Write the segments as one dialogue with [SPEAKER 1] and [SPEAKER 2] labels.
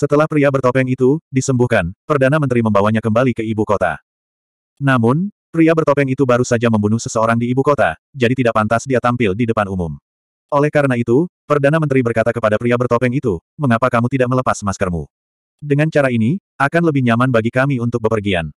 [SPEAKER 1] Setelah pria bertopeng itu disembuhkan, Perdana Menteri membawanya kembali ke ibu kota. Namun, pria bertopeng itu baru saja membunuh seseorang di ibu kota, jadi tidak pantas dia tampil di depan umum. Oleh karena itu, Perdana Menteri berkata kepada pria bertopeng itu, mengapa kamu tidak melepas maskermu? Dengan cara ini, akan lebih nyaman bagi kami untuk bepergian.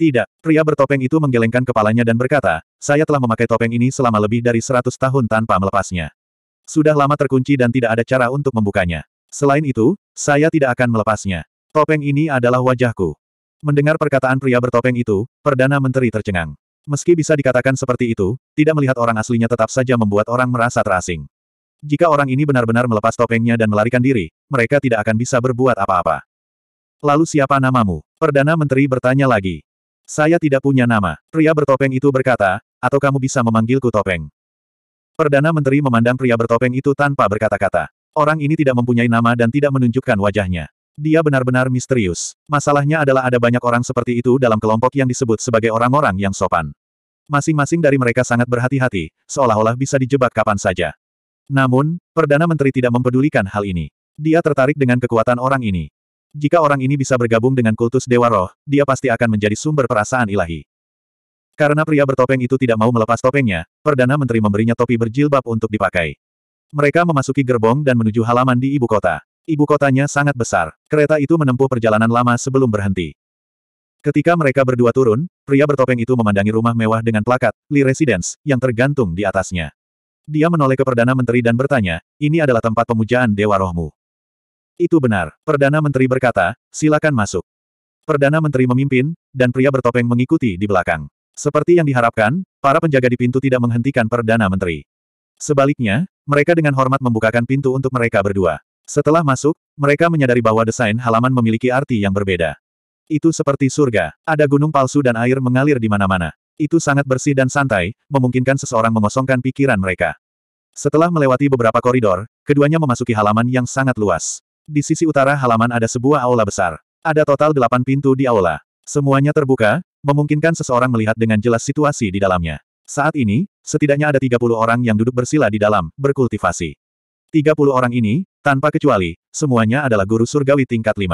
[SPEAKER 1] Tidak, pria bertopeng itu menggelengkan kepalanya dan berkata, saya telah memakai topeng ini selama lebih dari 100 tahun tanpa melepasnya. Sudah lama terkunci dan tidak ada cara untuk membukanya. Selain itu, saya tidak akan melepasnya. Topeng ini adalah wajahku. Mendengar perkataan pria bertopeng itu, Perdana Menteri tercengang. Meski bisa dikatakan seperti itu, tidak melihat orang aslinya tetap saja membuat orang merasa terasing. Jika orang ini benar-benar melepas topengnya dan melarikan diri, mereka tidak akan bisa berbuat apa-apa. Lalu siapa namamu? Perdana Menteri bertanya lagi. Saya tidak punya nama, pria bertopeng itu berkata, atau kamu bisa memanggilku topeng. Perdana Menteri memandang pria bertopeng itu tanpa berkata-kata. Orang ini tidak mempunyai nama dan tidak menunjukkan wajahnya. Dia benar-benar misterius. Masalahnya adalah ada banyak orang seperti itu dalam kelompok yang disebut sebagai orang-orang yang sopan. Masing-masing dari mereka sangat berhati-hati, seolah-olah bisa dijebak kapan saja. Namun, Perdana Menteri tidak mempedulikan hal ini. Dia tertarik dengan kekuatan orang ini. Jika orang ini bisa bergabung dengan kultus Dewa Roh, dia pasti akan menjadi sumber perasaan ilahi. Karena pria bertopeng itu tidak mau melepas topengnya, Perdana Menteri memberinya topi berjilbab untuk dipakai. Mereka memasuki gerbong dan menuju halaman di ibu kota. Ibu kotanya sangat besar. Kereta itu menempuh perjalanan lama sebelum berhenti. Ketika mereka berdua turun, pria bertopeng itu memandangi rumah mewah dengan plakat, Li Residence, yang tergantung di atasnya. Dia menoleh ke Perdana Menteri dan bertanya, ini adalah tempat pemujaan Dewa Rohmu. Itu benar, Perdana Menteri berkata, silakan masuk. Perdana Menteri memimpin, dan pria bertopeng mengikuti di belakang. Seperti yang diharapkan, para penjaga di pintu tidak menghentikan Perdana Menteri. Sebaliknya, mereka dengan hormat membukakan pintu untuk mereka berdua. Setelah masuk, mereka menyadari bahwa desain halaman memiliki arti yang berbeda. Itu seperti surga, ada gunung palsu dan air mengalir di mana-mana. Itu sangat bersih dan santai, memungkinkan seseorang mengosongkan pikiran mereka. Setelah melewati beberapa koridor, keduanya memasuki halaman yang sangat luas. Di sisi utara halaman ada sebuah aula besar. Ada total delapan pintu di aula. Semuanya terbuka, memungkinkan seseorang melihat dengan jelas situasi di dalamnya. Saat ini, setidaknya ada 30 orang yang duduk bersila di dalam, berkultivasi. 30 orang ini, tanpa kecuali, semuanya adalah guru surgawi tingkat 5.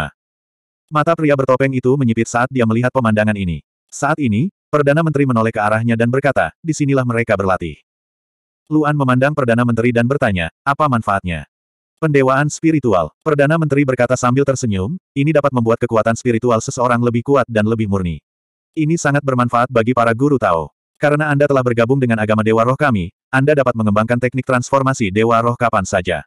[SPEAKER 1] Mata pria bertopeng itu menyipit saat dia melihat pemandangan ini. Saat ini, Perdana Menteri menoleh ke arahnya dan berkata, disinilah mereka berlatih. Luan memandang Perdana Menteri dan bertanya, apa manfaatnya? Pendewaan spiritual. Perdana Menteri berkata sambil tersenyum, ini dapat membuat kekuatan spiritual seseorang lebih kuat dan lebih murni. Ini sangat bermanfaat bagi para guru Tao. Karena Anda telah bergabung dengan agama Dewa Roh kami, Anda dapat mengembangkan teknik transformasi Dewa Roh kapan saja.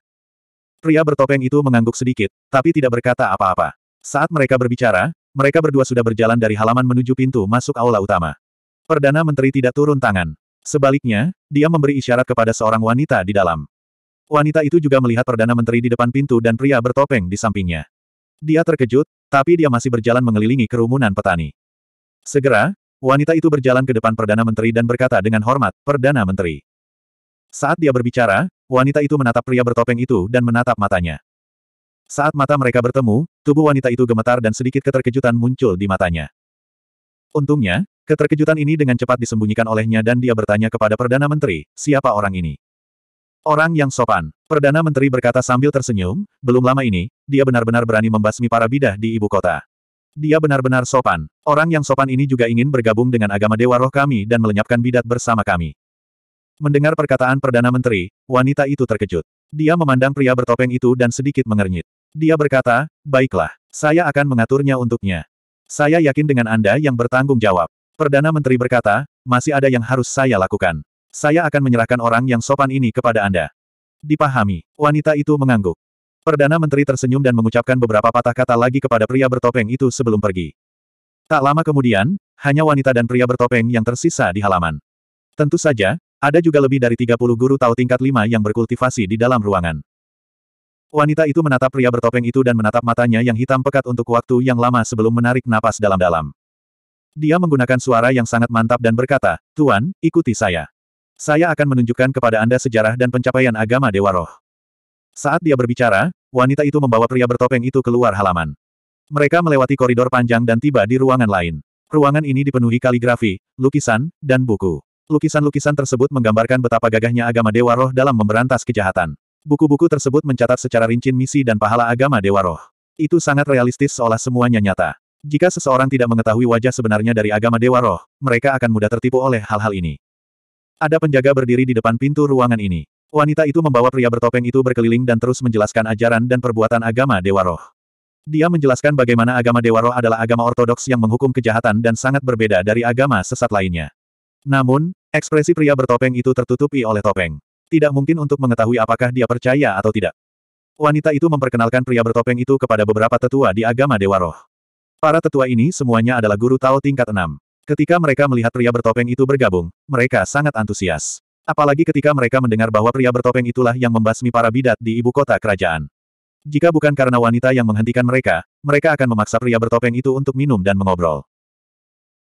[SPEAKER 1] Pria bertopeng itu mengangguk sedikit, tapi tidak berkata apa-apa. Saat mereka berbicara, mereka berdua sudah berjalan dari halaman menuju pintu masuk aula utama. Perdana Menteri tidak turun tangan. Sebaliknya, dia memberi isyarat kepada seorang wanita di dalam. Wanita itu juga melihat Perdana Menteri di depan pintu dan pria bertopeng di sampingnya. Dia terkejut, tapi dia masih berjalan mengelilingi kerumunan petani. Segera, Wanita itu berjalan ke depan Perdana Menteri dan berkata dengan hormat, Perdana Menteri. Saat dia berbicara, wanita itu menatap pria bertopeng itu dan menatap matanya. Saat mata mereka bertemu, tubuh wanita itu gemetar dan sedikit keterkejutan muncul di matanya. Untungnya, keterkejutan ini dengan cepat disembunyikan olehnya dan dia bertanya kepada Perdana Menteri, siapa orang ini? Orang yang sopan. Perdana Menteri berkata sambil tersenyum, belum lama ini, dia benar-benar berani membasmi para bidah di ibu kota. Dia benar-benar sopan. Orang yang sopan ini juga ingin bergabung dengan agama dewa roh kami dan melenyapkan bidat bersama kami. Mendengar perkataan Perdana Menteri, wanita itu terkejut. Dia memandang pria bertopeng itu dan sedikit mengernyit. Dia berkata, baiklah, saya akan mengaturnya untuknya. Saya yakin dengan Anda yang bertanggung jawab. Perdana Menteri berkata, masih ada yang harus saya lakukan. Saya akan menyerahkan orang yang sopan ini kepada Anda. Dipahami, wanita itu mengangguk. Perdana Menteri tersenyum dan mengucapkan beberapa patah kata lagi kepada pria bertopeng itu sebelum pergi. Tak lama kemudian, hanya wanita dan pria bertopeng yang tersisa di halaman. Tentu saja, ada juga lebih dari 30 guru tahu tingkat 5 yang berkultivasi di dalam ruangan. Wanita itu menatap pria bertopeng itu dan menatap matanya yang hitam pekat untuk waktu yang lama sebelum menarik napas dalam-dalam. Dia menggunakan suara yang sangat mantap dan berkata, Tuan, ikuti saya. Saya akan menunjukkan kepada Anda sejarah dan pencapaian agama Dewa Roh. Saat dia berbicara, wanita itu membawa pria bertopeng itu keluar halaman. Mereka melewati koridor panjang dan tiba di ruangan lain. Ruangan ini dipenuhi kaligrafi, lukisan, dan buku. Lukisan-lukisan tersebut menggambarkan betapa gagahnya agama Dewa Roh dalam memberantas kejahatan. Buku-buku tersebut mencatat secara rinci misi dan pahala agama Dewa Roh. Itu sangat realistis seolah semuanya nyata. Jika seseorang tidak mengetahui wajah sebenarnya dari agama Dewa Roh, mereka akan mudah tertipu oleh hal-hal ini. Ada penjaga berdiri di depan pintu ruangan ini. Wanita itu membawa pria bertopeng itu berkeliling dan terus menjelaskan ajaran dan perbuatan agama Dewa Roh. Dia menjelaskan bagaimana agama Dewa Roh adalah agama ortodoks yang menghukum kejahatan dan sangat berbeda dari agama sesat lainnya. Namun, ekspresi pria bertopeng itu tertutupi oleh topeng. Tidak mungkin untuk mengetahui apakah dia percaya atau tidak. Wanita itu memperkenalkan pria bertopeng itu kepada beberapa tetua di agama Dewa Roh. Para tetua ini semuanya adalah guru Tao tingkat enam. Ketika mereka melihat pria bertopeng itu bergabung, mereka sangat antusias. Apalagi ketika mereka mendengar bahwa pria bertopeng itulah yang membasmi para bidat di ibu kota kerajaan. Jika bukan karena wanita yang menghentikan mereka, mereka akan memaksa pria bertopeng itu untuk minum dan mengobrol.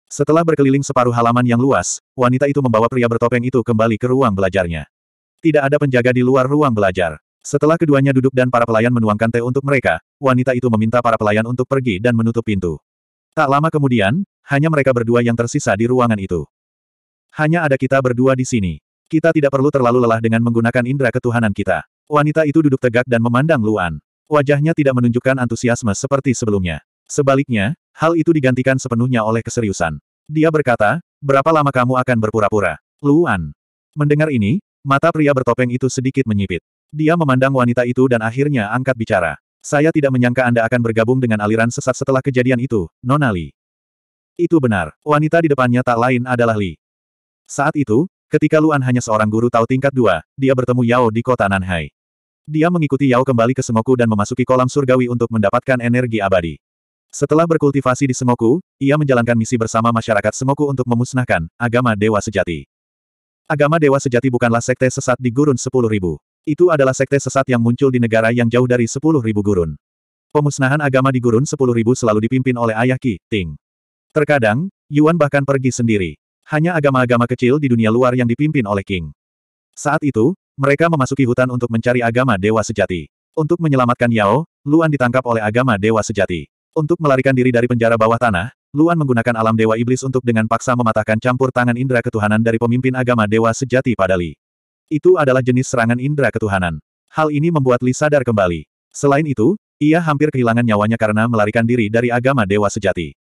[SPEAKER 1] Setelah berkeliling separuh halaman yang luas, wanita itu membawa pria bertopeng itu kembali ke ruang belajarnya. Tidak ada penjaga di luar ruang belajar. Setelah keduanya duduk dan para pelayan menuangkan teh untuk mereka, wanita itu meminta para pelayan untuk pergi dan menutup pintu. Tak lama kemudian, hanya mereka berdua yang tersisa di ruangan itu. Hanya ada kita berdua di sini. Kita tidak perlu terlalu lelah dengan menggunakan indera ketuhanan kita. Wanita itu duduk tegak dan memandang Luan. Wajahnya tidak menunjukkan antusiasme seperti sebelumnya. Sebaliknya, hal itu digantikan sepenuhnya oleh keseriusan. Dia berkata, berapa lama kamu akan berpura-pura? Luan. Mendengar ini, mata pria bertopeng itu sedikit menyipit. Dia memandang wanita itu dan akhirnya angkat bicara. Saya tidak menyangka Anda akan bergabung dengan aliran sesat setelah kejadian itu, Nonali. Itu benar, wanita di depannya tak lain adalah Li. Saat itu, Ketika Luan hanya seorang guru tahu tingkat dua, dia bertemu Yao di kota Nanhai. Dia mengikuti Yao kembali ke Semoku dan memasuki kolam surgawi untuk mendapatkan energi abadi. Setelah berkultivasi di Semoku, ia menjalankan misi bersama masyarakat Semoku untuk memusnahkan agama dewa sejati. Agama dewa sejati bukanlah sekte sesat di gurun 10.000. Itu adalah sekte sesat yang muncul di negara yang jauh dari 10.000 gurun. Pemusnahan agama di gurun 10.000 selalu dipimpin oleh ayah Ting. Terkadang, Yuan bahkan pergi sendiri. Hanya agama-agama kecil di dunia luar yang dipimpin oleh King. Saat itu, mereka memasuki hutan untuk mencari agama dewa sejati. Untuk menyelamatkan Yao, Luan ditangkap oleh agama dewa sejati. Untuk melarikan diri dari penjara bawah tanah, Luan menggunakan alam dewa iblis untuk dengan paksa mematahkan campur tangan indera ketuhanan dari pemimpin agama dewa sejati pada Li. Itu adalah jenis serangan indera ketuhanan. Hal ini membuat Li sadar kembali. Selain itu, ia hampir kehilangan nyawanya karena melarikan diri dari agama dewa sejati.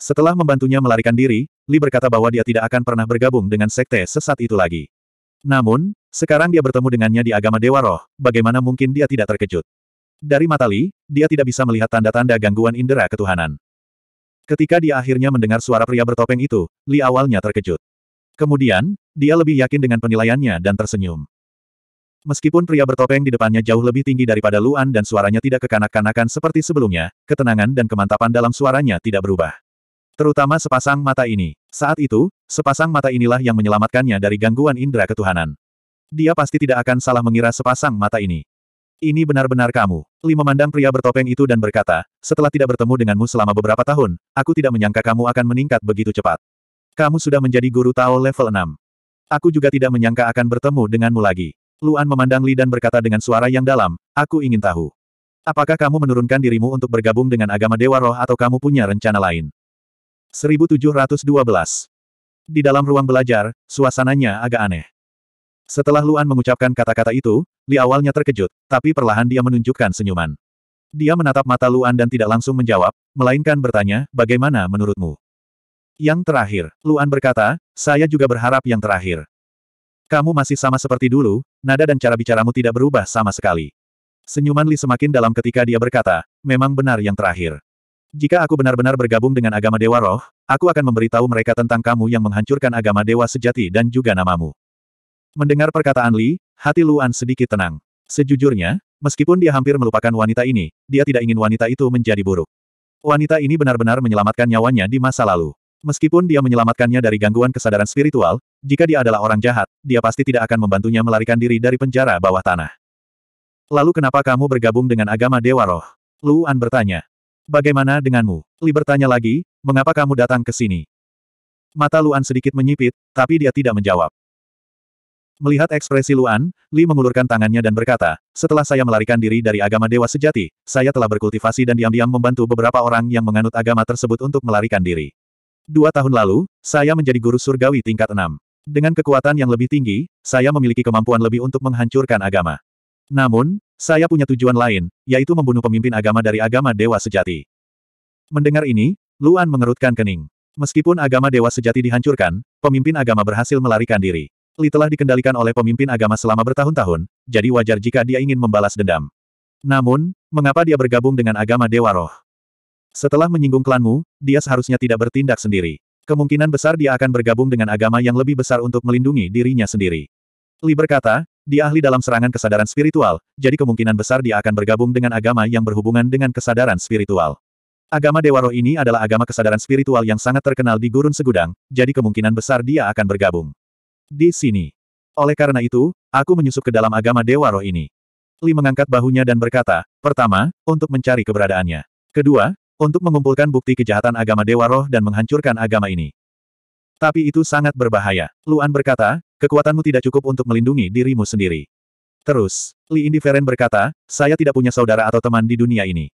[SPEAKER 1] Setelah membantunya melarikan diri, Li berkata bahwa dia tidak akan pernah bergabung dengan sekte sesat itu lagi. Namun, sekarang dia bertemu dengannya di agama Dewa Roh, bagaimana mungkin dia tidak terkejut? Dari mata Li, dia tidak bisa melihat tanda-tanda gangguan indera ketuhanan. Ketika dia akhirnya mendengar suara pria bertopeng itu, Li awalnya terkejut. Kemudian, dia lebih yakin dengan penilaiannya dan tersenyum. Meskipun pria bertopeng di depannya jauh lebih tinggi daripada Luan dan suaranya tidak kekanak-kanakan seperti sebelumnya, ketenangan dan kemantapan dalam suaranya tidak berubah. Terutama sepasang mata ini. Saat itu, sepasang mata inilah yang menyelamatkannya dari gangguan indera ketuhanan. Dia pasti tidak akan salah mengira sepasang mata ini. Ini benar-benar kamu. Li memandang pria bertopeng itu dan berkata, setelah tidak bertemu denganmu selama beberapa tahun, aku tidak menyangka kamu akan meningkat begitu cepat. Kamu sudah menjadi guru Tao level 6. Aku juga tidak menyangka akan bertemu denganmu lagi. Luan memandang Li dan berkata dengan suara yang dalam, aku ingin tahu. Apakah kamu menurunkan dirimu untuk bergabung dengan agama Dewa Roh atau kamu punya rencana lain? 1712. Di dalam ruang belajar, suasananya agak aneh. Setelah Luan mengucapkan kata-kata itu, Li awalnya terkejut, tapi perlahan dia menunjukkan senyuman. Dia menatap mata Luan dan tidak langsung menjawab, melainkan bertanya, bagaimana menurutmu? Yang terakhir, Luan berkata, saya juga berharap yang terakhir. Kamu masih sama seperti dulu, nada dan cara bicaramu tidak berubah sama sekali. Senyuman Li semakin dalam ketika dia berkata, memang benar yang terakhir. Jika aku benar-benar bergabung dengan agama Dewa Roh, aku akan memberitahu mereka tentang kamu yang menghancurkan agama Dewa Sejati dan juga namamu. Mendengar perkataan Li, hati Luan sedikit tenang. Sejujurnya, meskipun dia hampir melupakan wanita ini, dia tidak ingin wanita itu menjadi buruk. Wanita ini benar-benar menyelamatkan nyawanya di masa lalu. Meskipun dia menyelamatkannya dari gangguan kesadaran spiritual, jika dia adalah orang jahat, dia pasti tidak akan membantunya melarikan diri dari penjara bawah tanah. Lalu kenapa kamu bergabung dengan agama Dewa Roh? Luan bertanya. Bagaimana denganmu? Li bertanya lagi, mengapa kamu datang ke sini? Mata Luan sedikit menyipit, tapi dia tidak menjawab. Melihat ekspresi Luan, Li mengulurkan tangannya dan berkata, setelah saya melarikan diri dari agama dewa sejati, saya telah berkultivasi dan diam-diam membantu beberapa orang yang menganut agama tersebut untuk melarikan diri. Dua tahun lalu, saya menjadi guru surgawi tingkat enam. Dengan kekuatan yang lebih tinggi, saya memiliki kemampuan lebih untuk menghancurkan agama. Namun, saya punya tujuan lain, yaitu membunuh pemimpin agama dari agama dewa sejati. Mendengar ini, Luan mengerutkan kening. Meskipun agama dewa sejati dihancurkan, pemimpin agama berhasil melarikan diri. Li telah dikendalikan oleh pemimpin agama selama bertahun-tahun, jadi wajar jika dia ingin membalas dendam. Namun, mengapa dia bergabung dengan agama dewa roh? Setelah menyinggung klanmu, dia seharusnya tidak bertindak sendiri. Kemungkinan besar dia akan bergabung dengan agama yang lebih besar untuk melindungi dirinya sendiri. Li berkata, dia ahli dalam serangan kesadaran spiritual, jadi kemungkinan besar dia akan bergabung dengan agama yang berhubungan dengan kesadaran spiritual. Agama Dewa Roh ini adalah agama kesadaran spiritual yang sangat terkenal di Gurun Segudang, jadi kemungkinan besar dia akan bergabung. Di sini. Oleh karena itu, aku menyusup ke dalam agama Dewa Roh ini. Li mengangkat bahunya dan berkata, pertama, untuk mencari keberadaannya. Kedua, untuk mengumpulkan bukti kejahatan agama Dewa Roh dan menghancurkan agama ini. Tapi itu sangat berbahaya. Luan berkata, Kekuatanmu tidak cukup untuk melindungi dirimu sendiri. Terus, Li Indiferen berkata, saya tidak punya saudara atau teman di dunia ini.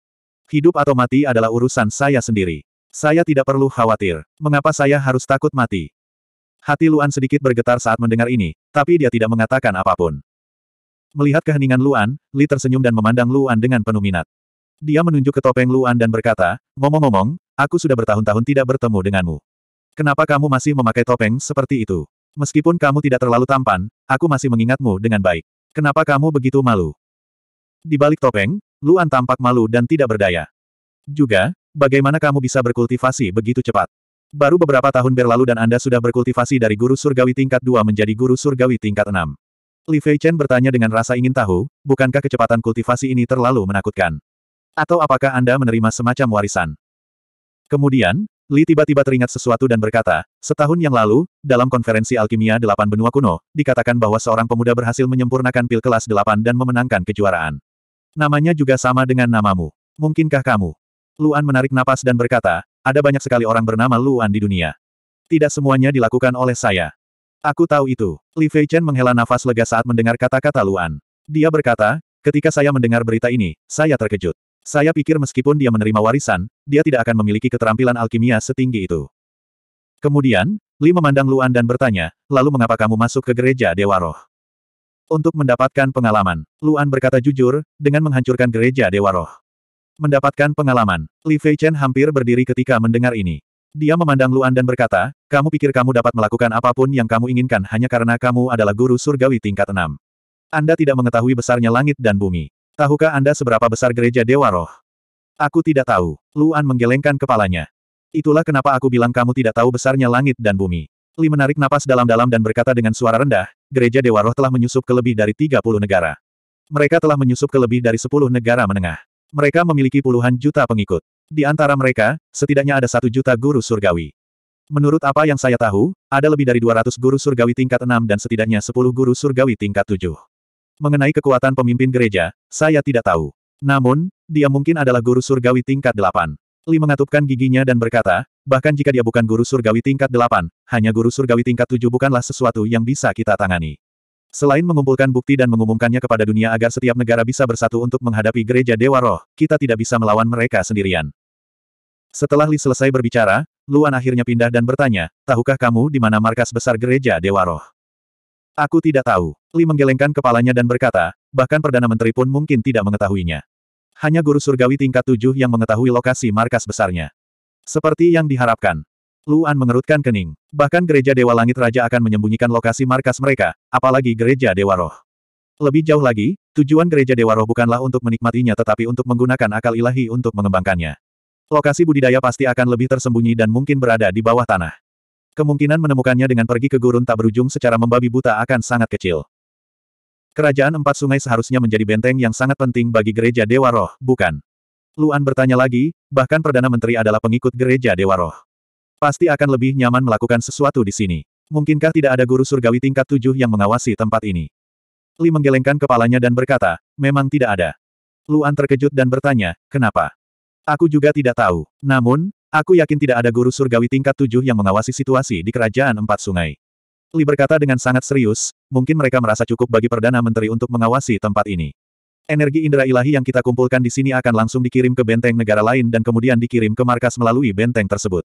[SPEAKER 1] Hidup atau mati adalah urusan saya sendiri. Saya tidak perlu khawatir. Mengapa saya harus takut mati? Hati Luan sedikit bergetar saat mendengar ini, tapi dia tidak mengatakan apapun. Melihat keheningan Luan, Li tersenyum dan memandang Luan dengan penuh minat. Dia menunjuk ke topeng Luan dan berkata, ngomong-ngomong, aku sudah bertahun-tahun tidak bertemu denganmu. Kenapa kamu masih memakai topeng seperti itu? Meskipun kamu tidak terlalu tampan, aku masih mengingatmu dengan baik. Kenapa kamu begitu malu? Di balik topeng, Luan tampak malu dan tidak berdaya. Juga, bagaimana kamu bisa berkultivasi begitu cepat? Baru beberapa tahun berlalu dan Anda sudah berkultivasi dari guru surgawi tingkat 2 menjadi guru surgawi tingkat 6. Li Fei Chen bertanya dengan rasa ingin tahu, bukankah kecepatan kultivasi ini terlalu menakutkan? Atau apakah Anda menerima semacam warisan? Kemudian, Li tiba-tiba teringat sesuatu dan berkata, setahun yang lalu, dalam konferensi alkimia delapan benua kuno, dikatakan bahwa seorang pemuda berhasil menyempurnakan pil kelas delapan dan memenangkan kejuaraan. Namanya juga sama dengan namamu. Mungkinkah kamu? Luan menarik napas dan berkata, ada banyak sekali orang bernama Luan di dunia. Tidak semuanya dilakukan oleh saya. Aku tahu itu. Li Fei Chen menghela nafas lega saat mendengar kata-kata Luan. Dia berkata, ketika saya mendengar berita ini, saya terkejut. Saya pikir meskipun dia menerima warisan, dia tidak akan memiliki keterampilan alkimia setinggi itu. Kemudian, Li memandang Luan dan bertanya, lalu mengapa kamu masuk ke gereja Dewa Roh? Untuk mendapatkan pengalaman, Luan berkata jujur, dengan menghancurkan gereja Dewa Roh. Mendapatkan pengalaman, Li Fei Chen hampir berdiri ketika mendengar ini. Dia memandang Luan dan berkata, kamu pikir kamu dapat melakukan apapun yang kamu inginkan hanya karena kamu adalah guru surgawi tingkat enam. Anda tidak mengetahui besarnya langit dan bumi. Tahukah Anda seberapa besar gereja Dewa Roh? Aku tidak tahu. Luan menggelengkan kepalanya. Itulah kenapa aku bilang kamu tidak tahu besarnya langit dan bumi. Li menarik napas dalam-dalam dan berkata dengan suara rendah, gereja Dewa Roh telah menyusup ke lebih dari 30 negara. Mereka telah menyusup ke lebih dari 10 negara menengah. Mereka memiliki puluhan juta pengikut. Di antara mereka, setidaknya ada satu juta guru surgawi. Menurut apa yang saya tahu, ada lebih dari 200 guru surgawi tingkat 6 dan setidaknya 10 guru surgawi tingkat 7. Mengenai kekuatan pemimpin gereja, saya tidak tahu. Namun, dia mungkin adalah guru surgawi tingkat delapan. Li mengatupkan giginya dan berkata, bahkan jika dia bukan guru surgawi tingkat delapan, hanya guru surgawi tingkat tujuh bukanlah sesuatu yang bisa kita tangani. Selain mengumpulkan bukti dan mengumumkannya kepada dunia agar setiap negara bisa bersatu untuk menghadapi gereja Dewa Roh, kita tidak bisa melawan mereka sendirian. Setelah Li selesai berbicara, Luan akhirnya pindah dan bertanya, tahukah kamu di mana markas besar gereja Dewa Roh? Aku tidak tahu. Li menggelengkan kepalanya dan berkata, bahkan Perdana Menteri pun mungkin tidak mengetahuinya. Hanya guru surgawi tingkat tujuh yang mengetahui lokasi markas besarnya. Seperti yang diharapkan. Luan mengerutkan kening. Bahkan gereja Dewa Langit Raja akan menyembunyikan lokasi markas mereka, apalagi gereja Dewa Roh. Lebih jauh lagi, tujuan gereja Dewa Roh bukanlah untuk menikmatinya tetapi untuk menggunakan akal ilahi untuk mengembangkannya. Lokasi budidaya pasti akan lebih tersembunyi dan mungkin berada di bawah tanah. Kemungkinan menemukannya dengan pergi ke gurun tak berujung secara membabi buta akan sangat kecil. Kerajaan Empat Sungai seharusnya menjadi benteng yang sangat penting bagi gereja Dewa Roh, bukan? Luan bertanya lagi, bahkan Perdana Menteri adalah pengikut gereja Dewa Roh. Pasti akan lebih nyaman melakukan sesuatu di sini. Mungkinkah tidak ada guru surgawi tingkat tujuh yang mengawasi tempat ini? Li menggelengkan kepalanya dan berkata, memang tidak ada. Luan terkejut dan bertanya, kenapa? Aku juga tidak tahu. Namun, Aku yakin tidak ada guru surgawi tingkat tujuh yang mengawasi situasi di kerajaan empat sungai. Li berkata dengan sangat serius, mungkin mereka merasa cukup bagi Perdana Menteri untuk mengawasi tempat ini. Energi indera ilahi yang kita kumpulkan di sini akan langsung dikirim ke benteng negara lain dan kemudian dikirim ke markas melalui benteng tersebut.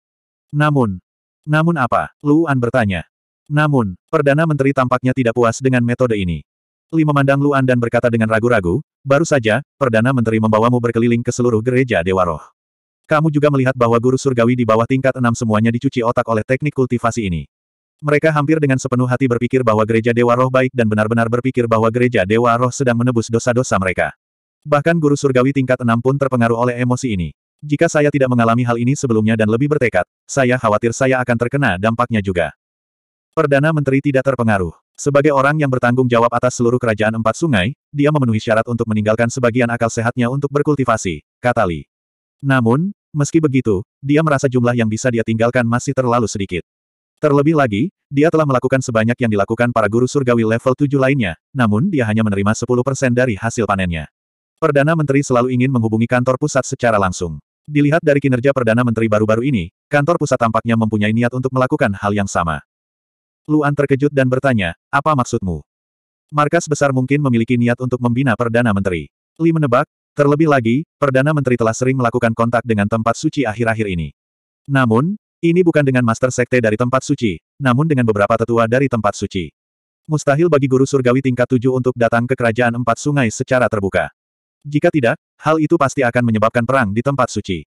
[SPEAKER 1] Namun, namun apa? Luan bertanya. Namun, Perdana Menteri tampaknya tidak puas dengan metode ini. Li memandang Luan dan berkata dengan ragu-ragu, baru saja, Perdana Menteri membawamu berkeliling ke seluruh gereja Dewa Roh. Kamu juga melihat bahwa guru surgawi di bawah tingkat enam semuanya dicuci otak oleh teknik kultivasi ini. Mereka hampir dengan sepenuh hati berpikir bahwa gereja Dewa Roh baik dan benar-benar berpikir bahwa gereja Dewa Roh sedang menebus dosa-dosa mereka. Bahkan guru surgawi tingkat enam pun terpengaruh oleh emosi ini. Jika saya tidak mengalami hal ini sebelumnya dan lebih bertekad, saya khawatir saya akan terkena dampaknya juga. Perdana Menteri tidak terpengaruh. Sebagai orang yang bertanggung jawab atas seluruh kerajaan empat sungai, dia memenuhi syarat untuk meninggalkan sebagian akal sehatnya untuk berkultivasi, kata Li. Namun, Meski begitu, dia merasa jumlah yang bisa dia tinggalkan masih terlalu sedikit. Terlebih lagi, dia telah melakukan sebanyak yang dilakukan para guru surgawi level 7 lainnya, namun dia hanya menerima 10% dari hasil panennya. Perdana Menteri selalu ingin menghubungi kantor pusat secara langsung. Dilihat dari kinerja Perdana Menteri baru-baru ini, kantor pusat tampaknya mempunyai niat untuk melakukan hal yang sama. Luan terkejut dan bertanya, apa maksudmu? Markas besar mungkin memiliki niat untuk membina Perdana Menteri. Li menebak, Terlebih lagi, Perdana Menteri telah sering melakukan kontak dengan tempat suci akhir-akhir ini. Namun, ini bukan dengan master sekte dari tempat suci, namun dengan beberapa tetua dari tempat suci. Mustahil bagi guru surgawi tingkat tujuh untuk datang ke kerajaan empat sungai secara terbuka. Jika tidak, hal itu pasti akan menyebabkan perang di tempat suci.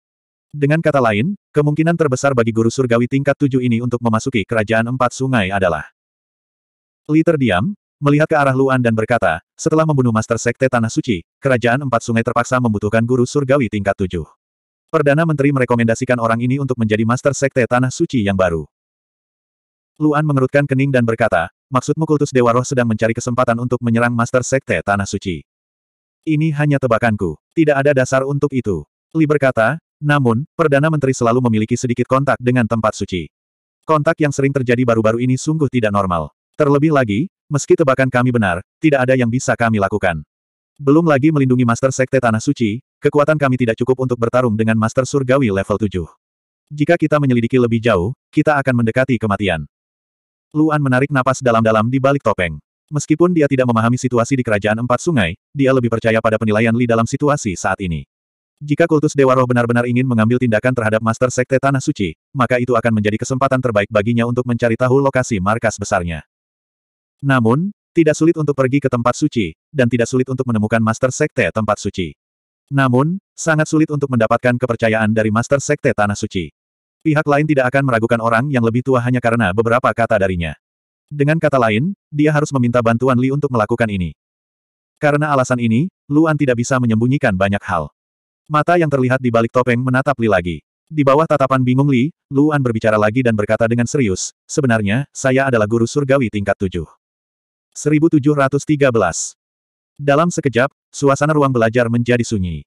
[SPEAKER 1] Dengan kata lain, kemungkinan terbesar bagi guru surgawi tingkat tujuh ini untuk memasuki kerajaan empat sungai adalah Li terdiam, melihat ke arah Luan dan berkata, setelah membunuh Master Sekte Tanah Suci, Kerajaan Empat Sungai terpaksa membutuhkan guru surgawi tingkat tujuh. Perdana Menteri merekomendasikan orang ini untuk menjadi Master Sekte Tanah Suci yang baru. Luan mengerutkan kening dan berkata, maksudmu kultus Dewa Roh sedang mencari kesempatan untuk menyerang Master Sekte Tanah Suci. Ini hanya tebakanku, tidak ada dasar untuk itu. Li berkata, namun, Perdana Menteri selalu memiliki sedikit kontak dengan tempat suci. Kontak yang sering terjadi baru-baru ini sungguh tidak normal. Terlebih lagi, Meski tebakan kami benar, tidak ada yang bisa kami lakukan. Belum lagi melindungi Master Sekte Tanah Suci, kekuatan kami tidak cukup untuk bertarung dengan Master Surgawi level 7. Jika kita menyelidiki lebih jauh, kita akan mendekati kematian. Luan menarik napas dalam-dalam di balik topeng. Meskipun dia tidak memahami situasi di Kerajaan Empat Sungai, dia lebih percaya pada penilaian Li dalam situasi saat ini. Jika kultus Dewa Roh benar-benar ingin mengambil tindakan terhadap Master Sekte Tanah Suci, maka itu akan menjadi kesempatan terbaik baginya untuk mencari tahu lokasi markas besarnya. Namun, tidak sulit untuk pergi ke tempat suci, dan tidak sulit untuk menemukan Master Sekte tempat suci. Namun, sangat sulit untuk mendapatkan kepercayaan dari Master Sekte Tanah Suci. Pihak lain tidak akan meragukan orang yang lebih tua hanya karena beberapa kata darinya. Dengan kata lain, dia harus meminta bantuan Li untuk melakukan ini. Karena alasan ini, Luan tidak bisa menyembunyikan banyak hal. Mata yang terlihat di balik topeng menatap Li lagi. Di bawah tatapan bingung Li, Luan berbicara lagi dan berkata dengan serius, sebenarnya, saya adalah guru surgawi tingkat tujuh. 1713. Dalam sekejap, suasana ruang belajar menjadi sunyi.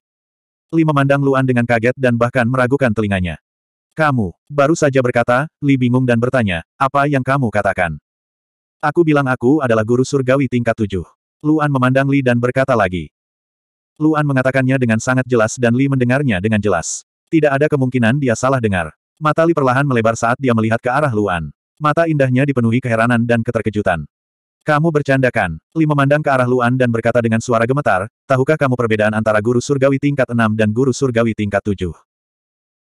[SPEAKER 1] Li memandang Luan dengan kaget dan bahkan meragukan telinganya. Kamu, baru saja berkata, Li bingung dan bertanya, apa yang kamu katakan? Aku bilang aku adalah guru surgawi tingkat tujuh. Luan memandang Li dan berkata lagi. Luan mengatakannya dengan sangat jelas dan Li mendengarnya dengan jelas. Tidak ada kemungkinan dia salah dengar. Mata Li perlahan melebar saat dia melihat ke arah Luan. Mata indahnya dipenuhi keheranan dan keterkejutan. Kamu bercanda kan? Li memandang ke arah Luan dan berkata dengan suara gemetar, tahukah kamu perbedaan antara guru surgawi tingkat 6 dan guru surgawi tingkat 7?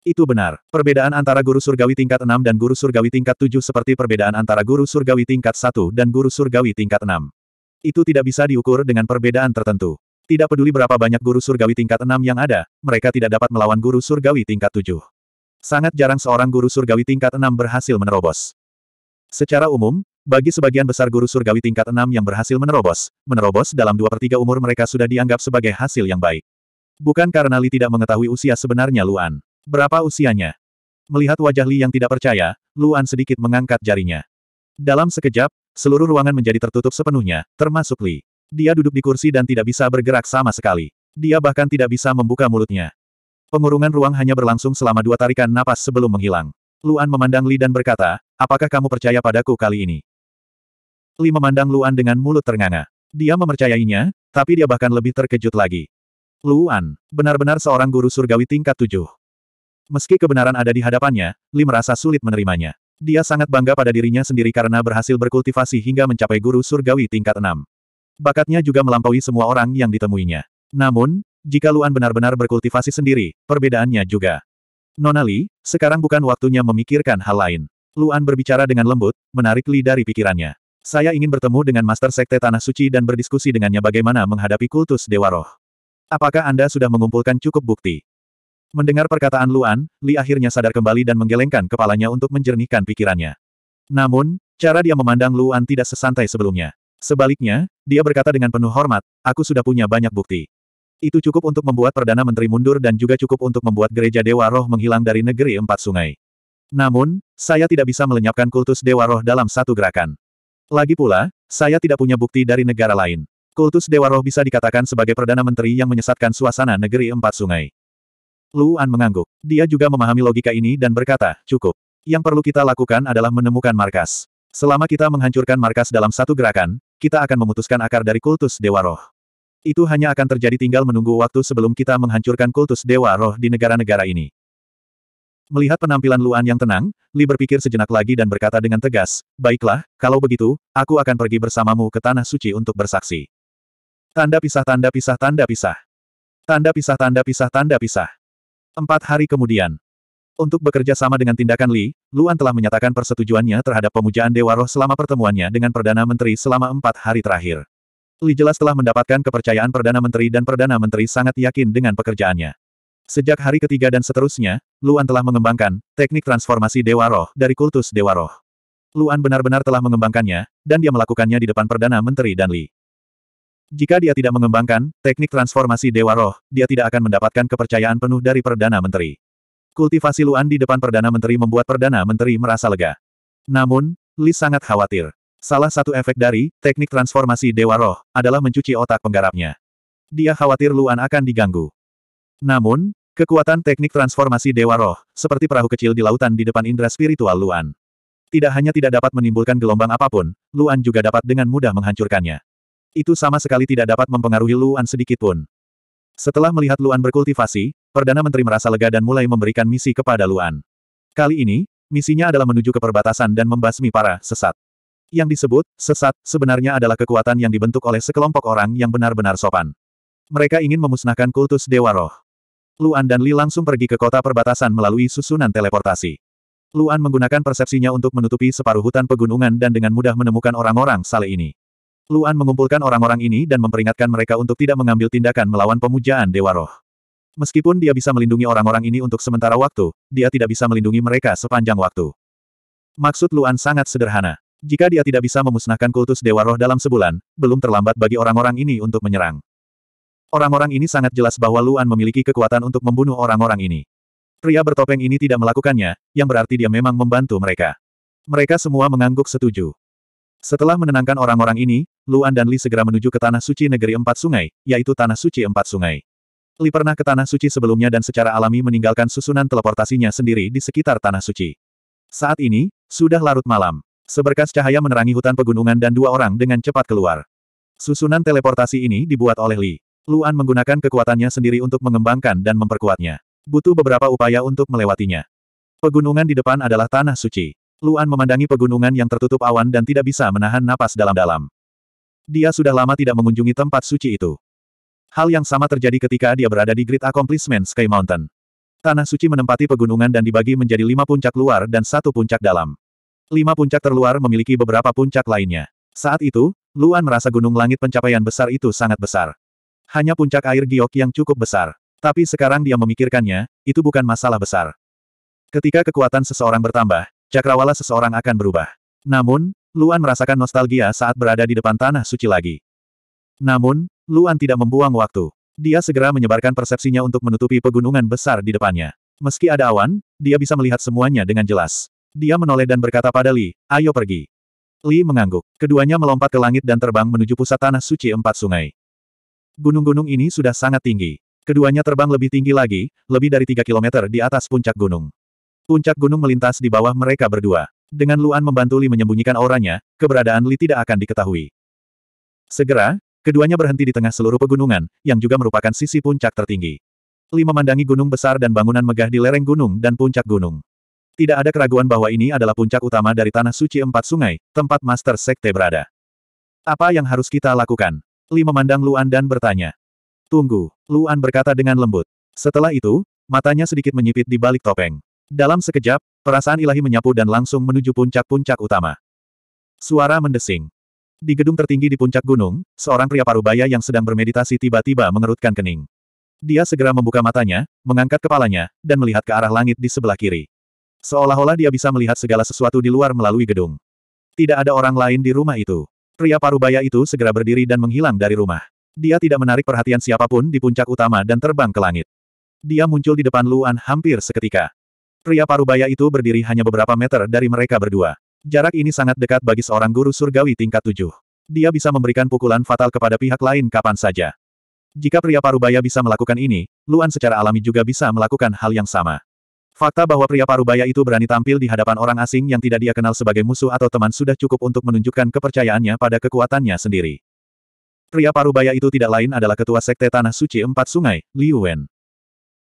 [SPEAKER 1] Itu benar. Perbedaan antara guru surgawi tingkat 6 dan guru surgawi tingkat 7 seperti perbedaan antara guru surgawi tingkat 1 dan guru surgawi tingkat 6. Itu tidak bisa diukur dengan perbedaan tertentu. Tidak peduli berapa banyak guru surgawi tingkat 6 yang ada, mereka tidak dapat melawan guru surgawi tingkat 7. Sangat jarang seorang guru surgawi tingkat 6 berhasil menerobos. Secara umum, bagi sebagian besar guru surgawi tingkat enam yang berhasil menerobos, menerobos dalam dua per tiga umur mereka sudah dianggap sebagai hasil yang baik. Bukan karena Li tidak mengetahui usia sebenarnya Luan. Berapa usianya? Melihat wajah Li yang tidak percaya, Luan sedikit mengangkat jarinya. Dalam sekejap, seluruh ruangan menjadi tertutup sepenuhnya, termasuk Li. Dia duduk di kursi dan tidak bisa bergerak sama sekali. Dia bahkan tidak bisa membuka mulutnya. Pengurungan ruang hanya berlangsung selama dua tarikan napas sebelum menghilang. Luan memandang Li dan berkata, apakah kamu percaya padaku kali ini? Li memandang Luan dengan mulut ternganga. Dia memercayainya, tapi dia bahkan lebih terkejut lagi. Luan, benar-benar seorang guru surgawi tingkat tujuh. Meski kebenaran ada di hadapannya, Li merasa sulit menerimanya. Dia sangat bangga pada dirinya sendiri karena berhasil berkultivasi hingga mencapai guru surgawi tingkat enam. Bakatnya juga melampaui semua orang yang ditemuinya. Namun, jika Luan benar-benar berkultivasi sendiri, perbedaannya juga. Nona Li, sekarang bukan waktunya memikirkan hal lain. Luan berbicara dengan lembut, menarik Li dari pikirannya. Saya ingin bertemu dengan Master Sekte Tanah Suci dan berdiskusi dengannya bagaimana menghadapi kultus Dewa Roh. Apakah Anda sudah mengumpulkan cukup bukti? Mendengar perkataan Luan, Li akhirnya sadar kembali dan menggelengkan kepalanya untuk menjernihkan pikirannya. Namun, cara dia memandang Luan tidak sesantai sebelumnya. Sebaliknya, dia berkata dengan penuh hormat, aku sudah punya banyak bukti. Itu cukup untuk membuat Perdana Menteri mundur dan juga cukup untuk membuat gereja Dewa Roh menghilang dari negeri empat sungai. Namun, saya tidak bisa melenyapkan kultus Dewa Roh dalam satu gerakan. Lagi pula, saya tidak punya bukti dari negara lain. Kultus Dewa Roh bisa dikatakan sebagai Perdana Menteri yang menyesatkan suasana negeri empat sungai. Luan mengangguk. Dia juga memahami logika ini dan berkata, cukup. Yang perlu kita lakukan adalah menemukan markas. Selama kita menghancurkan markas dalam satu gerakan, kita akan memutuskan akar dari kultus Dewa Roh. Itu hanya akan terjadi tinggal menunggu waktu sebelum kita menghancurkan kultus Dewa Roh di negara-negara ini. Melihat penampilan Luan yang tenang, Li berpikir sejenak lagi dan berkata dengan tegas, Baiklah, kalau begitu, aku akan pergi bersamamu ke Tanah Suci untuk bersaksi. Tanda pisah tanda pisah tanda pisah. Tanda pisah tanda pisah tanda pisah. Empat hari kemudian. Untuk bekerja sama dengan tindakan Li, Luan telah menyatakan persetujuannya terhadap pemujaan Dewa Roh selama pertemuannya dengan Perdana Menteri selama empat hari terakhir. Li jelas telah mendapatkan kepercayaan Perdana Menteri dan Perdana Menteri sangat yakin dengan pekerjaannya. Sejak hari ketiga dan seterusnya, Luan telah mengembangkan teknik transformasi Dewa Roh dari kultus Dewa Roh. Luan benar-benar telah mengembangkannya, dan dia melakukannya di depan Perdana Menteri Dan Li. Jika dia tidak mengembangkan teknik transformasi Dewa Roh, dia tidak akan mendapatkan kepercayaan penuh dari Perdana Menteri. Kultivasi Luan di depan Perdana Menteri membuat Perdana Menteri merasa lega. Namun, Li sangat khawatir. Salah satu efek dari teknik transformasi Dewa Roh adalah mencuci otak penggarapnya. Dia khawatir Luan akan diganggu. Namun, Kekuatan teknik transformasi Dewa Roh, seperti perahu kecil di lautan di depan indera spiritual Luan. Tidak hanya tidak dapat menimbulkan gelombang apapun, Luan juga dapat dengan mudah menghancurkannya. Itu sama sekali tidak dapat mempengaruhi Luan sedikitpun. Setelah melihat Luan berkultivasi, Perdana Menteri merasa lega dan mulai memberikan misi kepada Luan. Kali ini, misinya adalah menuju ke perbatasan dan membasmi para sesat. Yang disebut sesat sebenarnya adalah kekuatan yang dibentuk oleh sekelompok orang yang benar-benar sopan. Mereka ingin memusnahkan kultus Dewa Roh. Luan dan Li langsung pergi ke kota perbatasan melalui susunan teleportasi. Luan menggunakan persepsinya untuk menutupi separuh hutan pegunungan dan dengan mudah menemukan orang-orang sale ini. Luan mengumpulkan orang-orang ini dan memperingatkan mereka untuk tidak mengambil tindakan melawan pemujaan Dewa Roh. Meskipun dia bisa melindungi orang-orang ini untuk sementara waktu, dia tidak bisa melindungi mereka sepanjang waktu. Maksud Luan sangat sederhana. Jika dia tidak bisa memusnahkan kultus Dewa Roh dalam sebulan, belum terlambat bagi orang-orang ini untuk menyerang. Orang-orang ini sangat jelas bahwa Luan memiliki kekuatan untuk membunuh orang-orang ini. Pria bertopeng ini tidak melakukannya, yang berarti dia memang membantu mereka. Mereka semua mengangguk setuju. Setelah menenangkan orang-orang ini, Luan dan Li segera menuju ke Tanah Suci Negeri Empat Sungai, yaitu Tanah Suci Empat Sungai. Li pernah ke Tanah Suci sebelumnya dan secara alami meninggalkan susunan teleportasinya sendiri di sekitar Tanah Suci. Saat ini, sudah larut malam. Seberkas cahaya menerangi hutan pegunungan dan dua orang dengan cepat keluar. Susunan teleportasi ini dibuat oleh Li. Luan menggunakan kekuatannya sendiri untuk mengembangkan dan memperkuatnya. Butuh beberapa upaya untuk melewatinya. Pegunungan di depan adalah tanah suci. Luan memandangi pegunungan yang tertutup awan dan tidak bisa menahan napas dalam-dalam. Dia sudah lama tidak mengunjungi tempat suci itu. Hal yang sama terjadi ketika dia berada di Great Accomplishment Sky Mountain. Tanah suci menempati pegunungan dan dibagi menjadi lima puncak luar dan satu puncak dalam. Lima puncak terluar memiliki beberapa puncak lainnya. Saat itu, Luan merasa gunung langit pencapaian besar itu sangat besar. Hanya puncak air giok yang cukup besar. Tapi sekarang dia memikirkannya, itu bukan masalah besar. Ketika kekuatan seseorang bertambah, cakrawala seseorang akan berubah. Namun, Luan merasakan nostalgia saat berada di depan tanah suci lagi. Namun, Luan tidak membuang waktu. Dia segera menyebarkan persepsinya untuk menutupi pegunungan besar di depannya. Meski ada awan, dia bisa melihat semuanya dengan jelas. Dia menoleh dan berkata pada Li, ayo pergi. Li mengangguk. Keduanya melompat ke langit dan terbang menuju pusat tanah suci empat sungai. Gunung-gunung ini sudah sangat tinggi. Keduanya terbang lebih tinggi lagi, lebih dari 3 km di atas puncak gunung. Puncak gunung melintas di bawah mereka berdua. Dengan Luan membantu Li menyembunyikan auranya, keberadaan Li tidak akan diketahui. Segera, keduanya berhenti di tengah seluruh pegunungan, yang juga merupakan sisi puncak tertinggi. Li memandangi gunung besar dan bangunan megah di lereng gunung dan puncak gunung. Tidak ada keraguan bahwa ini adalah puncak utama dari Tanah Suci Empat Sungai, tempat Master Sekte berada. Apa yang harus kita lakukan? Li memandang Luan dan bertanya. Tunggu, Luan berkata dengan lembut. Setelah itu, matanya sedikit menyipit di balik topeng. Dalam sekejap, perasaan ilahi menyapu dan langsung menuju puncak-puncak utama. Suara mendesing. Di gedung tertinggi di puncak gunung, seorang pria parubaya yang sedang bermeditasi tiba-tiba mengerutkan kening. Dia segera membuka matanya, mengangkat kepalanya, dan melihat ke arah langit di sebelah kiri. Seolah-olah dia bisa melihat segala sesuatu di luar melalui gedung. Tidak ada orang lain di rumah itu. Pria parubaya itu segera berdiri dan menghilang dari rumah. Dia tidak menarik perhatian siapapun di puncak utama dan terbang ke langit. Dia muncul di depan Luan hampir seketika. Pria parubaya itu berdiri hanya beberapa meter dari mereka berdua. Jarak ini sangat dekat bagi seorang guru surgawi tingkat tujuh. Dia bisa memberikan pukulan fatal kepada pihak lain kapan saja. Jika pria parubaya bisa melakukan ini, Luan secara alami juga bisa melakukan hal yang sama. Fakta bahwa pria parubaya itu berani tampil di hadapan orang asing yang tidak dia kenal sebagai musuh atau teman sudah cukup untuk menunjukkan kepercayaannya pada kekuatannya sendiri. Pria parubaya itu tidak lain adalah ketua sekte Tanah Suci Empat Sungai, Liu Wen.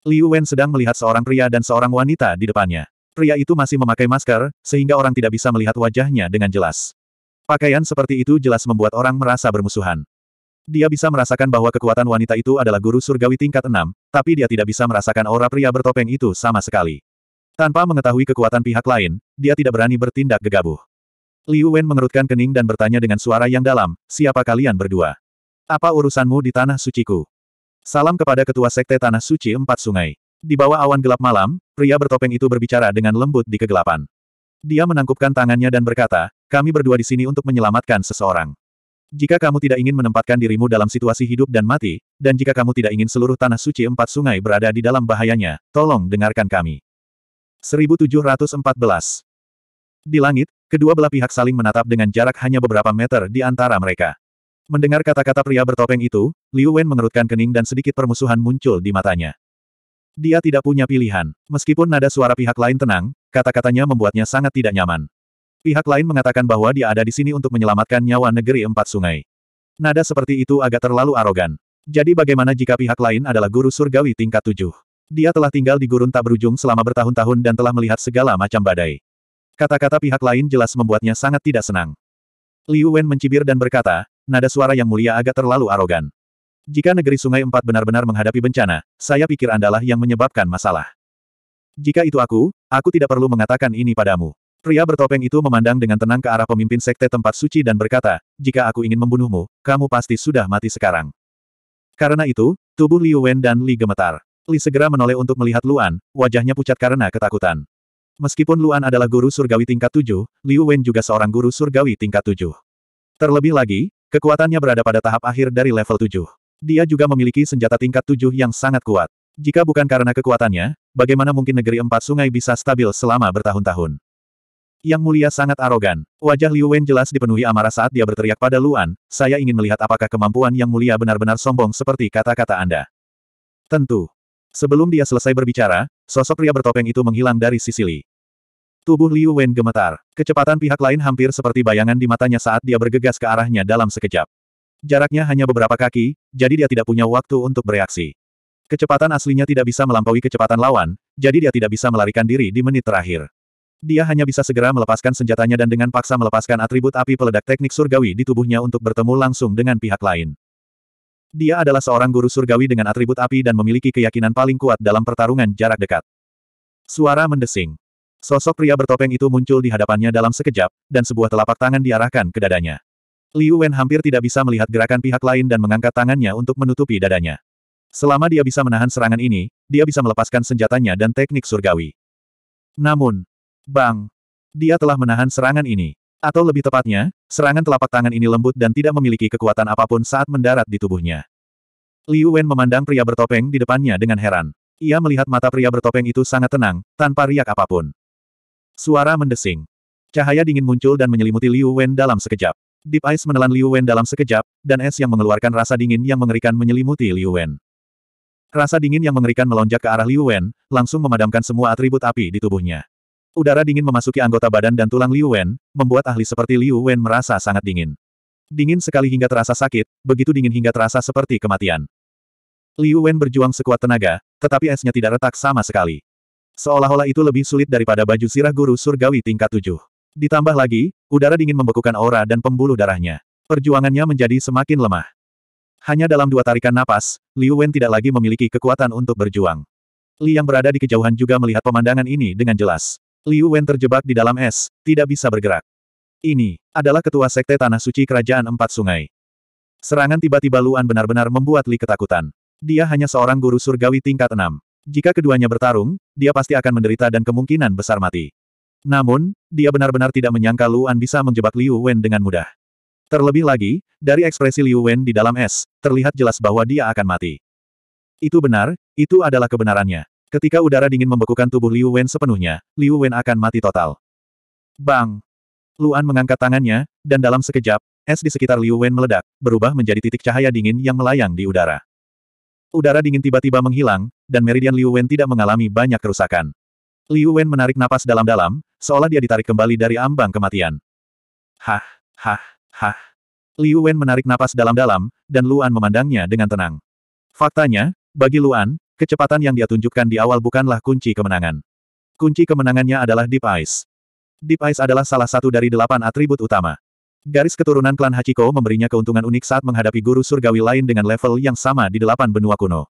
[SPEAKER 1] Liu Wen sedang melihat seorang pria dan seorang wanita di depannya. Pria itu masih memakai masker, sehingga orang tidak bisa melihat wajahnya dengan jelas. Pakaian seperti itu jelas membuat orang merasa bermusuhan. Dia bisa merasakan bahwa kekuatan wanita itu adalah guru surgawi tingkat 6, tapi dia tidak bisa merasakan aura pria bertopeng itu sama sekali. Tanpa mengetahui kekuatan pihak lain, dia tidak berani bertindak gegabah. Liu Wen mengerutkan kening dan bertanya dengan suara yang dalam, siapa kalian berdua? Apa urusanmu di Tanah Suciku? Salam kepada Ketua Sekte Tanah Suci Empat Sungai. Di bawah awan gelap malam, pria bertopeng itu berbicara dengan lembut di kegelapan. Dia menangkupkan tangannya dan berkata, kami berdua di sini untuk menyelamatkan seseorang. Jika kamu tidak ingin menempatkan dirimu dalam situasi hidup dan mati, dan jika kamu tidak ingin seluruh tanah suci empat sungai berada di dalam bahayanya, tolong dengarkan kami. 1714 Di langit, kedua belah pihak saling menatap dengan jarak hanya beberapa meter di antara mereka. Mendengar kata-kata pria bertopeng itu, Liu Wen mengerutkan kening dan sedikit permusuhan muncul di matanya. Dia tidak punya pilihan. Meskipun nada suara pihak lain tenang, kata-katanya membuatnya sangat tidak nyaman. Pihak lain mengatakan bahwa dia ada di sini untuk menyelamatkan nyawa negeri empat sungai. Nada seperti itu agak terlalu arogan. Jadi bagaimana jika pihak lain adalah guru surgawi tingkat tujuh? Dia telah tinggal di gurun tak berujung selama bertahun-tahun dan telah melihat segala macam badai. Kata-kata pihak lain jelas membuatnya sangat tidak senang. Liu Wen mencibir dan berkata, nada suara yang mulia agak terlalu arogan. Jika negeri Sungai Empat benar-benar menghadapi bencana, saya pikir andalah yang menyebabkan masalah. Jika itu aku, aku tidak perlu mengatakan ini padamu. Pria bertopeng itu memandang dengan tenang ke arah pemimpin sekte tempat suci dan berkata, jika aku ingin membunuhmu, kamu pasti sudah mati sekarang. Karena itu, tubuh Liu Wen dan Li gemetar. Li segera menoleh untuk melihat Luan, wajahnya pucat karena ketakutan. Meskipun Luan adalah guru surgawi tingkat tujuh, Liu Wen juga seorang guru surgawi tingkat tujuh. Terlebih lagi, kekuatannya berada pada tahap akhir dari level tujuh. Dia juga memiliki senjata tingkat tujuh yang sangat kuat. Jika bukan karena kekuatannya, bagaimana mungkin negeri empat sungai bisa stabil selama bertahun-tahun? Yang mulia sangat arogan. Wajah Liu Wen jelas dipenuhi amarah saat dia berteriak pada Luan, saya ingin melihat apakah kemampuan yang mulia benar-benar sombong seperti kata-kata Anda. Tentu. Sebelum dia selesai berbicara, sosok pria bertopeng itu menghilang dari sisi Li. Tubuh Liu Wen gemetar. Kecepatan pihak lain hampir seperti bayangan di matanya saat dia bergegas ke arahnya dalam sekejap. Jaraknya hanya beberapa kaki, jadi dia tidak punya waktu untuk bereaksi. Kecepatan aslinya tidak bisa melampaui kecepatan lawan, jadi dia tidak bisa melarikan diri di menit terakhir. Dia hanya bisa segera melepaskan senjatanya dan dengan paksa melepaskan atribut api peledak teknik surgawi di tubuhnya untuk bertemu langsung dengan pihak lain. Dia adalah seorang guru surgawi dengan atribut api dan memiliki keyakinan paling kuat dalam pertarungan jarak dekat. Suara mendesing. Sosok pria bertopeng itu muncul di hadapannya dalam sekejap, dan sebuah telapak tangan diarahkan ke dadanya. Liu Wen hampir tidak bisa melihat gerakan pihak lain dan mengangkat tangannya untuk menutupi dadanya. Selama dia bisa menahan serangan ini, dia bisa melepaskan senjatanya dan teknik surgawi. Namun, Bang! Dia telah menahan serangan ini. Atau lebih tepatnya, serangan telapak tangan ini lembut dan tidak memiliki kekuatan apapun saat mendarat di tubuhnya. Liu Wen memandang pria bertopeng di depannya dengan heran. Ia melihat mata pria bertopeng itu sangat tenang, tanpa riak apapun. Suara mendesing. Cahaya dingin muncul dan menyelimuti Liu Wen dalam sekejap. Deep Ice menelan Liu Wen dalam sekejap, dan es yang mengeluarkan rasa dingin yang mengerikan menyelimuti Liu Wen. Rasa dingin yang mengerikan melonjak ke arah Liu Wen, langsung memadamkan semua atribut api di tubuhnya. Udara dingin memasuki anggota badan dan tulang Liu Wen, membuat ahli seperti Liu Wen merasa sangat dingin. Dingin sekali hingga terasa sakit, begitu dingin hingga terasa seperti kematian. Liu Wen berjuang sekuat tenaga, tetapi esnya tidak retak sama sekali. Seolah-olah itu lebih sulit daripada baju sirah guru surgawi tingkat tujuh. Ditambah lagi, udara dingin membekukan aura dan pembuluh darahnya. Perjuangannya menjadi semakin lemah. Hanya dalam dua tarikan napas, Liu Wen tidak lagi memiliki kekuatan untuk berjuang. Li yang berada di kejauhan juga melihat pemandangan ini dengan jelas. Liu Wen terjebak di dalam es, tidak bisa bergerak. Ini adalah ketua sekte Tanah Suci Kerajaan Empat Sungai. Serangan tiba-tiba Luan benar-benar membuat Li ketakutan. Dia hanya seorang guru surgawi tingkat enam. Jika keduanya bertarung, dia pasti akan menderita dan kemungkinan besar mati. Namun, dia benar-benar tidak menyangka Luan bisa menjebak Liu Wen dengan mudah. Terlebih lagi, dari ekspresi Liu Wen di dalam es, terlihat jelas bahwa dia akan mati. Itu benar, itu adalah kebenarannya. Ketika udara dingin membekukan tubuh Liu Wen sepenuhnya, Liu Wen akan mati total. Bang! Luan mengangkat tangannya, dan dalam sekejap, es di sekitar Liu Wen meledak, berubah menjadi titik cahaya dingin yang melayang di udara. Udara dingin tiba-tiba menghilang, dan meridian Liu Wen tidak mengalami banyak kerusakan. Liu Wen menarik napas dalam-dalam, seolah dia ditarik kembali dari ambang kematian. Hah, hah, hah. Liu Wen menarik napas dalam-dalam, dan Luan memandangnya dengan tenang. Faktanya, bagi Luan, Kecepatan yang dia tunjukkan di awal bukanlah kunci kemenangan. Kunci kemenangannya adalah Deep Eyes. Deep Eyes adalah salah satu dari delapan atribut utama. Garis keturunan klan Hachiko memberinya keuntungan unik saat menghadapi guru surgawi lain dengan level yang sama di delapan benua kuno.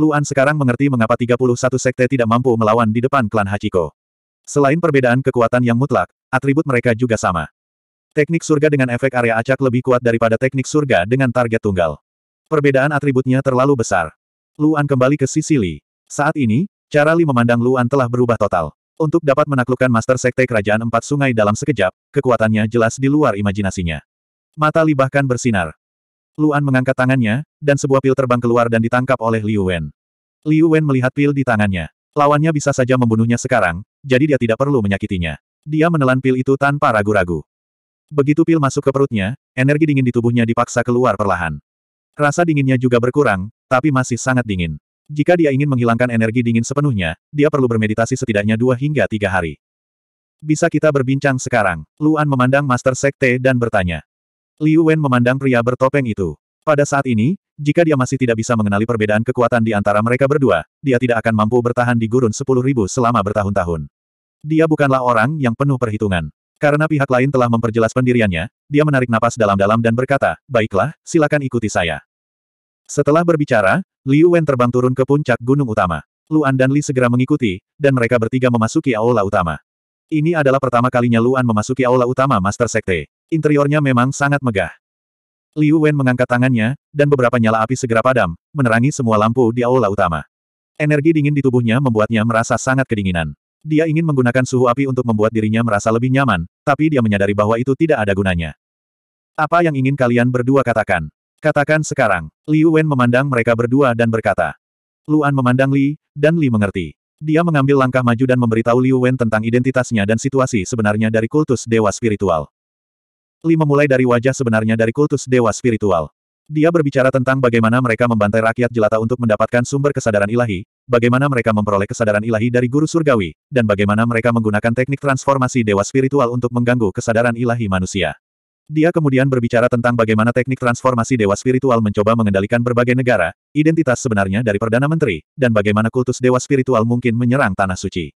[SPEAKER 1] Luan sekarang mengerti mengapa 31 sekte tidak mampu melawan di depan klan Hachiko. Selain perbedaan kekuatan yang mutlak, atribut mereka juga sama. Teknik surga dengan efek area acak lebih kuat daripada teknik surga dengan target tunggal. Perbedaan atributnya terlalu besar. Luan kembali ke Sisili. Saat ini, cara Li memandang Luan telah berubah total. Untuk dapat menaklukkan Master Sekte Kerajaan Empat Sungai dalam sekejap, kekuatannya jelas di luar imajinasinya. Mata Li bahkan bersinar. Luan mengangkat tangannya, dan sebuah pil terbang keluar dan ditangkap oleh Liu Wen. Liu Wen melihat pil di tangannya. Lawannya bisa saja membunuhnya sekarang, jadi dia tidak perlu menyakitinya. Dia menelan pil itu tanpa ragu-ragu. Begitu pil masuk ke perutnya, energi dingin di tubuhnya dipaksa keluar perlahan. Rasa dinginnya juga berkurang, tapi masih sangat dingin. Jika dia ingin menghilangkan energi dingin sepenuhnya, dia perlu bermeditasi setidaknya dua hingga tiga hari. Bisa kita berbincang sekarang? Luan memandang Master Sekte dan bertanya. Liu Wen memandang pria bertopeng itu. Pada saat ini, jika dia masih tidak bisa mengenali perbedaan kekuatan di antara mereka berdua, dia tidak akan mampu bertahan di gurun sepuluh ribu selama bertahun-tahun. Dia bukanlah orang yang penuh perhitungan. Karena pihak lain telah memperjelas pendiriannya, dia menarik napas dalam-dalam dan berkata, baiklah, silakan ikuti saya. Setelah berbicara, Liu Wen terbang turun ke puncak gunung utama. Luan dan Li segera mengikuti, dan mereka bertiga memasuki aula utama. Ini adalah pertama kalinya Luan memasuki aula utama Master Sekte. Interiornya memang sangat megah. Liu Wen mengangkat tangannya, dan beberapa nyala api segera padam, menerangi semua lampu di aula utama. Energi dingin di tubuhnya membuatnya merasa sangat kedinginan. Dia ingin menggunakan suhu api untuk membuat dirinya merasa lebih nyaman, tapi dia menyadari bahwa itu tidak ada gunanya. Apa yang ingin kalian berdua katakan? Katakan sekarang. Liu Wen memandang mereka berdua dan berkata. Luan memandang Li, dan Li mengerti. Dia mengambil langkah maju dan memberitahu Liu Wen tentang identitasnya dan situasi sebenarnya dari kultus dewa spiritual. Li memulai dari wajah sebenarnya dari kultus dewa spiritual. Dia berbicara tentang bagaimana mereka membantai rakyat jelata untuk mendapatkan sumber kesadaran ilahi, bagaimana mereka memperoleh kesadaran ilahi dari guru surgawi, dan bagaimana mereka menggunakan teknik transformasi dewa spiritual untuk mengganggu kesadaran ilahi manusia. Dia kemudian berbicara tentang bagaimana teknik transformasi dewa spiritual mencoba mengendalikan berbagai negara, identitas sebenarnya dari Perdana Menteri, dan bagaimana kultus dewa spiritual mungkin menyerang Tanah Suci.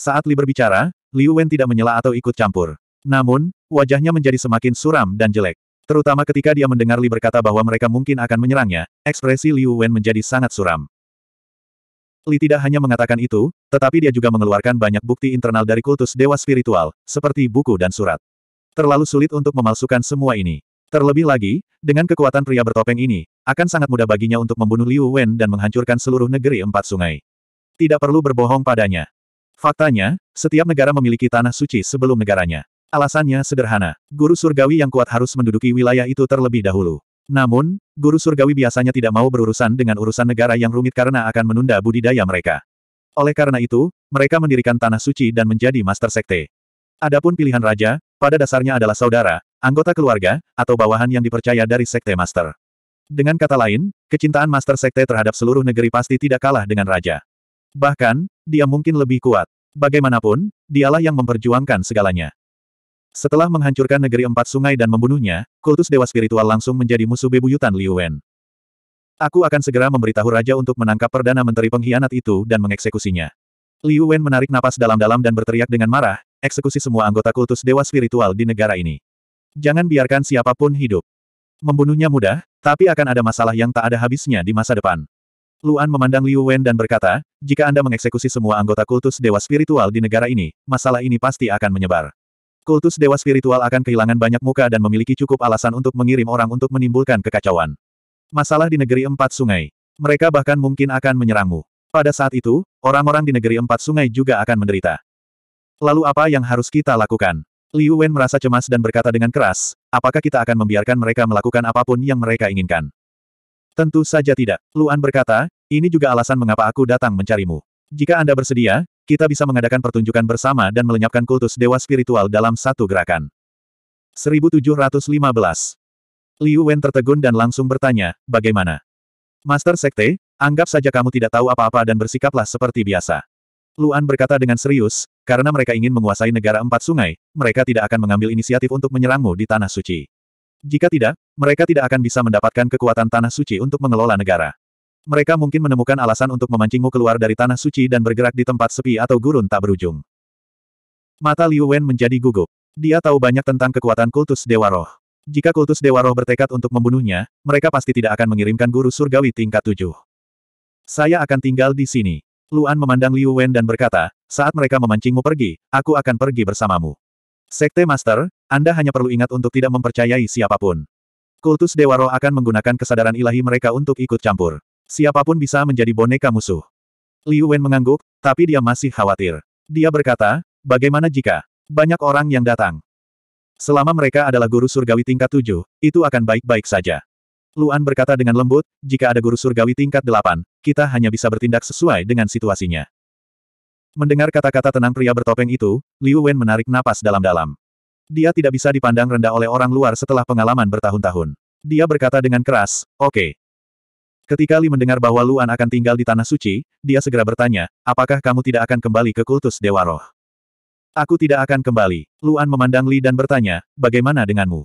[SPEAKER 1] Saat Li berbicara, Liu Wen tidak menyela atau ikut campur. Namun, wajahnya menjadi semakin suram dan jelek. Terutama ketika dia mendengar Li berkata bahwa mereka mungkin akan menyerangnya, ekspresi Liu Wen menjadi sangat suram. Li tidak hanya mengatakan itu, tetapi dia juga mengeluarkan banyak bukti internal dari kultus dewa spiritual, seperti buku dan surat. Terlalu sulit untuk memalsukan semua ini. Terlebih lagi, dengan kekuatan pria bertopeng ini, akan sangat mudah baginya untuk membunuh Liu Wen dan menghancurkan seluruh negeri empat sungai. Tidak perlu berbohong padanya. Faktanya, setiap negara memiliki tanah suci sebelum negaranya. Alasannya sederhana, guru surgawi yang kuat harus menduduki wilayah itu terlebih dahulu. Namun, guru surgawi biasanya tidak mau berurusan dengan urusan negara yang rumit karena akan menunda budidaya mereka. Oleh karena itu, mereka mendirikan tanah suci dan menjadi master sekte. Adapun pilihan raja, pada dasarnya adalah saudara, anggota keluarga, atau bawahan yang dipercaya dari Sekte Master. Dengan kata lain, kecintaan Master Sekte terhadap seluruh negeri pasti tidak kalah dengan Raja. Bahkan, dia mungkin lebih kuat. Bagaimanapun, dialah yang memperjuangkan segalanya. Setelah menghancurkan negeri empat sungai dan membunuhnya, kultus dewa spiritual langsung menjadi musuh bebuyutan Liu Wen. Aku akan segera memberitahu Raja untuk menangkap Perdana Menteri pengkhianat itu dan mengeksekusinya. Liu Wen menarik napas dalam-dalam dan berteriak dengan marah, eksekusi semua anggota kultus dewa spiritual di negara ini. Jangan biarkan siapapun hidup. Membunuhnya mudah, tapi akan ada masalah yang tak ada habisnya di masa depan. Luan memandang Liu Wen dan berkata, jika Anda mengeksekusi semua anggota kultus dewa spiritual di negara ini, masalah ini pasti akan menyebar. Kultus dewa spiritual akan kehilangan banyak muka dan memiliki cukup alasan untuk mengirim orang untuk menimbulkan kekacauan. Masalah di negeri empat sungai. Mereka bahkan mungkin akan menyerangmu. Pada saat itu, orang-orang di negeri empat sungai juga akan menderita. Lalu apa yang harus kita lakukan? Liu Wen merasa cemas dan berkata dengan keras, apakah kita akan membiarkan mereka melakukan apapun yang mereka inginkan? Tentu saja tidak. Luan berkata, ini juga alasan mengapa aku datang mencarimu. Jika Anda bersedia, kita bisa mengadakan pertunjukan bersama dan melenyapkan kultus dewa spiritual dalam satu gerakan. 1715 Liu Wen tertegun dan langsung bertanya, bagaimana? Master Sekte, anggap saja kamu tidak tahu apa-apa dan bersikaplah seperti biasa. Luan berkata dengan serius, karena mereka ingin menguasai negara empat sungai, mereka tidak akan mengambil inisiatif untuk menyerangmu di Tanah Suci. Jika tidak, mereka tidak akan bisa mendapatkan kekuatan Tanah Suci untuk mengelola negara. Mereka mungkin menemukan alasan untuk memancingmu keluar dari Tanah Suci dan bergerak di tempat sepi atau gurun tak berujung. Mata Liu Wen menjadi gugup. Dia tahu banyak tentang kekuatan kultus Dewa Roh. Jika kultus Dewa Roh bertekad untuk membunuhnya, mereka pasti tidak akan mengirimkan guru surgawi tingkat tujuh. Saya akan tinggal di sini. Luan memandang Liu Wen dan berkata, saat mereka memancingmu pergi, aku akan pergi bersamamu. Sekte Master, Anda hanya perlu ingat untuk tidak mempercayai siapapun. Kultus Dewa Roh akan menggunakan kesadaran ilahi mereka untuk ikut campur. Siapapun bisa menjadi boneka musuh. Liu Wen mengangguk, tapi dia masih khawatir. Dia berkata, bagaimana jika banyak orang yang datang? Selama mereka adalah guru surgawi tingkat tujuh, itu akan baik-baik saja. Luan berkata dengan lembut, jika ada guru surgawi tingkat delapan, kita hanya bisa bertindak sesuai dengan situasinya. Mendengar kata-kata tenang pria bertopeng itu, Liu Wen menarik napas dalam-dalam. Dia tidak bisa dipandang rendah oleh orang luar setelah pengalaman bertahun-tahun. Dia berkata dengan keras, oke. Okay. Ketika Li mendengar bahwa Luan akan tinggal di Tanah Suci, dia segera bertanya, apakah kamu tidak akan kembali ke kultus Dewa Roh? Aku tidak akan kembali. Luan memandang Li dan bertanya, bagaimana denganmu?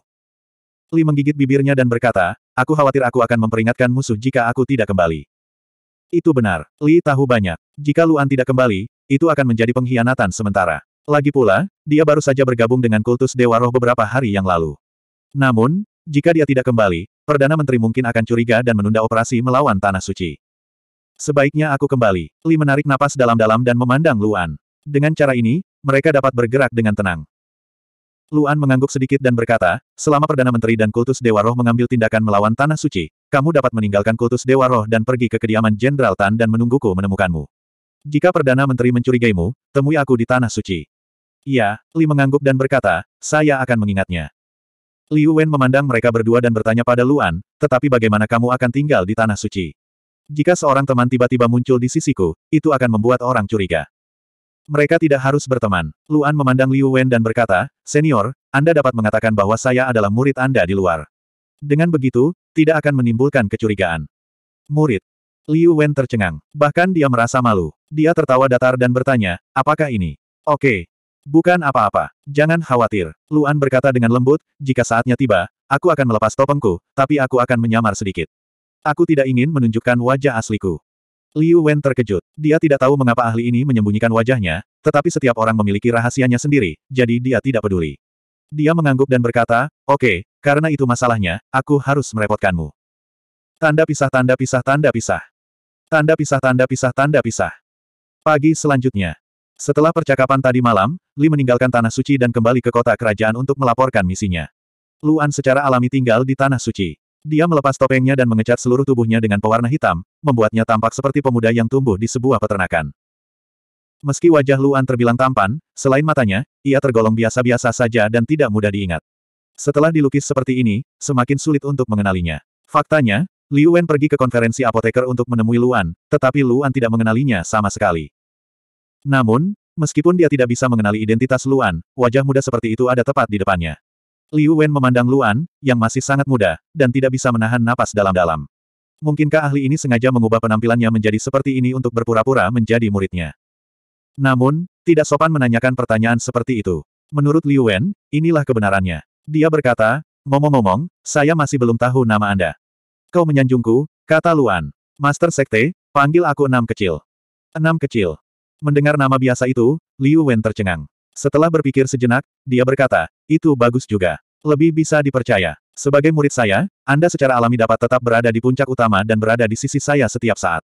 [SPEAKER 1] Li menggigit bibirnya dan berkata, aku khawatir aku akan memperingatkan musuh jika aku tidak kembali. Itu benar, Li tahu banyak. Jika Luan tidak kembali, itu akan menjadi pengkhianatan sementara. Lagi pula, dia baru saja bergabung dengan kultus Dewa Roh beberapa hari yang lalu. Namun, jika dia tidak kembali, Perdana Menteri mungkin akan curiga dan menunda operasi melawan Tanah Suci. Sebaiknya aku kembali. Li menarik napas dalam-dalam dan memandang Luan. Dengan cara ini, mereka dapat bergerak dengan tenang. Luan mengangguk sedikit dan berkata, selama Perdana Menteri dan kultus Dewa Roh mengambil tindakan melawan Tanah Suci, kamu dapat meninggalkan kultus Dewa Roh dan pergi ke kediaman Jenderal Tan dan menungguku menemukanmu. Jika Perdana Menteri mencurigaimu, temui aku di Tanah Suci. Iya, Li mengangguk dan berkata, saya akan mengingatnya. Liu Wen memandang mereka berdua dan bertanya pada Luan, tetapi bagaimana kamu akan tinggal di Tanah Suci? Jika seorang teman tiba-tiba muncul di sisiku, itu akan membuat orang curiga. Mereka tidak harus berteman. Luan memandang Liu Wen dan berkata, Senior, Anda dapat mengatakan bahwa saya adalah murid Anda di luar. Dengan begitu, tidak akan menimbulkan kecurigaan. Murid. Liu Wen tercengang. Bahkan dia merasa malu. Dia tertawa datar dan bertanya, apakah ini? Oke. Bukan apa-apa. Jangan khawatir. Luan berkata dengan lembut, jika saatnya tiba, aku akan melepas topengku, tapi aku akan menyamar sedikit. Aku tidak ingin menunjukkan wajah asliku. Liu Wen terkejut. Dia tidak tahu mengapa ahli ini menyembunyikan wajahnya, tetapi setiap orang memiliki rahasianya sendiri, jadi dia tidak peduli. Dia mengangguk dan berkata, oke, okay, karena itu masalahnya, aku harus merepotkanmu. Tanda pisah tanda pisah tanda pisah. Tanda pisah tanda pisah tanda pisah. Pagi selanjutnya. Setelah percakapan tadi malam, Li meninggalkan Tanah Suci dan kembali ke kota kerajaan untuk melaporkan misinya. Luan secara alami tinggal di Tanah Suci. Dia melepas topengnya dan mengecat seluruh tubuhnya dengan pewarna hitam, membuatnya tampak seperti pemuda yang tumbuh di sebuah peternakan. Meski wajah Luan terbilang tampan, selain matanya, ia tergolong biasa-biasa saja dan tidak mudah diingat. Setelah dilukis seperti ini, semakin sulit untuk mengenalinya. Faktanya, Liu Wen pergi ke konferensi apoteker untuk menemui Luan, tetapi Luan tidak mengenalinya sama sekali. Namun, meskipun dia tidak bisa mengenali identitas Luan, wajah muda seperti itu ada tepat di depannya. Liu Wen memandang Luan, yang masih sangat muda, dan tidak bisa menahan napas dalam-dalam. Mungkinkah ahli ini sengaja mengubah penampilannya menjadi seperti ini untuk berpura-pura menjadi muridnya? Namun, tidak sopan menanyakan pertanyaan seperti itu. Menurut Liu Wen, inilah kebenarannya. Dia berkata, Ngomong-ngomong, saya masih belum tahu nama Anda. Kau menyanjungku, kata Luan. Master Sekte, panggil aku enam kecil. Enam kecil. Mendengar nama biasa itu, Liu Wen tercengang. Setelah berpikir sejenak, dia berkata, itu bagus juga. Lebih bisa dipercaya. Sebagai murid saya, Anda secara alami dapat tetap berada di puncak utama dan berada di sisi saya setiap saat.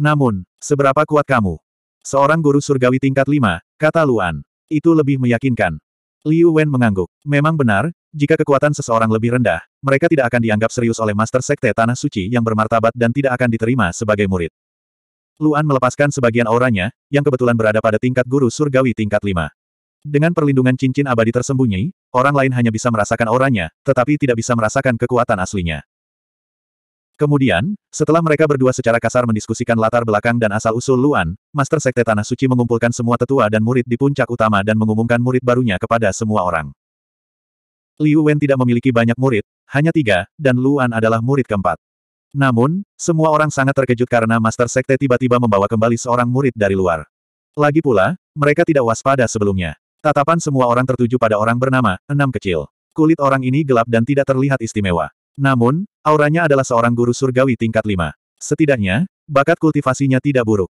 [SPEAKER 1] Namun, seberapa kuat kamu? Seorang guru surgawi tingkat lima, kata Luan. Itu lebih meyakinkan. Liu Wen mengangguk. Memang benar, jika kekuatan seseorang lebih rendah, mereka tidak akan dianggap serius oleh Master Sekte Tanah Suci yang bermartabat dan tidak akan diterima sebagai murid. Luan melepaskan sebagian auranya, yang kebetulan berada pada tingkat guru surgawi tingkat lima. Dengan perlindungan cincin abadi tersembunyi, orang lain hanya bisa merasakan auranya, tetapi tidak bisa merasakan kekuatan aslinya. Kemudian, setelah mereka berdua secara kasar mendiskusikan latar belakang dan asal-usul Luan, Master Sekte Tanah Suci mengumpulkan semua tetua dan murid di puncak utama dan mengumumkan murid barunya kepada semua orang. Liu Wen tidak memiliki banyak murid, hanya tiga, dan Luan adalah murid keempat. Namun, semua orang sangat terkejut karena Master Sekte tiba-tiba membawa kembali seorang murid dari luar. Lagi pula, mereka tidak waspada sebelumnya. Tatapan semua orang tertuju pada orang bernama, Enam Kecil. Kulit orang ini gelap dan tidak terlihat istimewa. Namun, auranya adalah seorang guru surgawi tingkat 5. Setidaknya, bakat kultivasinya tidak buruk.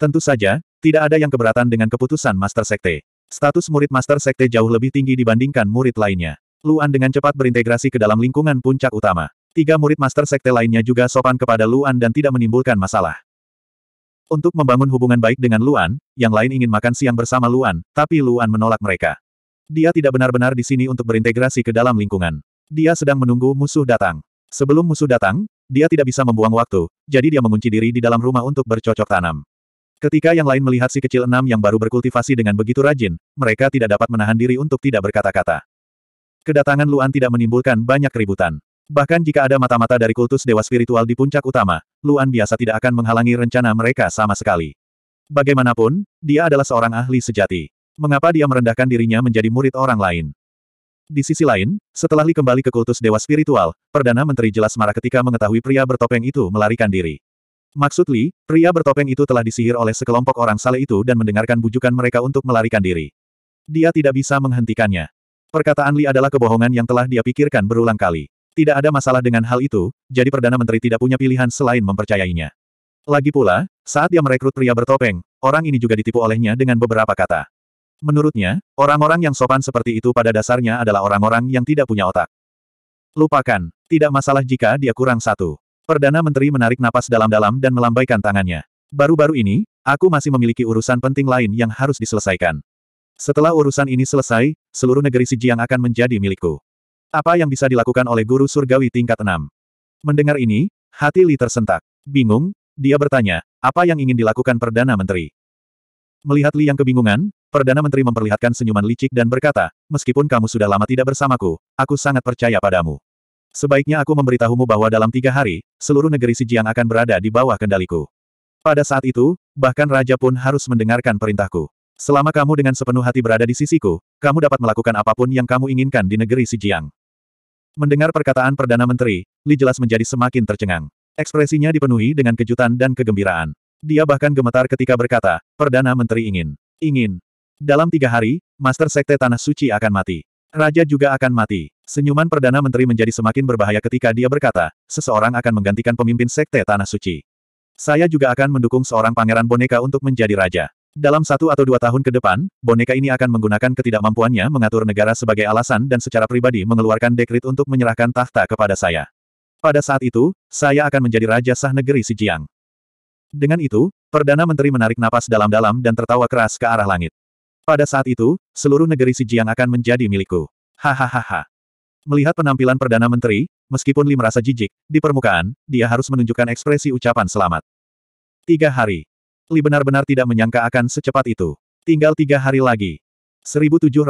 [SPEAKER 1] Tentu saja, tidak ada yang keberatan dengan keputusan Master Sekte. Status murid Master Sekte jauh lebih tinggi dibandingkan murid lainnya. Luan dengan cepat berintegrasi ke dalam lingkungan puncak utama. Tiga murid Master Sekte lainnya juga sopan kepada Luan dan tidak menimbulkan masalah. Untuk membangun hubungan baik dengan Luan, yang lain ingin makan siang bersama Luan, tapi Luan menolak mereka. Dia tidak benar-benar di sini untuk berintegrasi ke dalam lingkungan. Dia sedang menunggu musuh datang. Sebelum musuh datang, dia tidak bisa membuang waktu, jadi dia mengunci diri di dalam rumah untuk bercocok tanam. Ketika yang lain melihat si kecil enam yang baru berkultivasi dengan begitu rajin, mereka tidak dapat menahan diri untuk tidak berkata-kata. Kedatangan Luan tidak menimbulkan banyak keributan. Bahkan jika ada mata-mata dari kultus dewa spiritual di puncak utama, Luan biasa tidak akan menghalangi rencana mereka sama sekali. Bagaimanapun, dia adalah seorang ahli sejati. Mengapa dia merendahkan dirinya menjadi murid orang lain? Di sisi lain, setelah Li kembali ke kultus dewa spiritual, Perdana Menteri jelas marah ketika mengetahui pria bertopeng itu melarikan diri. Maksud Li, pria bertopeng itu telah disihir oleh sekelompok orang saleh itu dan mendengarkan bujukan mereka untuk melarikan diri. Dia tidak bisa menghentikannya. Perkataan Li adalah kebohongan yang telah dia pikirkan berulang kali. Tidak ada masalah dengan hal itu, jadi Perdana Menteri tidak punya pilihan selain mempercayainya. Lagi pula, saat dia merekrut pria bertopeng, orang ini juga ditipu olehnya dengan beberapa kata. Menurutnya, orang-orang yang sopan seperti itu pada dasarnya adalah orang-orang yang tidak punya otak. Lupakan, tidak masalah jika dia kurang satu. Perdana Menteri menarik napas dalam-dalam dan melambaikan tangannya. Baru-baru ini, aku masih memiliki urusan penting lain yang harus diselesaikan. Setelah urusan ini selesai, seluruh negeri Sijiang akan menjadi milikku. Apa yang bisa dilakukan oleh guru surgawi tingkat 6? Mendengar ini, hati Li tersentak. Bingung, dia bertanya, apa yang ingin dilakukan Perdana Menteri? Melihat Li yang kebingungan, Perdana Menteri memperlihatkan senyuman licik dan berkata, meskipun kamu sudah lama tidak bersamaku, aku sangat percaya padamu. Sebaiknya aku memberitahumu bahwa dalam tiga hari, seluruh negeri Sijiang akan berada di bawah kendaliku. Pada saat itu, bahkan Raja pun harus mendengarkan perintahku. Selama kamu dengan sepenuh hati berada di sisiku, kamu dapat melakukan apapun yang kamu inginkan di negeri Sijiang. Mendengar perkataan Perdana Menteri, Li jelas menjadi semakin tercengang. Ekspresinya dipenuhi dengan kejutan dan kegembiraan. Dia bahkan gemetar ketika berkata, Perdana Menteri ingin. Ingin. Dalam tiga hari, Master Sekte Tanah Suci akan mati. Raja juga akan mati. Senyuman Perdana Menteri menjadi semakin berbahaya ketika dia berkata, seseorang akan menggantikan pemimpin Sekte Tanah Suci. Saya juga akan mendukung seorang pangeran boneka untuk menjadi raja. Dalam satu atau dua tahun ke depan, boneka ini akan menggunakan ketidakmampuannya mengatur negara sebagai alasan dan secara pribadi mengeluarkan dekrit untuk menyerahkan tahta kepada saya. Pada saat itu, saya akan menjadi raja sah negeri Sijiang. Dengan itu, Perdana Menteri menarik napas dalam-dalam dan tertawa keras ke arah langit. Pada saat itu, seluruh negeri Sijian akan menjadi milikku. Hahaha. Melihat penampilan Perdana Menteri, meskipun Li merasa jijik, di permukaan, dia harus menunjukkan ekspresi ucapan selamat. Tiga hari. Li benar-benar tidak menyangka akan secepat itu. Tinggal tiga hari lagi. 1716.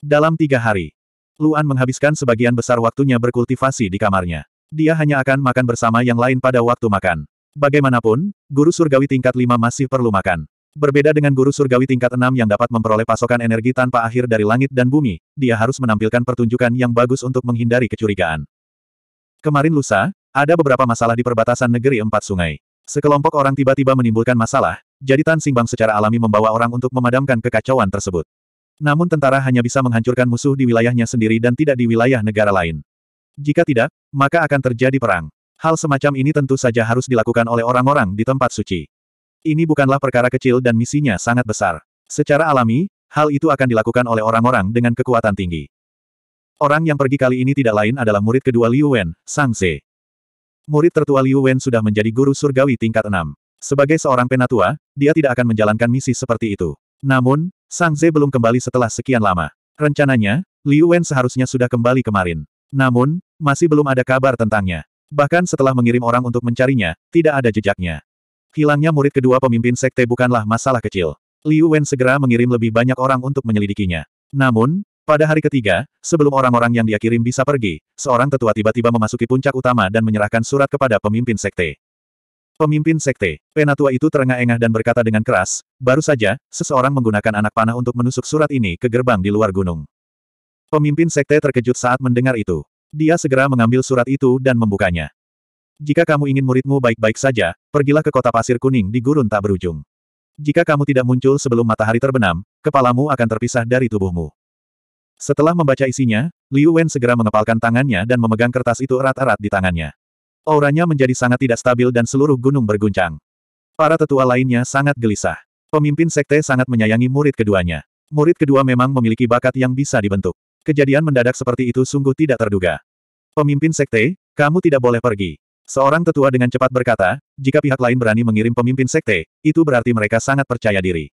[SPEAKER 1] Dalam tiga hari, Luan menghabiskan sebagian besar waktunya berkultivasi di kamarnya. Dia hanya akan makan bersama yang lain pada waktu makan. Bagaimanapun, guru surgawi tingkat lima masih perlu makan. Berbeda dengan guru surgawi tingkat 6 yang dapat memperoleh pasokan energi tanpa akhir dari langit dan bumi, dia harus menampilkan pertunjukan yang bagus untuk menghindari kecurigaan. Kemarin lusa, ada beberapa masalah di perbatasan negeri empat sungai. Sekelompok orang tiba-tiba menimbulkan masalah, jadi Tan Singbang secara alami membawa orang untuk memadamkan kekacauan tersebut. Namun tentara hanya bisa menghancurkan musuh di wilayahnya sendiri dan tidak di wilayah negara lain. Jika tidak, maka akan terjadi perang. Hal semacam ini tentu saja harus dilakukan oleh orang-orang di tempat suci. Ini bukanlah perkara kecil dan misinya sangat besar. Secara alami, hal itu akan dilakukan oleh orang-orang dengan kekuatan tinggi. Orang yang pergi kali ini tidak lain adalah murid kedua Liu Wen, Sang Se. Murid tertua Liu Wen sudah menjadi guru surgawi tingkat 6. Sebagai seorang penatua, dia tidak akan menjalankan misi seperti itu. Namun, Sang Ze belum kembali setelah sekian lama. Rencananya, Liu Wen seharusnya sudah kembali kemarin. Namun, masih belum ada kabar tentangnya. Bahkan setelah mengirim orang untuk mencarinya, tidak ada jejaknya. Hilangnya murid kedua pemimpin sekte bukanlah masalah kecil. Liu Wen segera mengirim lebih banyak orang untuk menyelidikinya. Namun, pada hari ketiga, sebelum orang-orang yang dia kirim bisa pergi, seorang tetua tiba-tiba memasuki puncak utama dan menyerahkan surat kepada pemimpin sekte. Pemimpin sekte, penatua itu terengah-engah dan berkata dengan keras, baru saja, seseorang menggunakan anak panah untuk menusuk surat ini ke gerbang di luar gunung. Pemimpin sekte terkejut saat mendengar itu. Dia segera mengambil surat itu dan membukanya. Jika kamu ingin muridmu baik-baik saja, pergilah ke kota pasir kuning di gurun tak berujung. Jika kamu tidak muncul sebelum matahari terbenam, kepalamu akan terpisah dari tubuhmu. Setelah membaca isinya, Liu Wen segera mengepalkan tangannya dan memegang kertas itu erat-erat di tangannya. Auranya menjadi sangat tidak stabil dan seluruh gunung berguncang. Para tetua lainnya sangat gelisah. Pemimpin sekte sangat menyayangi murid keduanya. Murid kedua memang memiliki bakat yang bisa dibentuk. Kejadian mendadak seperti itu sungguh tidak terduga. Pemimpin sekte, kamu tidak boleh pergi. Seorang tetua dengan cepat berkata, jika pihak lain berani mengirim pemimpin sekte, itu berarti mereka sangat percaya diri.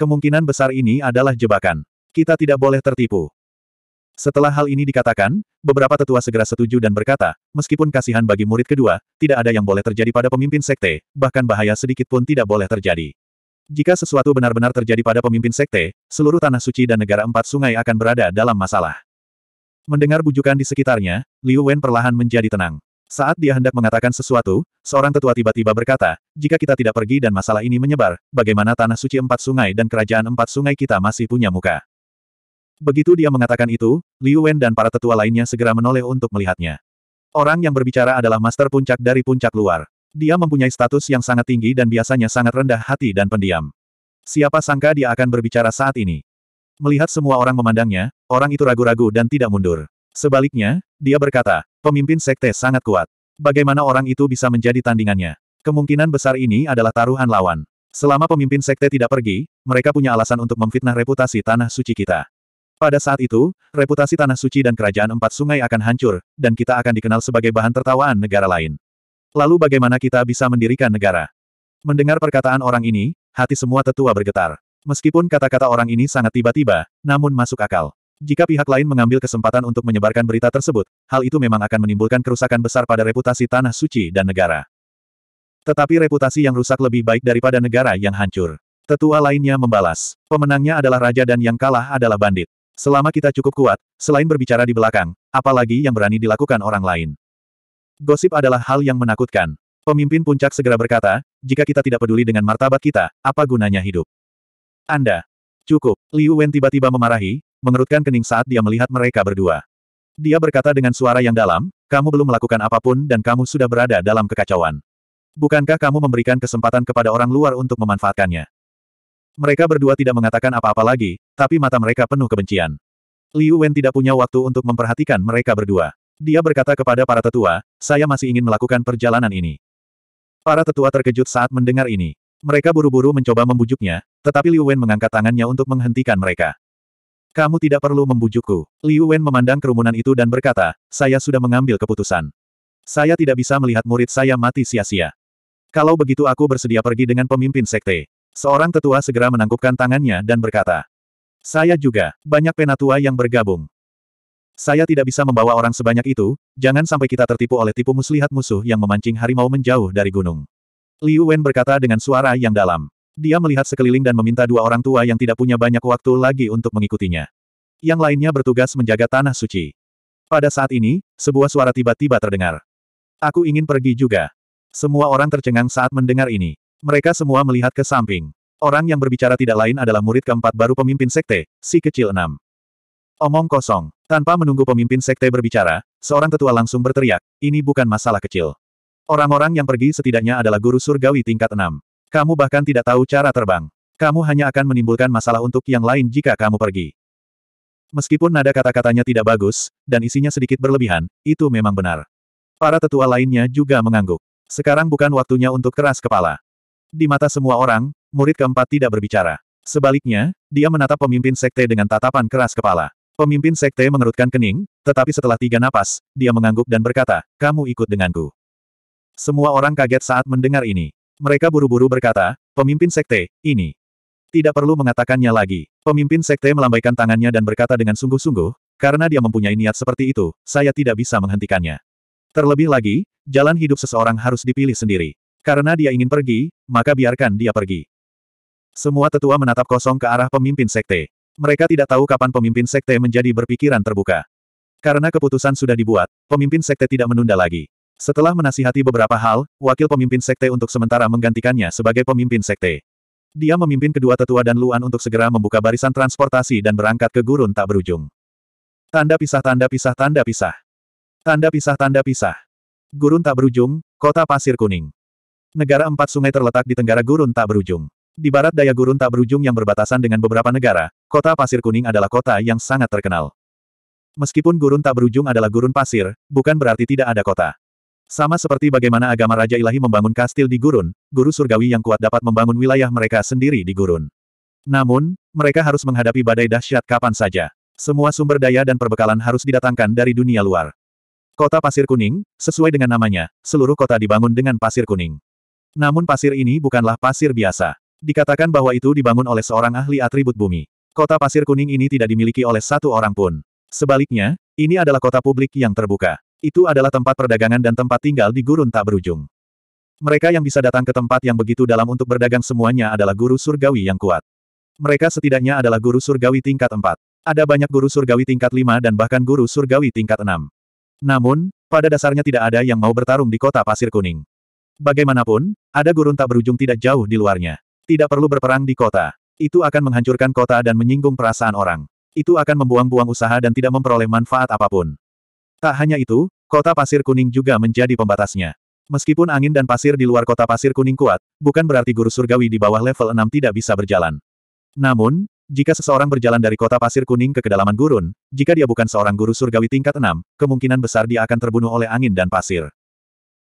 [SPEAKER 1] Kemungkinan besar ini adalah jebakan. Kita tidak boleh tertipu. Setelah hal ini dikatakan, beberapa tetua segera setuju dan berkata, meskipun kasihan bagi murid kedua, tidak ada yang boleh terjadi pada pemimpin sekte, bahkan bahaya sedikit pun tidak boleh terjadi. Jika sesuatu benar-benar terjadi pada pemimpin sekte, seluruh tanah suci dan negara empat sungai akan berada dalam masalah. Mendengar bujukan di sekitarnya, Liu Wen perlahan menjadi tenang. Saat dia hendak mengatakan sesuatu, seorang tetua tiba-tiba berkata, jika kita tidak pergi dan masalah ini menyebar, bagaimana tanah suci empat sungai dan kerajaan empat sungai kita masih punya muka? Begitu dia mengatakan itu, Liu Wen dan para tetua lainnya segera menoleh untuk melihatnya. Orang yang berbicara adalah master puncak dari puncak luar. Dia mempunyai status yang sangat tinggi dan biasanya sangat rendah hati dan pendiam. Siapa sangka dia akan berbicara saat ini? Melihat semua orang memandangnya, orang itu ragu-ragu dan tidak mundur. Sebaliknya, dia berkata, Pemimpin sekte sangat kuat. Bagaimana orang itu bisa menjadi tandingannya? Kemungkinan besar ini adalah taruhan lawan. Selama pemimpin sekte tidak pergi, mereka punya alasan untuk memfitnah reputasi tanah suci kita. Pada saat itu, reputasi tanah suci dan kerajaan empat sungai akan hancur, dan kita akan dikenal sebagai bahan tertawaan negara lain. Lalu bagaimana kita bisa mendirikan negara? Mendengar perkataan orang ini, hati semua tetua bergetar. Meskipun kata-kata orang ini sangat tiba-tiba, namun masuk akal. Jika pihak lain mengambil kesempatan untuk menyebarkan berita tersebut, hal itu memang akan menimbulkan kerusakan besar pada reputasi tanah suci dan negara. Tetapi reputasi yang rusak lebih baik daripada negara yang hancur. Tetua lainnya membalas. Pemenangnya adalah raja dan yang kalah adalah bandit. Selama kita cukup kuat, selain berbicara di belakang, apalagi yang berani dilakukan orang lain. Gosip adalah hal yang menakutkan. Pemimpin puncak segera berkata, jika kita tidak peduli dengan martabat kita, apa gunanya hidup? Anda. Cukup. Liu Wen tiba-tiba memarahi, mengerutkan kening saat dia melihat mereka berdua. Dia berkata dengan suara yang dalam, kamu belum melakukan apapun dan kamu sudah berada dalam kekacauan. Bukankah kamu memberikan kesempatan kepada orang luar untuk memanfaatkannya? Mereka berdua tidak mengatakan apa-apa lagi, tapi mata mereka penuh kebencian. Liu Wen tidak punya waktu untuk memperhatikan mereka berdua. Dia berkata kepada para tetua, saya masih ingin melakukan perjalanan ini. Para tetua terkejut saat mendengar ini. Mereka buru-buru mencoba membujuknya, tetapi Liu Wen mengangkat tangannya untuk menghentikan mereka. Kamu tidak perlu membujukku. Liu Wen memandang kerumunan itu dan berkata, saya sudah mengambil keputusan. Saya tidak bisa melihat murid saya mati sia-sia. Kalau begitu aku bersedia pergi dengan pemimpin sekte. Seorang tetua segera menangkupkan tangannya dan berkata, saya juga, banyak penatua yang bergabung. Saya tidak bisa membawa orang sebanyak itu, jangan sampai kita tertipu oleh tipu muslihat musuh yang memancing harimau menjauh dari gunung. Liu Wen berkata dengan suara yang dalam. Dia melihat sekeliling dan meminta dua orang tua yang tidak punya banyak waktu lagi untuk mengikutinya. Yang lainnya bertugas menjaga tanah suci. Pada saat ini, sebuah suara tiba-tiba terdengar. Aku ingin pergi juga. Semua orang tercengang saat mendengar ini. Mereka semua melihat ke samping. Orang yang berbicara tidak lain adalah murid keempat baru pemimpin sekte, si kecil enam. Omong kosong. Tanpa menunggu pemimpin sekte berbicara, seorang tetua langsung berteriak, ini bukan masalah kecil. Orang-orang yang pergi setidaknya adalah guru surgawi tingkat enam. Kamu bahkan tidak tahu cara terbang. Kamu hanya akan menimbulkan masalah untuk yang lain jika kamu pergi. Meskipun nada kata-katanya tidak bagus, dan isinya sedikit berlebihan, itu memang benar. Para tetua lainnya juga mengangguk. Sekarang bukan waktunya untuk keras kepala. Di mata semua orang, murid keempat tidak berbicara. Sebaliknya, dia menatap pemimpin sekte dengan tatapan keras kepala. Pemimpin sekte mengerutkan kening, tetapi setelah tiga napas, dia mengangguk dan berkata, kamu ikut denganku. Semua orang kaget saat mendengar ini. Mereka buru-buru berkata, pemimpin sekte, ini. Tidak perlu mengatakannya lagi. Pemimpin sekte melambaikan tangannya dan berkata dengan sungguh-sungguh, karena dia mempunyai niat seperti itu, saya tidak bisa menghentikannya. Terlebih lagi, jalan hidup seseorang harus dipilih sendiri. Karena dia ingin pergi, maka biarkan dia pergi. Semua tetua menatap kosong ke arah pemimpin sekte. Mereka tidak tahu kapan pemimpin sekte menjadi berpikiran terbuka. Karena keputusan sudah dibuat, pemimpin sekte tidak menunda lagi. Setelah menasihati beberapa hal, wakil pemimpin sekte untuk sementara menggantikannya sebagai pemimpin sekte. Dia memimpin kedua tetua dan Luan untuk segera membuka barisan transportasi dan berangkat ke gurun tak berujung. Tanda pisah tanda pisah tanda pisah. Tanda pisah tanda pisah. Gurun tak berujung, kota pasir kuning. Negara empat sungai terletak di tenggara gurun tak berujung. Di barat daya gurun tak berujung yang berbatasan dengan beberapa negara, kota pasir kuning adalah kota yang sangat terkenal. Meskipun gurun tak berujung adalah gurun pasir, bukan berarti tidak ada kota. Sama seperti bagaimana agama Raja Ilahi membangun kastil di gurun, guru surgawi yang kuat dapat membangun wilayah mereka sendiri di gurun. Namun, mereka harus menghadapi badai dahsyat kapan saja. Semua sumber daya dan perbekalan harus didatangkan dari dunia luar. Kota Pasir Kuning, sesuai dengan namanya, seluruh kota dibangun dengan pasir kuning. Namun pasir ini bukanlah pasir biasa. Dikatakan bahwa itu dibangun oleh seorang ahli atribut bumi. Kota Pasir Kuning ini tidak dimiliki oleh satu orang pun. Sebaliknya, ini adalah kota publik yang terbuka. Itu adalah tempat perdagangan dan tempat tinggal di gurun tak berujung. Mereka yang bisa datang ke tempat yang begitu dalam untuk berdagang semuanya adalah guru surgawi yang kuat. Mereka setidaknya adalah guru surgawi tingkat 4. Ada banyak guru surgawi tingkat 5 dan bahkan guru surgawi tingkat 6. Namun, pada dasarnya tidak ada yang mau bertarung di kota pasir kuning. Bagaimanapun, ada gurun tak berujung tidak jauh di luarnya. Tidak perlu berperang di kota. Itu akan menghancurkan kota dan menyinggung perasaan orang. Itu akan membuang-buang usaha dan tidak memperoleh manfaat apapun. Tak hanya itu, kota pasir kuning juga menjadi pembatasnya. Meskipun angin dan pasir di luar kota pasir kuning kuat, bukan berarti guru surgawi di bawah level 6 tidak bisa berjalan. Namun, jika seseorang berjalan dari kota pasir kuning ke kedalaman gurun, jika dia bukan seorang guru surgawi tingkat 6, kemungkinan besar dia akan terbunuh oleh angin dan pasir.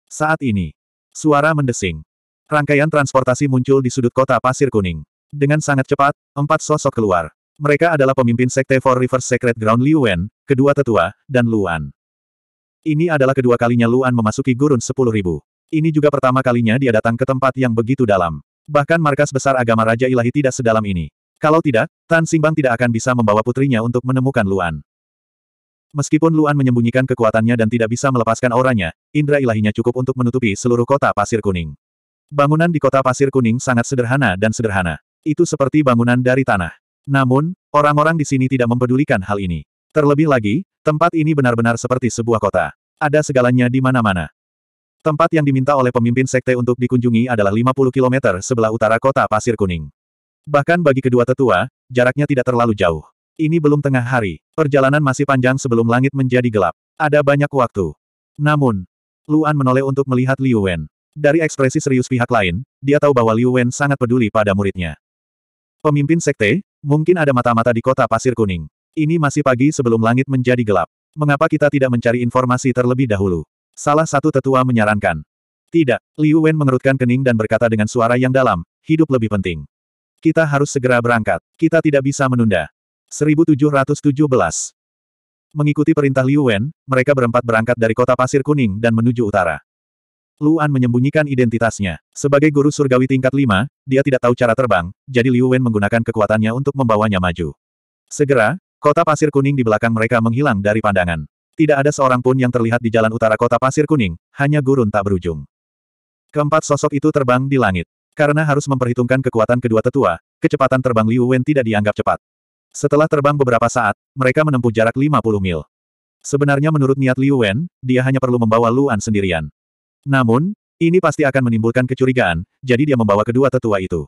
[SPEAKER 1] Saat ini, suara mendesing. Rangkaian transportasi muncul di sudut kota pasir kuning. Dengan sangat cepat, empat sosok keluar. Mereka adalah pemimpin Sekte Four Rivers Secret Ground Liu Wen, kedua tetua, dan Luan. Ini adalah kedua kalinya Luan memasuki gurun sepuluh ribu. Ini juga pertama kalinya dia datang ke tempat yang begitu dalam. Bahkan markas besar agama Raja Ilahi tidak sedalam ini. Kalau tidak, Tan Simbang tidak akan bisa membawa putrinya untuk menemukan Luan. Meskipun Luan menyembunyikan kekuatannya dan tidak bisa melepaskan auranya, indera ilahinya cukup untuk menutupi seluruh kota pasir kuning. Bangunan di kota pasir kuning sangat sederhana dan sederhana. Itu seperti bangunan dari tanah. Namun, orang-orang di sini tidak mempedulikan hal ini. Terlebih lagi, tempat ini benar-benar seperti sebuah kota. Ada segalanya di mana-mana. Tempat yang diminta oleh pemimpin sekte untuk dikunjungi adalah 50 km sebelah utara kota Pasir Kuning. Bahkan bagi kedua tetua, jaraknya tidak terlalu jauh. Ini belum tengah hari. Perjalanan masih panjang sebelum langit menjadi gelap. Ada banyak waktu. Namun, Luan menoleh untuk melihat Liu Wen. Dari ekspresi serius pihak lain, dia tahu bahwa Liu Wen sangat peduli pada muridnya. Pemimpin sekte, mungkin ada mata-mata di kota Pasir Kuning. Ini masih pagi sebelum langit menjadi gelap. Mengapa kita tidak mencari informasi terlebih dahulu? Salah satu tetua menyarankan. Tidak, Liu Wen mengerutkan kening dan berkata dengan suara yang dalam, hidup lebih penting. Kita harus segera berangkat. Kita tidak bisa menunda. 1717 Mengikuti perintah Liu Wen, mereka berempat berangkat dari kota Pasir Kuning dan menuju utara. Luan menyembunyikan identitasnya. Sebagai guru surgawi tingkat 5, dia tidak tahu cara terbang, jadi Liu Wen menggunakan kekuatannya untuk membawanya maju. Segera, Kota pasir kuning di belakang mereka menghilang dari pandangan. Tidak ada seorang pun yang terlihat di jalan utara kota pasir kuning, hanya gurun tak berujung. Keempat sosok itu terbang di langit. Karena harus memperhitungkan kekuatan kedua tetua, kecepatan terbang Liu Wen tidak dianggap cepat. Setelah terbang beberapa saat, mereka menempuh jarak 50 mil. Sebenarnya menurut niat Liu Wen, dia hanya perlu membawa Luan sendirian. Namun, ini pasti akan menimbulkan kecurigaan, jadi dia membawa kedua tetua itu.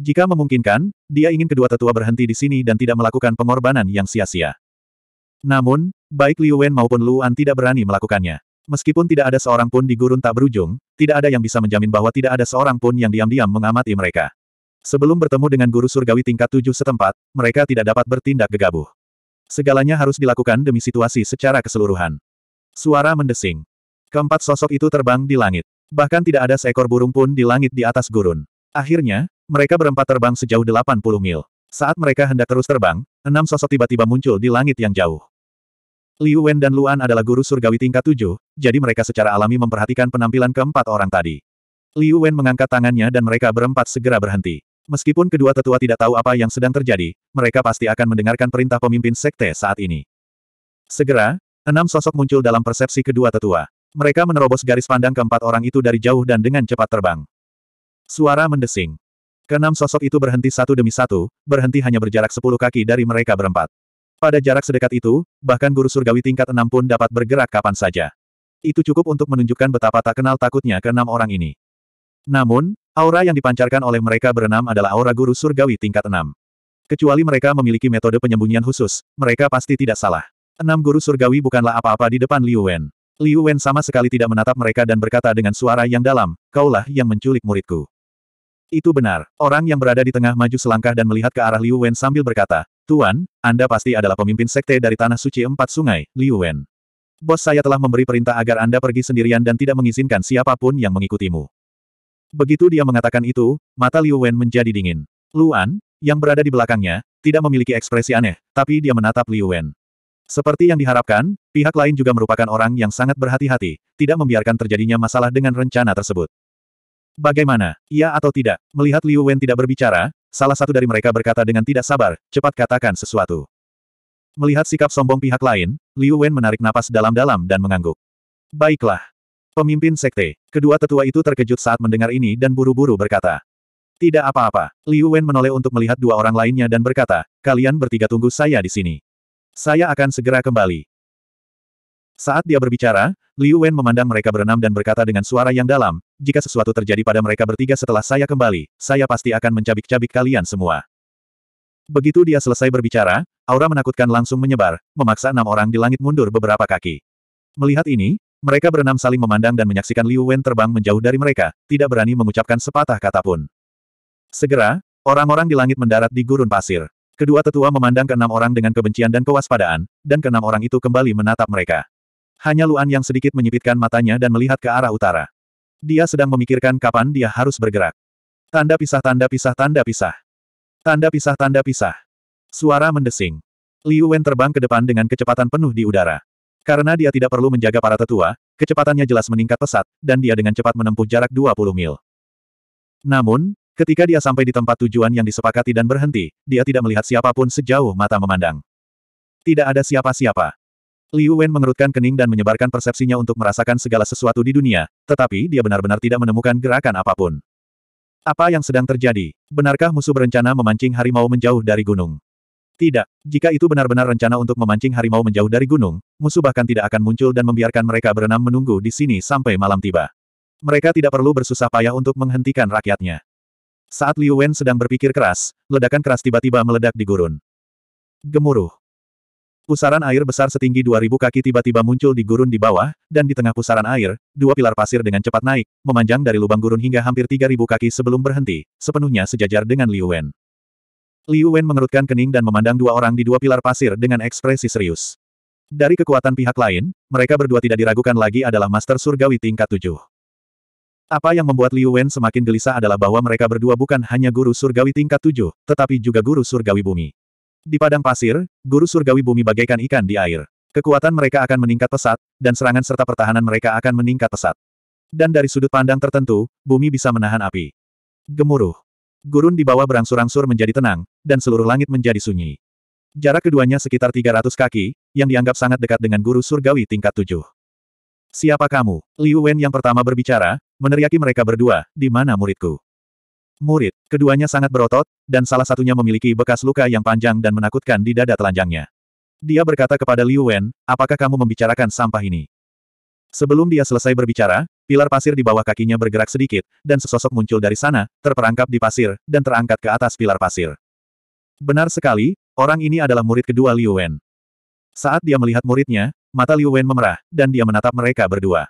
[SPEAKER 1] Jika memungkinkan, dia ingin kedua tetua berhenti di sini dan tidak melakukan pengorbanan yang sia-sia. Namun, baik Liu Wen maupun Luan tidak berani melakukannya. Meskipun tidak ada seorang pun di gurun tak berujung, tidak ada yang bisa menjamin bahwa tidak ada seorang pun yang diam-diam mengamati mereka. Sebelum bertemu dengan guru surgawi tingkat tujuh setempat, mereka tidak dapat bertindak gegabah. Segalanya harus dilakukan demi situasi secara keseluruhan. Suara mendesing. Keempat sosok itu terbang di langit. Bahkan tidak ada seekor burung pun di langit di atas gurun. Akhirnya, mereka berempat terbang sejauh 80 mil. Saat mereka hendak terus terbang, enam sosok tiba-tiba muncul di langit yang jauh. Liu Wen dan Luan adalah guru surgawi tingkat tujuh, jadi mereka secara alami memperhatikan penampilan keempat orang tadi. Liu Wen mengangkat tangannya dan mereka berempat segera berhenti. Meskipun kedua tetua tidak tahu apa yang sedang terjadi, mereka pasti akan mendengarkan perintah pemimpin sekte saat ini. Segera, enam sosok muncul dalam persepsi kedua tetua. Mereka menerobos garis pandang keempat orang itu dari jauh dan dengan cepat terbang. Suara mendesing. Keenam sosok itu berhenti satu demi satu, berhenti hanya berjarak sepuluh kaki dari mereka berempat. Pada jarak sedekat itu, bahkan guru surgawi tingkat enam pun dapat bergerak kapan saja. Itu cukup untuk menunjukkan betapa tak kenal takutnya keenam orang ini. Namun, aura yang dipancarkan oleh mereka berenam adalah aura guru surgawi tingkat enam. Kecuali mereka memiliki metode penyembunyian khusus, mereka pasti tidak salah. Enam guru surgawi bukanlah apa-apa di depan Liu Wen. Liu Wen sama sekali tidak menatap mereka dan berkata dengan suara yang dalam, kaulah yang menculik muridku. Itu benar. Orang yang berada di tengah maju selangkah dan melihat ke arah Liu Wen sambil berkata, Tuan, Anda pasti adalah pemimpin sekte dari Tanah Suci Empat Sungai, Liu Wen. Bos saya telah memberi perintah agar Anda pergi sendirian dan tidak mengizinkan siapapun yang mengikutimu. Begitu dia mengatakan itu, mata Liu Wen menjadi dingin. Luan, yang berada di belakangnya, tidak memiliki ekspresi aneh, tapi dia menatap Liu Wen. Seperti yang diharapkan, pihak lain juga merupakan orang yang sangat berhati-hati, tidak membiarkan terjadinya masalah dengan rencana tersebut. Bagaimana, iya atau tidak? Melihat Liu Wen tidak berbicara, salah satu dari mereka berkata dengan tidak sabar, cepat katakan sesuatu. Melihat sikap sombong pihak lain, Liu Wen menarik napas dalam-dalam dan mengangguk. Baiklah. Pemimpin sekte, kedua tetua itu terkejut saat mendengar ini dan buru-buru berkata. Tidak apa-apa, Liu Wen menoleh untuk melihat dua orang lainnya dan berkata, kalian bertiga tunggu saya di sini. Saya akan segera kembali. Saat dia berbicara, Liu Wen memandang mereka berenam dan berkata dengan suara yang dalam, jika sesuatu terjadi pada mereka bertiga setelah saya kembali, saya pasti akan mencabik-cabik kalian semua. Begitu dia selesai berbicara, aura menakutkan langsung menyebar, memaksa enam orang di langit mundur beberapa kaki. Melihat ini, mereka berenam saling memandang dan menyaksikan Liu Wen terbang menjauh dari mereka, tidak berani mengucapkan sepatah kata pun. Segera, orang-orang di langit mendarat di gurun pasir. Kedua tetua memandang keenam orang dengan kebencian dan kewaspadaan, dan keenam orang itu kembali menatap mereka. Hanya Luan yang sedikit menyipitkan matanya dan melihat ke arah utara. Dia sedang memikirkan kapan dia harus bergerak. Tanda pisah tanda pisah tanda pisah. Tanda pisah tanda pisah. Suara mendesing. Liu Wen terbang ke depan dengan kecepatan penuh di udara. Karena dia tidak perlu menjaga para tetua, kecepatannya jelas meningkat pesat, dan dia dengan cepat menempuh jarak 20 mil. Namun, ketika dia sampai di tempat tujuan yang disepakati dan berhenti, dia tidak melihat siapapun sejauh mata memandang. Tidak ada siapa-siapa. Liu Wen mengerutkan kening dan menyebarkan persepsinya untuk merasakan segala sesuatu di dunia, tetapi dia benar-benar tidak menemukan gerakan apapun. Apa yang sedang terjadi? Benarkah musuh berencana memancing harimau menjauh dari gunung? Tidak, jika itu benar-benar rencana untuk memancing harimau menjauh dari gunung, musuh bahkan tidak akan muncul dan membiarkan mereka berenam menunggu di sini sampai malam tiba. Mereka tidak perlu bersusah payah untuk menghentikan rakyatnya. Saat Liu Wen sedang berpikir keras, ledakan keras tiba-tiba meledak di gurun. Gemuruh. Pusaran air besar setinggi 2000 kaki tiba-tiba muncul di gurun di bawah, dan di tengah pusaran air, dua pilar pasir dengan cepat naik, memanjang dari lubang gurun hingga hampir 3000 kaki sebelum berhenti, sepenuhnya sejajar dengan Liu Wen. Liu Wen mengerutkan kening dan memandang dua orang di dua pilar pasir dengan ekspresi serius. Dari kekuatan pihak lain, mereka berdua tidak diragukan lagi adalah Master Surgawi tingkat 7. Apa yang membuat Liu Wen semakin gelisah adalah bahwa mereka berdua bukan hanya guru surgawi tingkat tujuh, tetapi juga guru surgawi bumi. Di padang pasir, guru surgawi bumi bagaikan ikan di air. Kekuatan mereka akan meningkat pesat, dan serangan serta pertahanan mereka akan meningkat pesat. Dan dari sudut pandang tertentu, bumi bisa menahan api. Gemuruh. Gurun di bawah berangsur-angsur menjadi tenang, dan seluruh langit menjadi sunyi. Jarak keduanya sekitar 300 kaki, yang dianggap sangat dekat dengan guru surgawi tingkat tujuh. Siapa kamu? Liu Wen yang pertama berbicara, meneriaki mereka berdua, di mana muridku? Murid, keduanya sangat berotot, dan salah satunya memiliki bekas luka yang panjang dan menakutkan di dada telanjangnya. Dia berkata kepada Liu Wen, apakah kamu membicarakan sampah ini? Sebelum dia selesai berbicara, pilar pasir di bawah kakinya bergerak sedikit, dan sesosok muncul dari sana, terperangkap di pasir, dan terangkat ke atas pilar pasir. Benar sekali, orang ini adalah murid kedua Liu Wen. Saat dia melihat muridnya, mata Liu Wen memerah, dan dia menatap mereka berdua.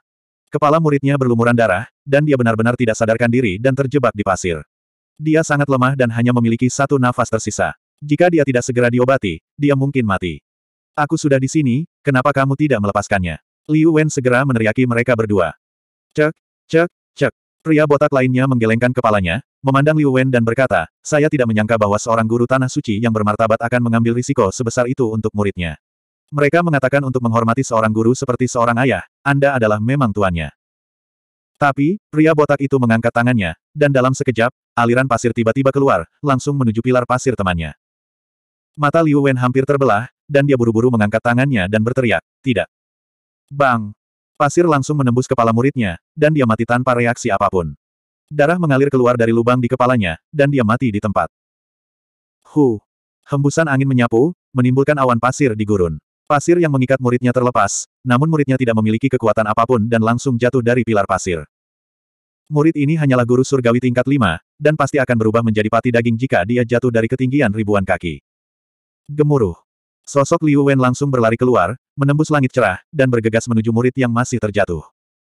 [SPEAKER 1] Kepala muridnya berlumuran darah, dan dia benar-benar tidak sadarkan diri dan terjebak di pasir. Dia sangat lemah dan hanya memiliki satu nafas tersisa. Jika dia tidak segera diobati, dia mungkin mati. Aku sudah di sini, kenapa kamu tidak melepaskannya? Liu Wen segera meneriaki mereka berdua. Cek, cek, cek. Pria botak lainnya menggelengkan kepalanya, memandang Liu Wen dan berkata, saya tidak menyangka bahwa seorang guru tanah suci yang bermartabat akan mengambil risiko sebesar itu untuk muridnya. Mereka mengatakan untuk menghormati seorang guru seperti seorang ayah, Anda adalah memang tuannya. Tapi, pria botak itu mengangkat tangannya, dan dalam sekejap, aliran pasir tiba-tiba keluar, langsung menuju pilar pasir temannya. Mata Liu Wen hampir terbelah, dan dia buru-buru mengangkat tangannya dan berteriak, tidak. Bang! Pasir langsung menembus kepala muridnya, dan dia mati tanpa reaksi apapun. Darah mengalir keluar dari lubang di kepalanya, dan dia mati di tempat. Hu! Hembusan angin menyapu, menimbulkan awan pasir di gurun. Pasir yang mengikat muridnya terlepas, namun muridnya tidak memiliki kekuatan apapun dan langsung jatuh dari pilar pasir. Murid ini hanyalah guru surgawi tingkat 5, dan pasti akan berubah menjadi pati daging jika dia jatuh dari ketinggian ribuan kaki. Gemuruh. Sosok Liu Wen langsung berlari keluar, menembus langit cerah, dan bergegas menuju murid yang masih terjatuh.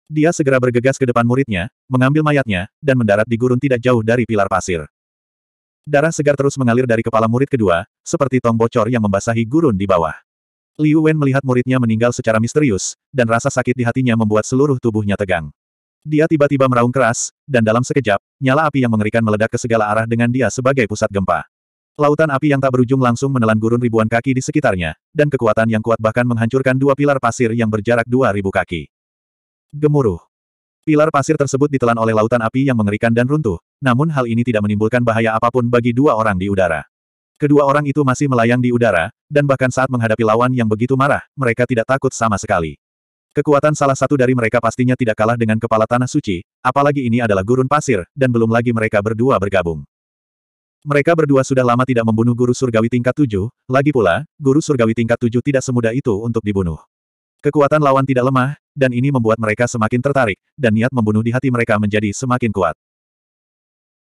[SPEAKER 1] Dia segera bergegas ke depan muridnya, mengambil mayatnya, dan mendarat di gurun tidak jauh dari pilar pasir. Darah segar terus mengalir dari kepala murid kedua, seperti tong bocor yang membasahi gurun di bawah. Liu Wen melihat muridnya meninggal secara misterius, dan rasa sakit di hatinya membuat seluruh tubuhnya tegang. Dia tiba-tiba meraung keras, dan dalam sekejap, nyala api yang mengerikan meledak ke segala arah dengan dia sebagai pusat gempa. Lautan api yang tak berujung langsung menelan gurun ribuan kaki di sekitarnya, dan kekuatan yang kuat bahkan menghancurkan dua pilar pasir yang berjarak dua ribu kaki. Gemuruh. Pilar pasir tersebut ditelan oleh lautan api yang mengerikan dan runtuh, namun hal ini tidak menimbulkan bahaya apapun bagi dua orang di udara. Kedua orang itu masih melayang di udara, dan bahkan saat menghadapi lawan yang begitu marah, mereka tidak takut sama sekali. Kekuatan salah satu dari mereka pastinya tidak kalah dengan kepala tanah suci, apalagi ini adalah gurun pasir, dan belum lagi mereka berdua bergabung. Mereka berdua sudah lama tidak membunuh guru surgawi tingkat tujuh, lagi pula, guru surgawi tingkat tujuh tidak semudah itu untuk dibunuh. Kekuatan lawan tidak lemah, dan ini membuat mereka semakin tertarik, dan niat membunuh di hati mereka menjadi semakin kuat.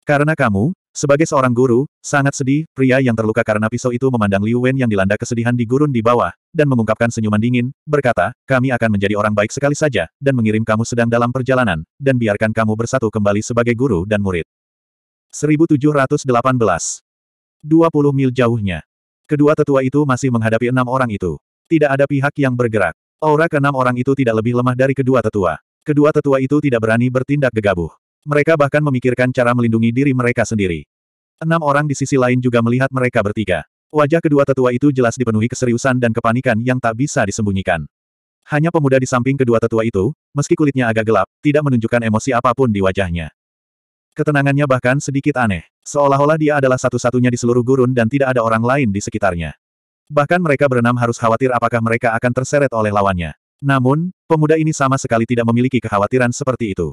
[SPEAKER 1] Karena kamu, sebagai seorang guru, sangat sedih, pria yang terluka karena pisau itu memandang Liu Wen yang dilanda kesedihan di gurun di bawah, dan mengungkapkan senyuman dingin, berkata, kami akan menjadi orang baik sekali saja, dan mengirim kamu sedang dalam perjalanan, dan biarkan kamu bersatu kembali sebagai guru dan murid. 1718 20 mil jauhnya. Kedua tetua itu masih menghadapi enam orang itu. Tidak ada pihak yang bergerak. Aura keenam orang itu tidak lebih lemah dari kedua tetua. Kedua tetua itu tidak berani bertindak gegabah. Mereka bahkan memikirkan cara melindungi diri mereka sendiri. Enam orang di sisi lain juga melihat mereka bertiga. Wajah kedua tetua itu jelas dipenuhi keseriusan dan kepanikan yang tak bisa disembunyikan. Hanya pemuda di samping kedua tetua itu, meski kulitnya agak gelap, tidak menunjukkan emosi apapun di wajahnya. Ketenangannya bahkan sedikit aneh, seolah-olah dia adalah satu-satunya di seluruh gurun dan tidak ada orang lain di sekitarnya. Bahkan mereka berenam harus khawatir apakah mereka akan terseret oleh lawannya. Namun, pemuda ini sama sekali tidak memiliki kekhawatiran seperti itu.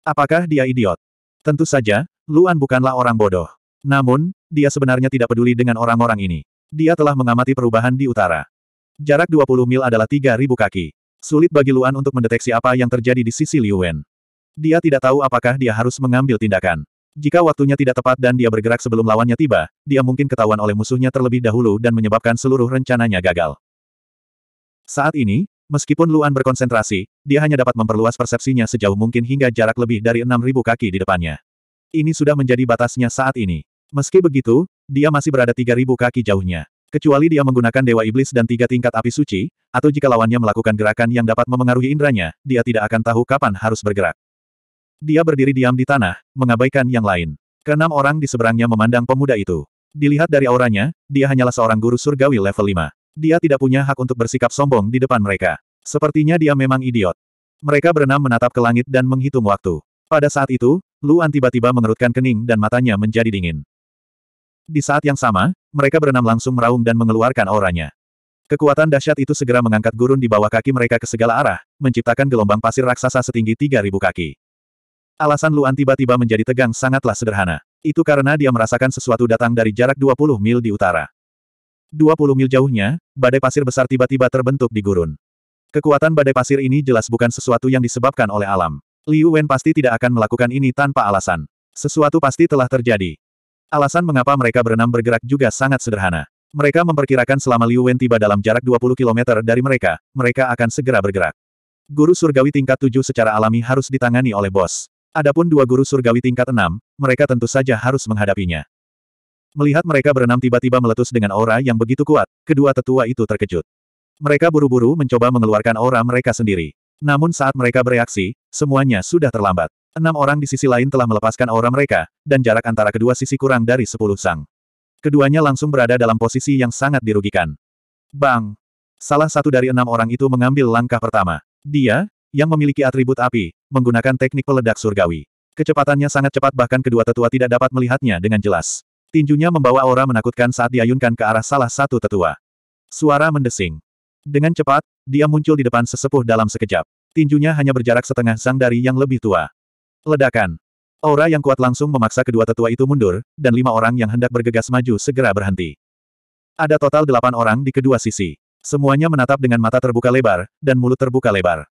[SPEAKER 1] Apakah dia idiot? Tentu saja, Luan bukanlah orang bodoh. Namun, dia sebenarnya tidak peduli dengan orang-orang ini. Dia telah mengamati perubahan di utara. Jarak 20 mil adalah 3.000 kaki. Sulit bagi Luan untuk mendeteksi apa yang terjadi di sisi Liu Wen. Dia tidak tahu apakah dia harus mengambil tindakan. Jika waktunya tidak tepat dan dia bergerak sebelum lawannya tiba, dia mungkin ketahuan oleh musuhnya terlebih dahulu dan menyebabkan seluruh rencananya gagal. Saat ini, Meskipun Luan berkonsentrasi, dia hanya dapat memperluas persepsinya sejauh mungkin hingga jarak lebih dari 6.000 kaki di depannya. Ini sudah menjadi batasnya saat ini. Meski begitu, dia masih berada 3.000 kaki jauhnya. Kecuali dia menggunakan Dewa Iblis dan tiga tingkat api suci, atau jika lawannya melakukan gerakan yang dapat memengaruhi indranya, dia tidak akan tahu kapan harus bergerak. Dia berdiri diam di tanah, mengabaikan yang lain. Keenam orang di seberangnya memandang pemuda itu. Dilihat dari auranya, dia hanyalah seorang guru surgawi level 5. Dia tidak punya hak untuk bersikap sombong di depan mereka. Sepertinya dia memang idiot. Mereka berenam menatap ke langit dan menghitung waktu. Pada saat itu, Luan tiba-tiba mengerutkan kening dan matanya menjadi dingin. Di saat yang sama, mereka berenam langsung meraung dan mengeluarkan auranya. Kekuatan dahsyat itu segera mengangkat gurun di bawah kaki mereka ke segala arah, menciptakan gelombang pasir raksasa setinggi 3.000 kaki. Alasan Luan tiba-tiba menjadi tegang sangatlah sederhana. Itu karena dia merasakan sesuatu datang dari jarak 20 mil di utara. 20 mil jauhnya, badai pasir besar tiba-tiba terbentuk di gurun. Kekuatan badai pasir ini jelas bukan sesuatu yang disebabkan oleh alam. Liu Wen pasti tidak akan melakukan ini tanpa alasan. Sesuatu pasti telah terjadi. Alasan mengapa mereka berenam bergerak juga sangat sederhana. Mereka memperkirakan selama Liu Wen tiba dalam jarak 20 km dari mereka, mereka akan segera bergerak. Guru surgawi tingkat 7 secara alami harus ditangani oleh bos. Adapun dua guru surgawi tingkat 6, mereka tentu saja harus menghadapinya. Melihat mereka berenam tiba-tiba meletus dengan aura yang begitu kuat, kedua tetua itu terkejut. Mereka buru-buru mencoba mengeluarkan aura mereka sendiri. Namun saat mereka bereaksi, semuanya sudah terlambat. Enam orang di sisi lain telah melepaskan aura mereka, dan jarak antara kedua sisi kurang dari sepuluh sang. Keduanya langsung berada dalam posisi yang sangat dirugikan. Bang! Salah satu dari enam orang itu mengambil langkah pertama. Dia, yang memiliki atribut api, menggunakan teknik peledak surgawi. Kecepatannya sangat cepat bahkan kedua tetua tidak dapat melihatnya dengan jelas. Tinjunya membawa aura menakutkan saat diayunkan ke arah salah satu tetua. Suara mendesing. Dengan cepat, dia muncul di depan sesepuh dalam sekejap. Tinjunya hanya berjarak setengah sang dari yang lebih tua. Ledakan. Aura yang kuat langsung memaksa kedua tetua itu mundur, dan lima orang yang hendak bergegas maju segera berhenti. Ada total delapan orang di kedua sisi. Semuanya menatap dengan mata terbuka lebar, dan mulut terbuka lebar.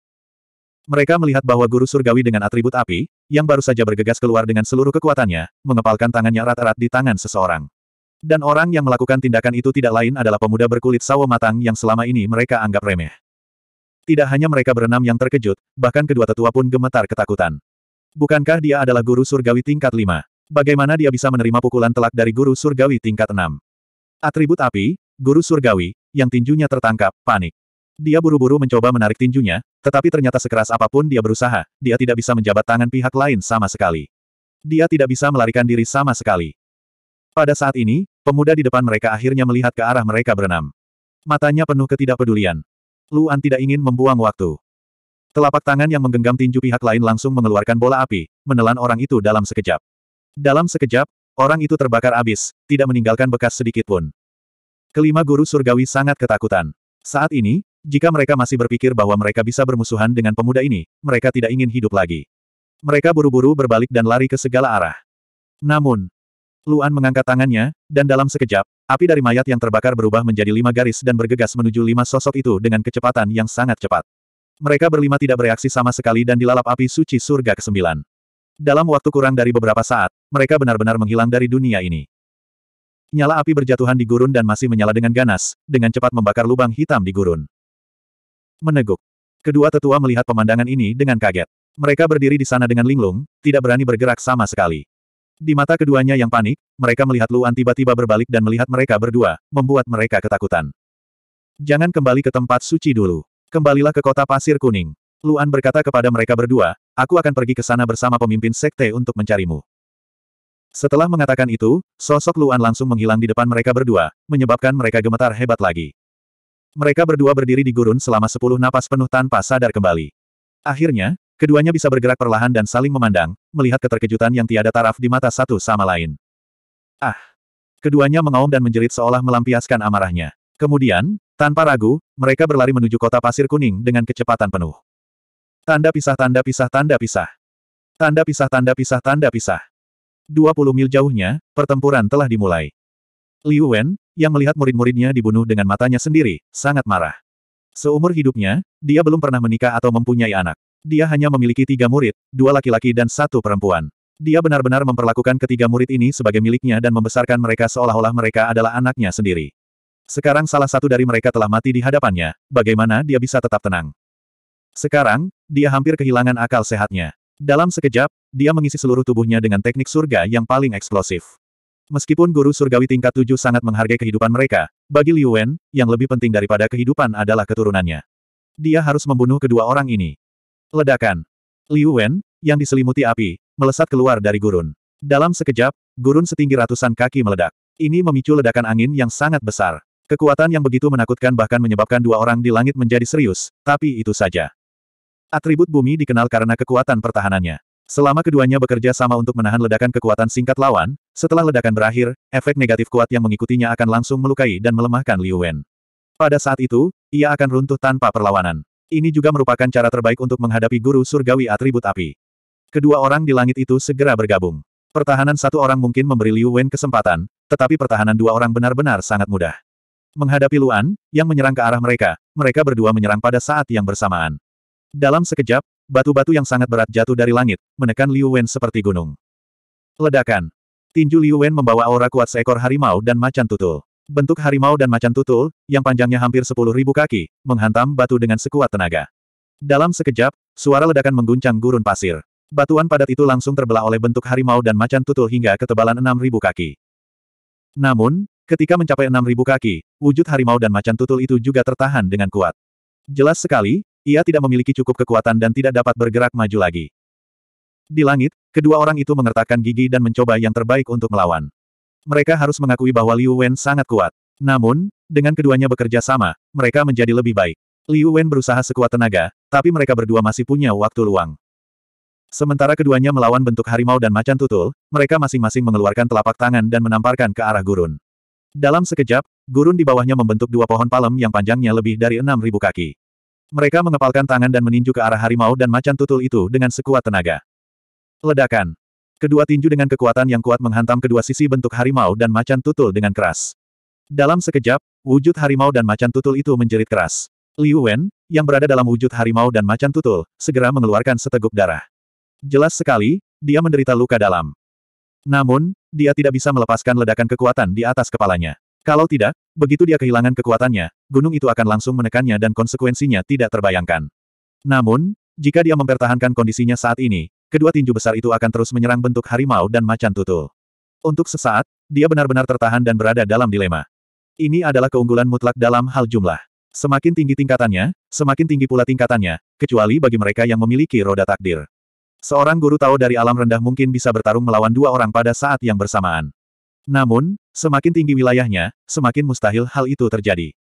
[SPEAKER 1] Mereka melihat bahwa guru surgawi dengan atribut api, yang baru saja bergegas keluar dengan seluruh kekuatannya, mengepalkan tangannya erat-erat di tangan seseorang. Dan orang yang melakukan tindakan itu tidak lain adalah pemuda berkulit sawo matang yang selama ini mereka anggap remeh. Tidak hanya mereka berenam yang terkejut, bahkan kedua tetua pun gemetar ketakutan. Bukankah dia adalah guru surgawi tingkat 5? Bagaimana dia bisa menerima pukulan telak dari guru surgawi tingkat 6? Atribut api, guru surgawi, yang tinjunya tertangkap, panik. Dia buru-buru mencoba menarik tinjunya, tetapi ternyata sekeras apapun dia berusaha, dia tidak bisa menjabat tangan pihak lain sama sekali. Dia tidak bisa melarikan diri sama sekali. Pada saat ini, pemuda di depan mereka akhirnya melihat ke arah mereka berenam. Matanya penuh ketidakpedulian. Luan tidak ingin membuang waktu. Telapak tangan yang menggenggam tinju pihak lain langsung mengeluarkan bola api, menelan orang itu dalam sekejap. Dalam sekejap, orang itu terbakar abis, tidak meninggalkan bekas sedikit pun. Kelima guru surgawi sangat ketakutan. Saat ini, jika mereka masih berpikir bahwa mereka bisa bermusuhan dengan pemuda ini, mereka tidak ingin hidup lagi. Mereka buru-buru berbalik dan lari ke segala arah. Namun, Luan mengangkat tangannya, dan dalam sekejap, api dari mayat yang terbakar berubah menjadi lima garis dan bergegas menuju lima sosok itu dengan kecepatan yang sangat cepat. Mereka berlima tidak bereaksi sama sekali dan dilalap api suci surga ke-9. Dalam waktu kurang dari beberapa saat, mereka benar-benar menghilang dari dunia ini. Nyala api berjatuhan di gurun dan masih menyala dengan ganas, dengan cepat membakar lubang hitam di gurun. Meneguk. Kedua tetua melihat pemandangan ini dengan kaget. Mereka berdiri di sana dengan linglung, tidak berani bergerak sama sekali. Di mata keduanya yang panik, mereka melihat Luan tiba-tiba berbalik dan melihat mereka berdua, membuat mereka ketakutan. Jangan kembali ke tempat suci dulu. Kembalilah ke kota pasir kuning. Luan berkata kepada mereka berdua, aku akan pergi ke sana bersama pemimpin sekte untuk mencarimu. Setelah mengatakan itu, sosok Luan langsung menghilang di depan mereka berdua, menyebabkan mereka gemetar hebat lagi. Mereka berdua berdiri di gurun selama sepuluh napas penuh tanpa sadar kembali. Akhirnya, keduanya bisa bergerak perlahan dan saling memandang, melihat keterkejutan yang tiada taraf di mata satu sama lain. Ah! Keduanya mengaum dan menjerit seolah melampiaskan amarahnya. Kemudian, tanpa ragu, mereka berlari menuju kota pasir kuning dengan kecepatan penuh. Tanda pisah tanda pisah tanda pisah. Tanda pisah tanda pisah tanda pisah. 20 mil jauhnya, pertempuran telah dimulai. Liu Wen, yang melihat murid-muridnya dibunuh dengan matanya sendiri, sangat marah. Seumur hidupnya, dia belum pernah menikah atau mempunyai anak. Dia hanya memiliki tiga murid, dua laki-laki dan satu perempuan. Dia benar-benar memperlakukan ketiga murid ini sebagai miliknya dan membesarkan mereka seolah-olah mereka adalah anaknya sendiri. Sekarang salah satu dari mereka telah mati di hadapannya, bagaimana dia bisa tetap tenang? Sekarang, dia hampir kehilangan akal sehatnya. Dalam sekejap, dia mengisi seluruh tubuhnya dengan teknik surga yang paling eksplosif. Meskipun guru surgawi tingkat tujuh sangat menghargai kehidupan mereka, bagi Liu Wen, yang lebih penting daripada kehidupan adalah keturunannya. Dia harus membunuh kedua orang ini. Ledakan. Liu Wen, yang diselimuti api, melesat keluar dari gurun. Dalam sekejap, gurun setinggi ratusan kaki meledak. Ini memicu ledakan angin yang sangat besar. Kekuatan yang begitu menakutkan bahkan menyebabkan dua orang di langit menjadi serius, tapi itu saja. Atribut bumi dikenal karena kekuatan pertahanannya. Selama keduanya bekerja sama untuk menahan ledakan kekuatan singkat lawan, setelah ledakan berakhir, efek negatif kuat yang mengikutinya akan langsung melukai dan melemahkan Liu Wen. Pada saat itu, ia akan runtuh tanpa perlawanan. Ini juga merupakan cara terbaik untuk menghadapi guru surgawi atribut api. Kedua orang di langit itu segera bergabung. Pertahanan satu orang mungkin memberi Liu Wen kesempatan, tetapi pertahanan dua orang benar-benar sangat mudah. Menghadapi Luan, yang menyerang ke arah mereka, mereka berdua menyerang pada saat yang bersamaan. Dalam sekejap, Batu-batu yang sangat berat jatuh dari langit, menekan Liu Wen seperti gunung. Ledakan. Tinju Liu Wen membawa aura kuat seekor harimau dan macan tutul. Bentuk harimau dan macan tutul, yang panjangnya hampir sepuluh ribu kaki, menghantam batu dengan sekuat tenaga. Dalam sekejap, suara ledakan mengguncang gurun pasir. Batuan padat itu langsung terbelah oleh bentuk harimau dan macan tutul hingga ketebalan enam ribu kaki. Namun, ketika mencapai enam ribu kaki, wujud harimau dan macan tutul itu juga tertahan dengan kuat. Jelas sekali, ia tidak memiliki cukup kekuatan dan tidak dapat bergerak maju lagi. Di langit, kedua orang itu mengertakkan gigi dan mencoba yang terbaik untuk melawan. Mereka harus mengakui bahwa Liu Wen sangat kuat. Namun, dengan keduanya bekerja sama, mereka menjadi lebih baik. Liu Wen berusaha sekuat tenaga, tapi mereka berdua masih punya waktu luang. Sementara keduanya melawan bentuk harimau dan macan tutul, mereka masing-masing mengeluarkan telapak tangan dan menamparkan ke arah gurun. Dalam sekejap, gurun di bawahnya membentuk dua pohon palem yang panjangnya lebih dari 6.000 kaki. Mereka mengepalkan tangan dan meninju ke arah harimau dan macan tutul itu dengan sekuat tenaga. Ledakan. Kedua tinju dengan kekuatan yang kuat menghantam kedua sisi bentuk harimau dan macan tutul dengan keras. Dalam sekejap, wujud harimau dan macan tutul itu menjerit keras. Liu Wen, yang berada dalam wujud harimau dan macan tutul, segera mengeluarkan seteguk darah. Jelas sekali, dia menderita luka dalam. Namun, dia tidak bisa melepaskan ledakan kekuatan di atas kepalanya. Kalau tidak, begitu dia kehilangan kekuatannya, gunung itu akan langsung menekannya dan konsekuensinya tidak terbayangkan. Namun, jika dia mempertahankan kondisinya saat ini, kedua tinju besar itu akan terus menyerang bentuk harimau dan macan tutul. Untuk sesaat, dia benar-benar tertahan dan berada dalam dilema. Ini adalah keunggulan mutlak dalam hal jumlah. Semakin tinggi tingkatannya, semakin tinggi pula tingkatannya, kecuali bagi mereka yang memiliki roda takdir. Seorang guru tahu dari alam rendah mungkin bisa bertarung melawan dua orang pada saat yang bersamaan. Namun, semakin tinggi wilayahnya, semakin mustahil hal itu terjadi.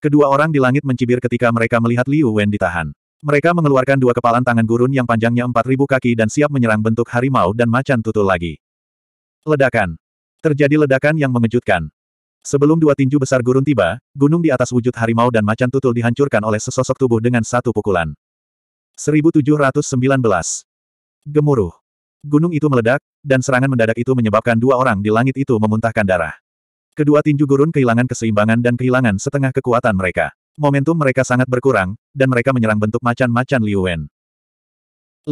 [SPEAKER 1] Kedua orang di langit mencibir ketika mereka melihat Liu Wen ditahan. Mereka mengeluarkan dua kepalan tangan gurun yang panjangnya 4.000 kaki dan siap menyerang bentuk harimau dan macan tutul lagi. Ledakan. Terjadi ledakan yang mengejutkan. Sebelum dua tinju besar gurun tiba, gunung di atas wujud harimau dan macan tutul dihancurkan oleh sesosok tubuh dengan satu pukulan. 1719. Gemuruh. Gunung itu meledak, dan serangan mendadak itu menyebabkan dua orang di langit itu memuntahkan darah. Kedua tinju gurun kehilangan keseimbangan dan kehilangan setengah kekuatan mereka. Momentum mereka sangat berkurang, dan mereka menyerang bentuk macan-macan Liu Wen.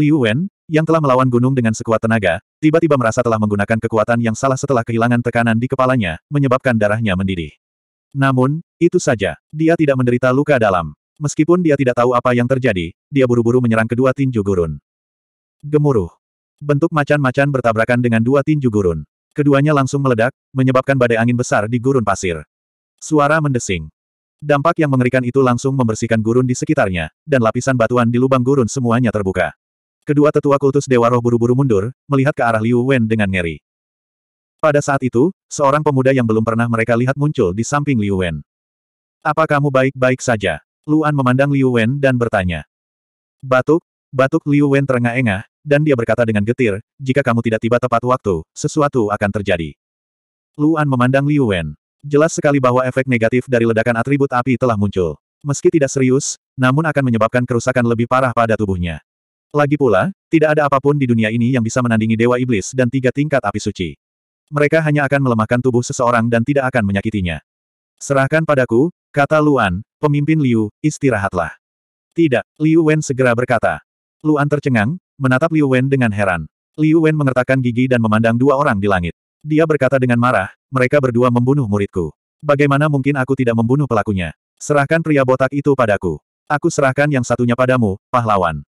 [SPEAKER 1] Liu Wen, yang telah melawan gunung dengan sekuat tenaga, tiba-tiba merasa telah menggunakan kekuatan yang salah setelah kehilangan tekanan di kepalanya, menyebabkan darahnya mendidih. Namun, itu saja, dia tidak menderita luka dalam. Meskipun dia tidak tahu apa yang terjadi, dia buru-buru menyerang kedua tinju gurun. Gemuruh. Bentuk macan-macan bertabrakan dengan dua tinju gurun. Keduanya langsung meledak, menyebabkan badai angin besar di gurun pasir. Suara mendesing. Dampak yang mengerikan itu langsung membersihkan gurun di sekitarnya, dan lapisan batuan di lubang gurun semuanya terbuka. Kedua tetua kultus Dewa Roh buru-buru mundur, melihat ke arah Liu Wen dengan ngeri. Pada saat itu, seorang pemuda yang belum pernah mereka lihat muncul di samping Liu Wen. Apa kamu baik-baik saja? Luan memandang Liu Wen dan bertanya. Batuk, batuk Liu Wen terengah-engah, dan dia berkata dengan getir, jika kamu tidak tiba tepat waktu, sesuatu akan terjadi. Luan memandang Liu Wen. Jelas sekali bahwa efek negatif dari ledakan atribut api telah muncul. Meski tidak serius, namun akan menyebabkan kerusakan lebih parah pada tubuhnya. Lagi pula, tidak ada apapun di dunia ini yang bisa menandingi Dewa Iblis dan tiga tingkat api suci. Mereka hanya akan melemahkan tubuh seseorang dan tidak akan menyakitinya. Serahkan padaku, kata Luan, pemimpin Liu, istirahatlah. Tidak, Liu Wen segera berkata. Luan tercengang, menatap Liu Wen dengan heran. Liu Wen mengertakkan gigi dan memandang dua orang di langit. Dia berkata dengan marah, mereka berdua membunuh muridku. Bagaimana mungkin aku tidak membunuh pelakunya? Serahkan pria botak itu padaku. Aku serahkan yang satunya padamu, pahlawan.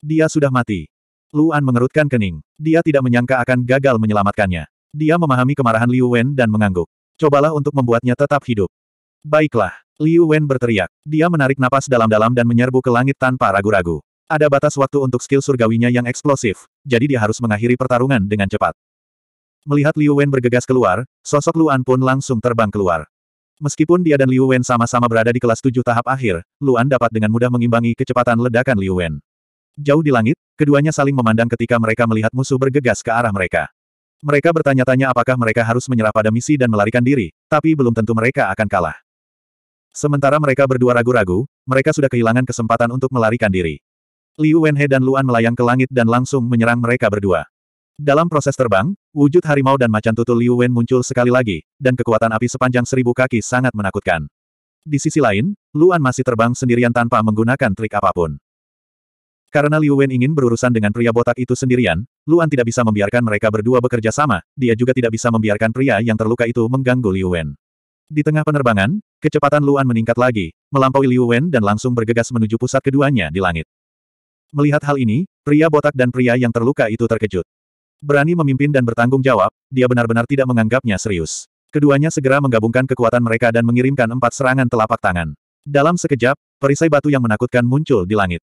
[SPEAKER 1] Dia sudah mati. Luan mengerutkan kening. Dia tidak menyangka akan gagal menyelamatkannya. Dia memahami kemarahan Liu Wen dan mengangguk. Cobalah untuk membuatnya tetap hidup. Baiklah, Liu Wen berteriak. Dia menarik napas dalam-dalam dan menyerbu ke langit tanpa ragu-ragu. Ada batas waktu untuk skill surgawinya yang eksplosif, jadi dia harus mengakhiri pertarungan dengan cepat. Melihat Liu Wen bergegas keluar, sosok Luan pun langsung terbang keluar. Meskipun dia dan Liu Wen sama-sama berada di kelas tujuh tahap akhir, Luan dapat dengan mudah mengimbangi kecepatan ledakan Liu Wen. Jauh di langit, keduanya saling memandang ketika mereka melihat musuh bergegas ke arah mereka. Mereka bertanya-tanya apakah mereka harus menyerah pada misi dan melarikan diri, tapi belum tentu mereka akan kalah. Sementara mereka berdua ragu-ragu, mereka sudah kehilangan kesempatan untuk melarikan diri. Liu Wenhe dan Luan melayang ke langit dan langsung menyerang mereka berdua. Dalam proses terbang, wujud harimau dan macan tutul Liu Wen muncul sekali lagi, dan kekuatan api sepanjang seribu kaki sangat menakutkan. Di sisi lain, Luan masih terbang sendirian tanpa menggunakan trik apapun. Karena Liu Wen ingin berurusan dengan pria botak itu sendirian, Luan tidak bisa membiarkan mereka berdua bekerja sama, dia juga tidak bisa membiarkan pria yang terluka itu mengganggu Liu Wen. Di tengah penerbangan, kecepatan Luan meningkat lagi, melampaui Liu Wen dan langsung bergegas menuju pusat keduanya di langit. Melihat hal ini, pria botak dan pria yang terluka itu terkejut. Berani memimpin dan bertanggung jawab, dia benar-benar tidak menganggapnya serius. Keduanya segera menggabungkan kekuatan mereka dan mengirimkan empat serangan telapak tangan. Dalam sekejap, perisai batu yang menakutkan muncul di langit.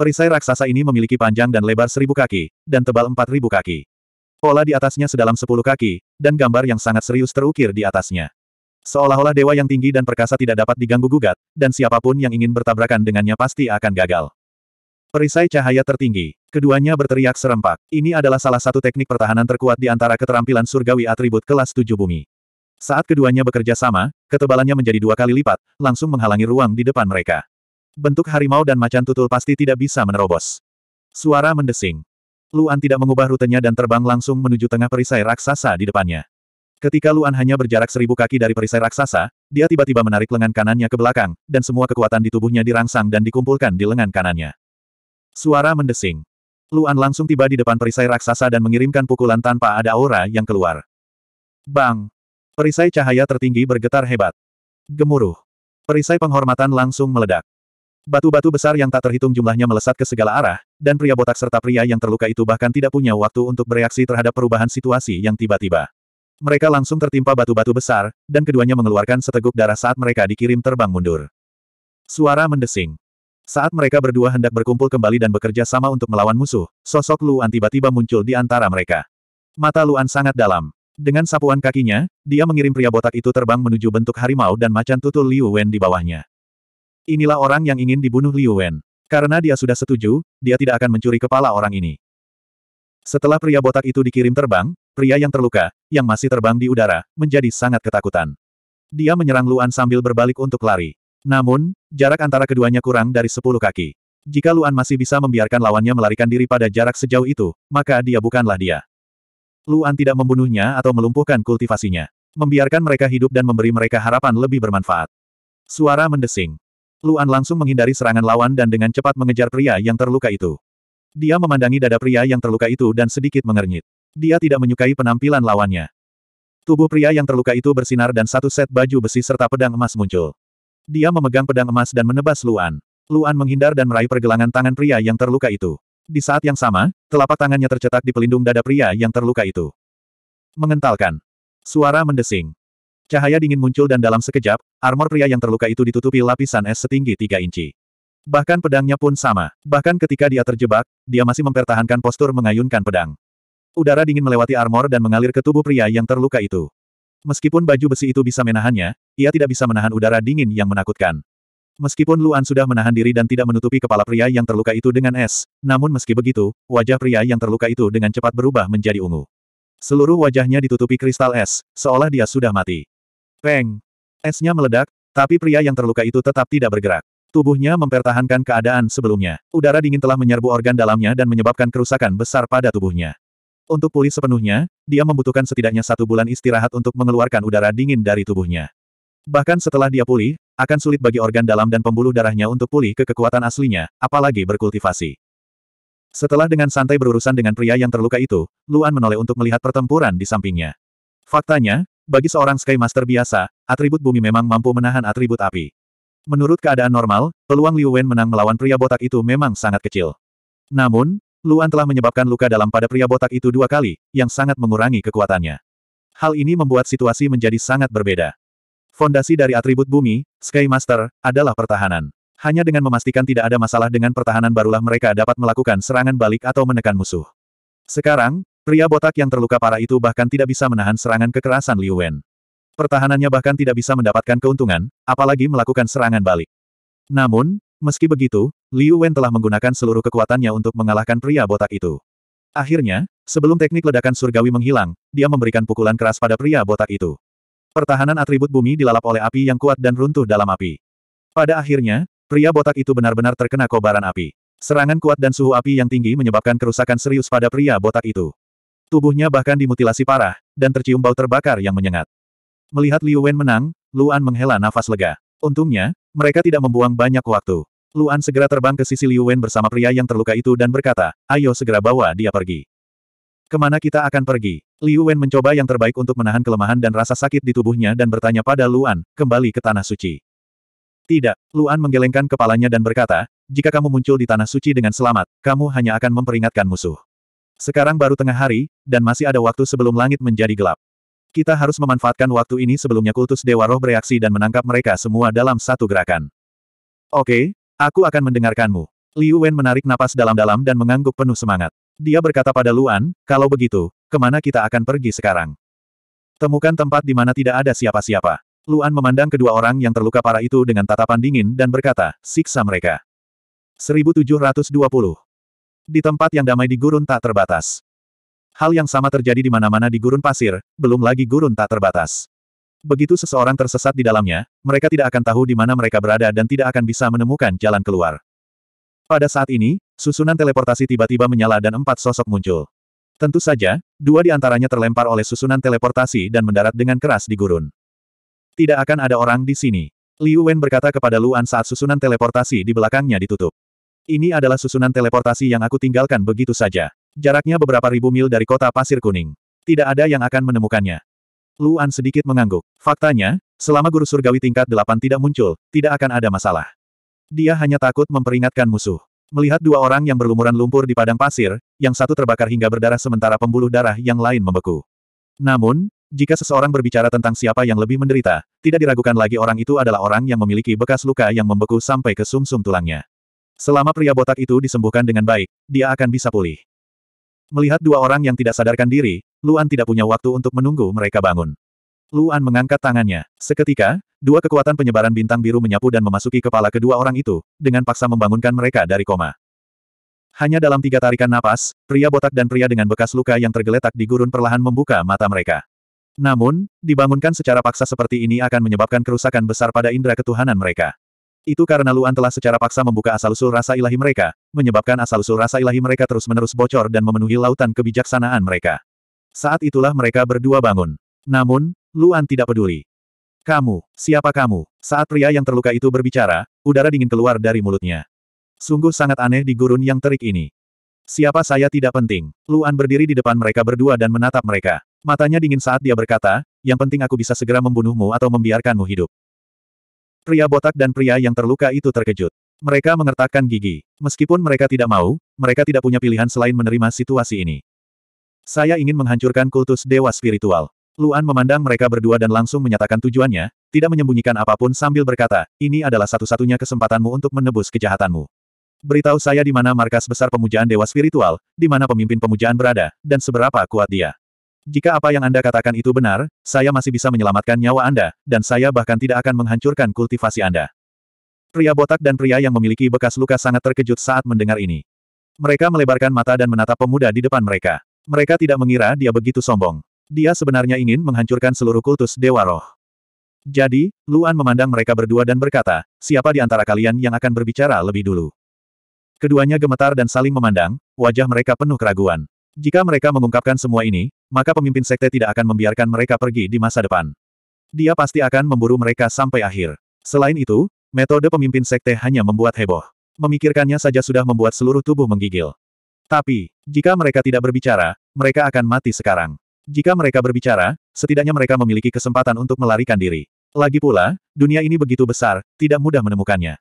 [SPEAKER 1] Perisai raksasa ini memiliki panjang dan lebar seribu kaki, dan tebal empat ribu kaki. Pola di atasnya sedalam sepuluh kaki, dan gambar yang sangat serius terukir di atasnya. Seolah-olah dewa yang tinggi dan perkasa tidak dapat diganggu-gugat, dan siapapun yang ingin bertabrakan dengannya pasti akan gagal. Perisai cahaya tertinggi. Keduanya berteriak serempak. Ini adalah salah satu teknik pertahanan terkuat di antara keterampilan surgawi atribut kelas tujuh bumi. Saat keduanya bekerja sama, ketebalannya menjadi dua kali lipat, langsung menghalangi ruang di depan mereka. Bentuk harimau dan macan tutul pasti tidak bisa menerobos. Suara mendesing. Luan tidak mengubah rutenya dan terbang langsung menuju tengah perisai raksasa di depannya. Ketika Luan hanya berjarak seribu kaki dari perisai raksasa, dia tiba-tiba menarik lengan kanannya ke belakang, dan semua kekuatan di tubuhnya dirangsang dan dikumpulkan di lengan kanannya. Suara mendesing. Luan langsung tiba di depan perisai raksasa dan mengirimkan pukulan tanpa ada aura yang keluar. Bang! Perisai cahaya tertinggi bergetar hebat. Gemuruh. Perisai penghormatan langsung meledak. Batu-batu besar yang tak terhitung jumlahnya melesat ke segala arah, dan pria botak serta pria yang terluka itu bahkan tidak punya waktu untuk bereaksi terhadap perubahan situasi yang tiba-tiba. Mereka langsung tertimpa batu-batu besar, dan keduanya mengeluarkan seteguk darah saat mereka dikirim terbang mundur. Suara mendesing. Saat mereka berdua hendak berkumpul kembali dan bekerja sama untuk melawan musuh, sosok Luan tiba-tiba muncul di antara mereka. Mata Luan sangat dalam. Dengan sapuan kakinya, dia mengirim pria botak itu terbang menuju bentuk harimau dan macan tutul Liu Wen di bawahnya. Inilah orang yang ingin dibunuh Liu Wen. Karena dia sudah setuju, dia tidak akan mencuri kepala orang ini. Setelah pria botak itu dikirim terbang, pria yang terluka, yang masih terbang di udara, menjadi sangat ketakutan. Dia menyerang Luan sambil berbalik untuk lari. Namun, jarak antara keduanya kurang dari sepuluh kaki. Jika Luan masih bisa membiarkan lawannya melarikan diri pada jarak sejauh itu, maka dia bukanlah dia. Luan tidak membunuhnya atau melumpuhkan kultivasinya. Membiarkan mereka hidup dan memberi mereka harapan lebih bermanfaat. Suara mendesing. Luan langsung menghindari serangan lawan dan dengan cepat mengejar pria yang terluka itu. Dia memandangi dada pria yang terluka itu dan sedikit mengernyit. Dia tidak menyukai penampilan lawannya. Tubuh pria yang terluka itu bersinar dan satu set baju besi serta pedang emas muncul. Dia memegang pedang emas dan menebas Luan. Luan menghindar dan meraih pergelangan tangan pria yang terluka itu. Di saat yang sama, telapak tangannya tercetak di pelindung dada pria yang terluka itu. Mengentalkan. Suara mendesing. Cahaya dingin muncul dan dalam sekejap, armor pria yang terluka itu ditutupi lapisan es setinggi tiga inci. Bahkan pedangnya pun sama. Bahkan ketika dia terjebak, dia masih mempertahankan postur mengayunkan pedang. Udara dingin melewati armor dan mengalir ke tubuh pria yang terluka itu. Meskipun baju besi itu bisa menahannya, ia tidak bisa menahan udara dingin yang menakutkan. Meskipun Luan sudah menahan diri dan tidak menutupi kepala pria yang terluka itu dengan es, namun meski begitu, wajah pria yang terluka itu dengan cepat berubah menjadi ungu. Seluruh wajahnya ditutupi kristal es, seolah dia sudah mati. Peng! Esnya meledak, tapi pria yang terluka itu tetap tidak bergerak. Tubuhnya mempertahankan keadaan sebelumnya. Udara dingin telah menyerbu organ dalamnya dan menyebabkan kerusakan besar pada tubuhnya. Untuk pulih sepenuhnya, dia membutuhkan setidaknya satu bulan istirahat untuk mengeluarkan udara dingin dari tubuhnya. Bahkan setelah dia pulih, akan sulit bagi organ dalam dan pembuluh darahnya untuk pulih ke kekuatan aslinya, apalagi berkultivasi. Setelah dengan santai berurusan dengan pria yang terluka itu, Luan menoleh untuk melihat pertempuran di sampingnya. Faktanya, bagi seorang Sky Master biasa, atribut bumi memang mampu menahan atribut api. Menurut keadaan normal, peluang Liu Wen menang melawan pria botak itu memang sangat kecil. Namun, Luan telah menyebabkan luka dalam pada pria botak itu dua kali, yang sangat mengurangi kekuatannya. Hal ini membuat situasi menjadi sangat berbeda. Fondasi dari atribut bumi, Sky Master, adalah pertahanan. Hanya dengan memastikan tidak ada masalah dengan pertahanan barulah mereka dapat melakukan serangan balik atau menekan musuh. Sekarang, pria botak yang terluka parah itu bahkan tidak bisa menahan serangan kekerasan Liu Wen. Pertahanannya bahkan tidak bisa mendapatkan keuntungan, apalagi melakukan serangan balik. Namun, Meski begitu, Liu Wen telah menggunakan seluruh kekuatannya untuk mengalahkan pria botak itu. Akhirnya, sebelum teknik ledakan surgawi menghilang, dia memberikan pukulan keras pada pria botak itu. Pertahanan atribut bumi dilalap oleh api yang kuat dan runtuh dalam api. Pada akhirnya, pria botak itu benar-benar terkena kobaran api. Serangan kuat dan suhu api yang tinggi menyebabkan kerusakan serius pada pria botak itu. Tubuhnya bahkan dimutilasi parah, dan tercium bau terbakar yang menyengat. Melihat Liu Wen menang, Luan menghela nafas lega. Untungnya, mereka tidak membuang banyak waktu. Luan segera terbang ke sisi Liu Wen bersama pria yang terluka itu dan berkata, ayo segera bawa dia pergi. Kemana kita akan pergi? Liu Wen mencoba yang terbaik untuk menahan kelemahan dan rasa sakit di tubuhnya dan bertanya pada Luan, kembali ke Tanah Suci. Tidak, Luan menggelengkan kepalanya dan berkata, jika kamu muncul di Tanah Suci dengan selamat, kamu hanya akan memperingatkan musuh. Sekarang baru tengah hari, dan masih ada waktu sebelum langit menjadi gelap. Kita harus memanfaatkan waktu ini sebelumnya kultus Dewa Roh bereaksi dan menangkap mereka semua dalam satu gerakan. Oke, aku akan mendengarkanmu. Liu Wen menarik napas dalam-dalam dan mengangguk penuh semangat. Dia berkata pada Luan, kalau begitu, kemana kita akan pergi sekarang? Temukan tempat di mana tidak ada siapa-siapa. Luan memandang kedua orang yang terluka parah itu dengan tatapan dingin dan berkata, siksa mereka. 1720. Di tempat yang damai di gurun tak terbatas. Hal yang sama terjadi di mana-mana di gurun pasir, belum lagi gurun tak terbatas. Begitu seseorang tersesat di dalamnya, mereka tidak akan tahu di mana mereka berada dan tidak akan bisa menemukan jalan keluar. Pada saat ini, susunan teleportasi tiba-tiba menyala dan empat sosok muncul. Tentu saja, dua di antaranya terlempar oleh susunan teleportasi dan mendarat dengan keras di gurun. Tidak akan ada orang di sini. Liu Wen berkata kepada Luan saat susunan teleportasi di belakangnya ditutup. Ini adalah susunan teleportasi yang aku tinggalkan begitu saja. Jaraknya beberapa ribu mil dari kota Pasir Kuning. Tidak ada yang akan menemukannya. Luan sedikit mengangguk. Faktanya, selama guru surgawi tingkat delapan tidak muncul, tidak akan ada masalah. Dia hanya takut memperingatkan musuh. Melihat dua orang yang berlumuran lumpur di padang pasir, yang satu terbakar hingga berdarah sementara pembuluh darah yang lain membeku. Namun, jika seseorang berbicara tentang siapa yang lebih menderita, tidak diragukan lagi orang itu adalah orang yang memiliki bekas luka yang membeku sampai ke sumsum -sum tulangnya. Selama pria botak itu disembuhkan dengan baik, dia akan bisa pulih. Melihat dua orang yang tidak sadarkan diri, Luan tidak punya waktu untuk menunggu mereka bangun. Luan mengangkat tangannya. Seketika, dua kekuatan penyebaran bintang biru menyapu dan memasuki kepala kedua orang itu, dengan paksa membangunkan mereka dari koma. Hanya dalam tiga tarikan napas, pria botak dan pria dengan bekas luka yang tergeletak di gurun perlahan membuka mata mereka. Namun, dibangunkan secara paksa seperti ini akan menyebabkan kerusakan besar pada indera ketuhanan mereka. Itu karena Luan telah secara paksa membuka asal-usul rasa ilahi mereka, menyebabkan asal-usul rasa ilahi mereka terus-menerus bocor dan memenuhi lautan kebijaksanaan mereka. Saat itulah mereka berdua bangun. Namun, Luan tidak peduli. Kamu, siapa kamu? Saat pria yang terluka itu berbicara, udara dingin keluar dari mulutnya. Sungguh sangat aneh di gurun yang terik ini. Siapa saya tidak penting. Luan berdiri di depan mereka berdua dan menatap mereka. Matanya dingin saat dia berkata, yang penting aku bisa segera membunuhmu atau membiarkanmu hidup. Pria botak dan pria yang terluka itu terkejut. Mereka mengertakkan gigi. Meskipun mereka tidak mau, mereka tidak punya pilihan selain menerima situasi ini. Saya ingin menghancurkan kultus dewa spiritual. Luan memandang mereka berdua dan langsung menyatakan tujuannya, tidak menyembunyikan apapun sambil berkata, ini adalah satu-satunya kesempatanmu untuk menebus kejahatanmu. Beritahu saya di mana markas besar pemujaan dewa spiritual, di mana pemimpin pemujaan berada, dan seberapa kuat dia. Jika apa yang Anda katakan itu benar, saya masih bisa menyelamatkan nyawa Anda, dan saya bahkan tidak akan menghancurkan kultivasi Anda. Pria botak dan pria yang memiliki bekas luka sangat terkejut saat mendengar ini. Mereka melebarkan mata dan menatap pemuda di depan mereka. Mereka tidak mengira dia begitu sombong. Dia sebenarnya ingin menghancurkan seluruh kultus Dewa Roh. Jadi, Luan memandang mereka berdua dan berkata, siapa di antara kalian yang akan berbicara lebih dulu? Keduanya gemetar dan saling memandang, wajah mereka penuh keraguan. Jika mereka mengungkapkan semua ini, maka pemimpin sekte tidak akan membiarkan mereka pergi di masa depan. Dia pasti akan memburu mereka sampai akhir. Selain itu, metode pemimpin sekte hanya membuat heboh. Memikirkannya saja sudah membuat seluruh tubuh menggigil. Tapi, jika mereka tidak berbicara, mereka akan mati sekarang. Jika mereka berbicara, setidaknya mereka memiliki kesempatan untuk melarikan diri. Lagi pula, dunia ini begitu besar, tidak mudah menemukannya.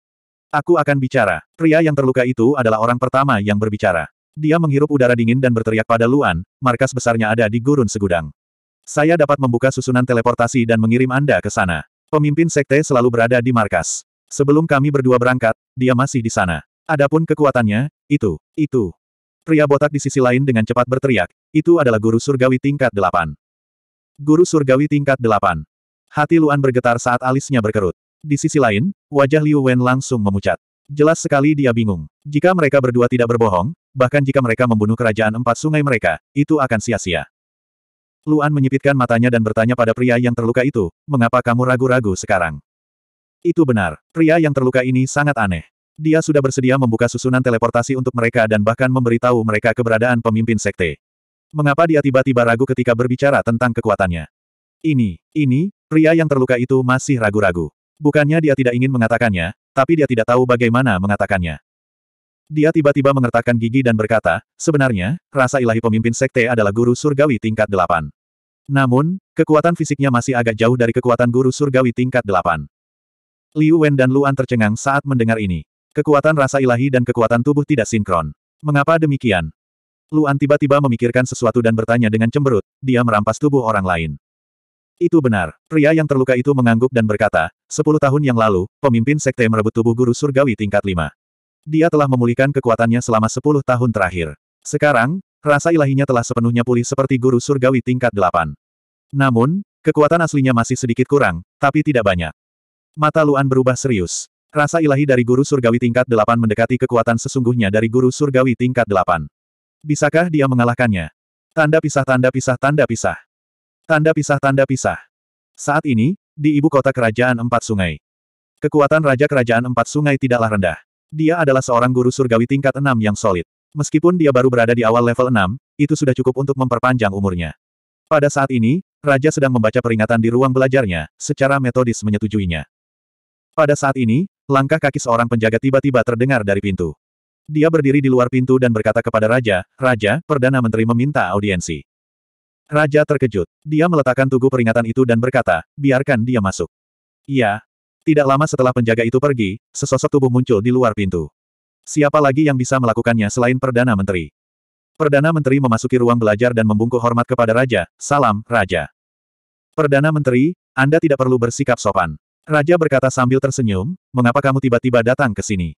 [SPEAKER 1] Aku akan bicara. Pria yang terluka itu adalah orang pertama yang berbicara. Dia menghirup udara dingin dan berteriak pada Luan, markas besarnya ada di gurun segudang. Saya dapat membuka susunan teleportasi dan mengirim Anda ke sana. Pemimpin sekte selalu berada di markas. Sebelum kami berdua berangkat, dia masih di sana. Adapun kekuatannya, itu, itu. Pria botak di sisi lain dengan cepat berteriak, itu adalah guru surgawi tingkat delapan. Guru surgawi tingkat delapan. Hati Luan bergetar saat alisnya berkerut. Di sisi lain, wajah Liu Wen langsung memucat. Jelas sekali dia bingung. Jika mereka berdua tidak berbohong, bahkan jika mereka membunuh kerajaan empat sungai mereka, itu akan sia-sia. Luan menyipitkan matanya dan bertanya pada pria yang terluka itu, mengapa kamu ragu-ragu sekarang? Itu benar, pria yang terluka ini sangat aneh. Dia sudah bersedia membuka susunan teleportasi untuk mereka dan bahkan memberitahu mereka keberadaan pemimpin sekte. Mengapa dia tiba-tiba ragu ketika berbicara tentang kekuatannya? Ini, ini, pria yang terluka itu masih ragu-ragu. Bukannya dia tidak ingin mengatakannya, tapi dia tidak tahu bagaimana mengatakannya. Dia tiba-tiba mengertakkan gigi dan berkata, sebenarnya, rasa ilahi pemimpin sekte adalah guru surgawi tingkat delapan. Namun, kekuatan fisiknya masih agak jauh dari kekuatan guru surgawi tingkat delapan. Liu Wen dan Luan tercengang saat mendengar ini. Kekuatan rasa ilahi dan kekuatan tubuh tidak sinkron. Mengapa demikian? Luan tiba-tiba memikirkan sesuatu dan bertanya dengan cemberut, dia merampas tubuh orang lain. Itu benar, pria yang terluka itu mengangguk dan berkata, sepuluh tahun yang lalu, pemimpin sekte merebut tubuh guru surgawi tingkat lima. Dia telah memulihkan kekuatannya selama sepuluh tahun terakhir. Sekarang, rasa ilahinya telah sepenuhnya pulih seperti guru surgawi tingkat delapan. Namun, kekuatan aslinya masih sedikit kurang, tapi tidak banyak. Mata Luan berubah serius. Rasa ilahi dari guru surgawi tingkat delapan mendekati kekuatan sesungguhnya dari guru surgawi tingkat delapan. Bisakah dia mengalahkannya? Tanda pisah tanda pisah tanda pisah. Tanda pisah tanda pisah. Saat ini, di ibu kota kerajaan empat sungai. Kekuatan Raja Kerajaan Empat Sungai tidaklah rendah. Dia adalah seorang guru surgawi tingkat enam yang solid. Meskipun dia baru berada di awal level enam, itu sudah cukup untuk memperpanjang umurnya. Pada saat ini, Raja sedang membaca peringatan di ruang belajarnya, secara metodis menyetujuinya. Pada saat ini, langkah kaki seorang penjaga tiba-tiba terdengar dari pintu. Dia berdiri di luar pintu dan berkata kepada Raja, Raja, Perdana Menteri meminta audiensi. Raja terkejut. Dia meletakkan tugu peringatan itu dan berkata, biarkan dia masuk. Iya, tidak lama setelah penjaga itu pergi, sesosok tubuh muncul di luar pintu. Siapa lagi yang bisa melakukannya selain Perdana Menteri? Perdana Menteri memasuki ruang belajar dan membungkuk hormat kepada Raja, salam, Raja. Perdana Menteri, Anda tidak perlu bersikap sopan. Raja berkata sambil tersenyum, mengapa kamu tiba-tiba datang ke sini?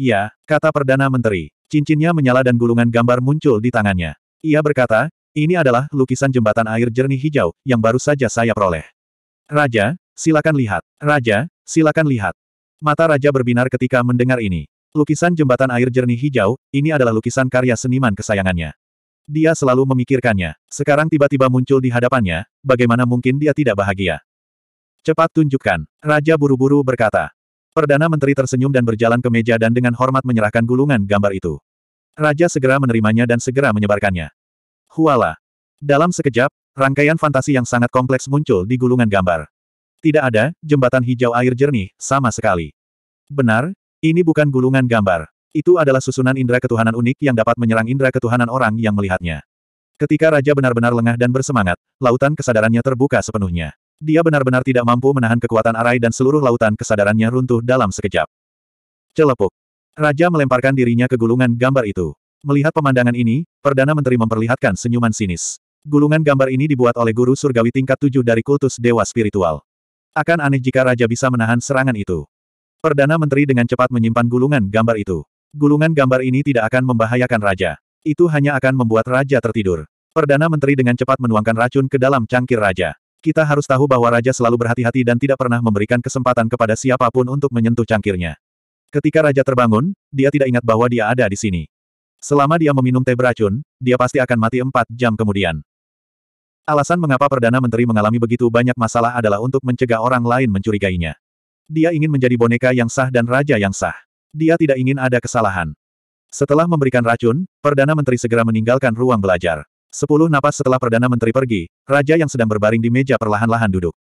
[SPEAKER 1] Iya, kata Perdana Menteri. Cincinnya menyala dan gulungan gambar muncul di tangannya. Ia berkata, ini adalah lukisan jembatan air jernih hijau, yang baru saja saya peroleh. Raja, silakan lihat. Raja, silakan lihat. Mata Raja berbinar ketika mendengar ini. Lukisan jembatan air jernih hijau, ini adalah lukisan karya seniman kesayangannya. Dia selalu memikirkannya. Sekarang tiba-tiba muncul di hadapannya, bagaimana mungkin dia tidak bahagia? Cepat tunjukkan. Raja buru-buru berkata. Perdana Menteri tersenyum dan berjalan ke meja dan dengan hormat menyerahkan gulungan gambar itu. Raja segera menerimanya dan segera menyebarkannya. Huala. Dalam sekejap, rangkaian fantasi yang sangat kompleks muncul di gulungan gambar. Tidak ada, jembatan hijau air jernih, sama sekali. Benar, ini bukan gulungan gambar. Itu adalah susunan indera ketuhanan unik yang dapat menyerang indera ketuhanan orang yang melihatnya. Ketika Raja benar-benar lengah dan bersemangat, lautan kesadarannya terbuka sepenuhnya. Dia benar-benar tidak mampu menahan kekuatan arai dan seluruh lautan kesadarannya runtuh dalam sekejap. Celepuk. Raja melemparkan dirinya ke gulungan gambar itu. Melihat pemandangan ini, Perdana Menteri memperlihatkan senyuman sinis. Gulungan gambar ini dibuat oleh guru surgawi tingkat tujuh dari kultus dewa spiritual. Akan aneh jika raja bisa menahan serangan itu. Perdana Menteri dengan cepat menyimpan gulungan gambar itu. Gulungan gambar ini tidak akan membahayakan raja. Itu hanya akan membuat raja tertidur. Perdana Menteri dengan cepat menuangkan racun ke dalam cangkir raja. Kita harus tahu bahwa raja selalu berhati-hati dan tidak pernah memberikan kesempatan kepada siapapun untuk menyentuh cangkirnya. Ketika raja terbangun, dia tidak ingat bahwa dia ada di sini. Selama dia meminum teh beracun, dia pasti akan mati empat jam kemudian. Alasan mengapa Perdana Menteri mengalami begitu banyak masalah adalah untuk mencegah orang lain mencurigainya. Dia ingin menjadi boneka yang sah dan raja yang sah. Dia tidak ingin ada kesalahan. Setelah memberikan racun, Perdana Menteri segera meninggalkan ruang belajar. Sepuluh napas setelah Perdana Menteri pergi, raja yang sedang berbaring di meja perlahan-lahan duduk.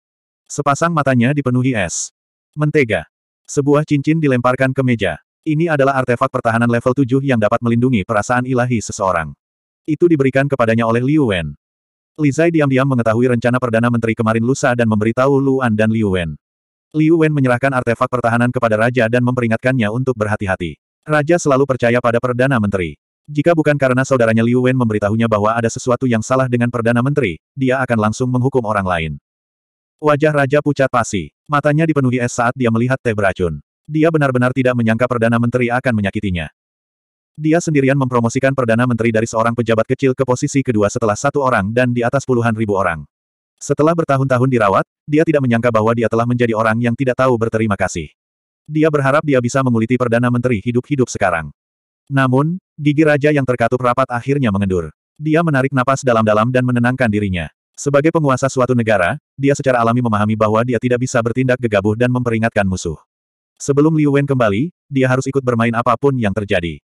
[SPEAKER 1] Sepasang matanya dipenuhi es. Mentega. Sebuah cincin dilemparkan ke meja. Ini adalah artefak pertahanan level 7 yang dapat melindungi perasaan ilahi seseorang. Itu diberikan kepadanya oleh Liu Wen. Lizai diam-diam mengetahui rencana Perdana Menteri kemarin lusa dan memberitahu Luan dan Liu Wen. Liu Wen menyerahkan artefak pertahanan kepada Raja dan memperingatkannya untuk berhati-hati. Raja selalu percaya pada Perdana Menteri. Jika bukan karena saudaranya Liu Wen memberitahunya bahwa ada sesuatu yang salah dengan Perdana Menteri, dia akan langsung menghukum orang lain. Wajah Raja pucat pasi. Matanya dipenuhi es saat dia melihat teh beracun. Dia benar-benar tidak menyangka Perdana Menteri akan menyakitinya. Dia sendirian mempromosikan Perdana Menteri dari seorang pejabat kecil ke posisi kedua setelah satu orang dan di atas puluhan ribu orang. Setelah bertahun-tahun dirawat, dia tidak menyangka bahwa dia telah menjadi orang yang tidak tahu berterima kasih. Dia berharap dia bisa menguliti Perdana Menteri hidup-hidup sekarang. Namun, gigi raja yang terkatup rapat akhirnya mengendur. Dia menarik napas dalam-dalam dan menenangkan dirinya. Sebagai penguasa suatu negara, dia secara alami memahami bahwa dia tidak bisa bertindak gegabah dan memperingatkan musuh. Sebelum Liu Wen kembali, dia harus ikut bermain apapun yang terjadi.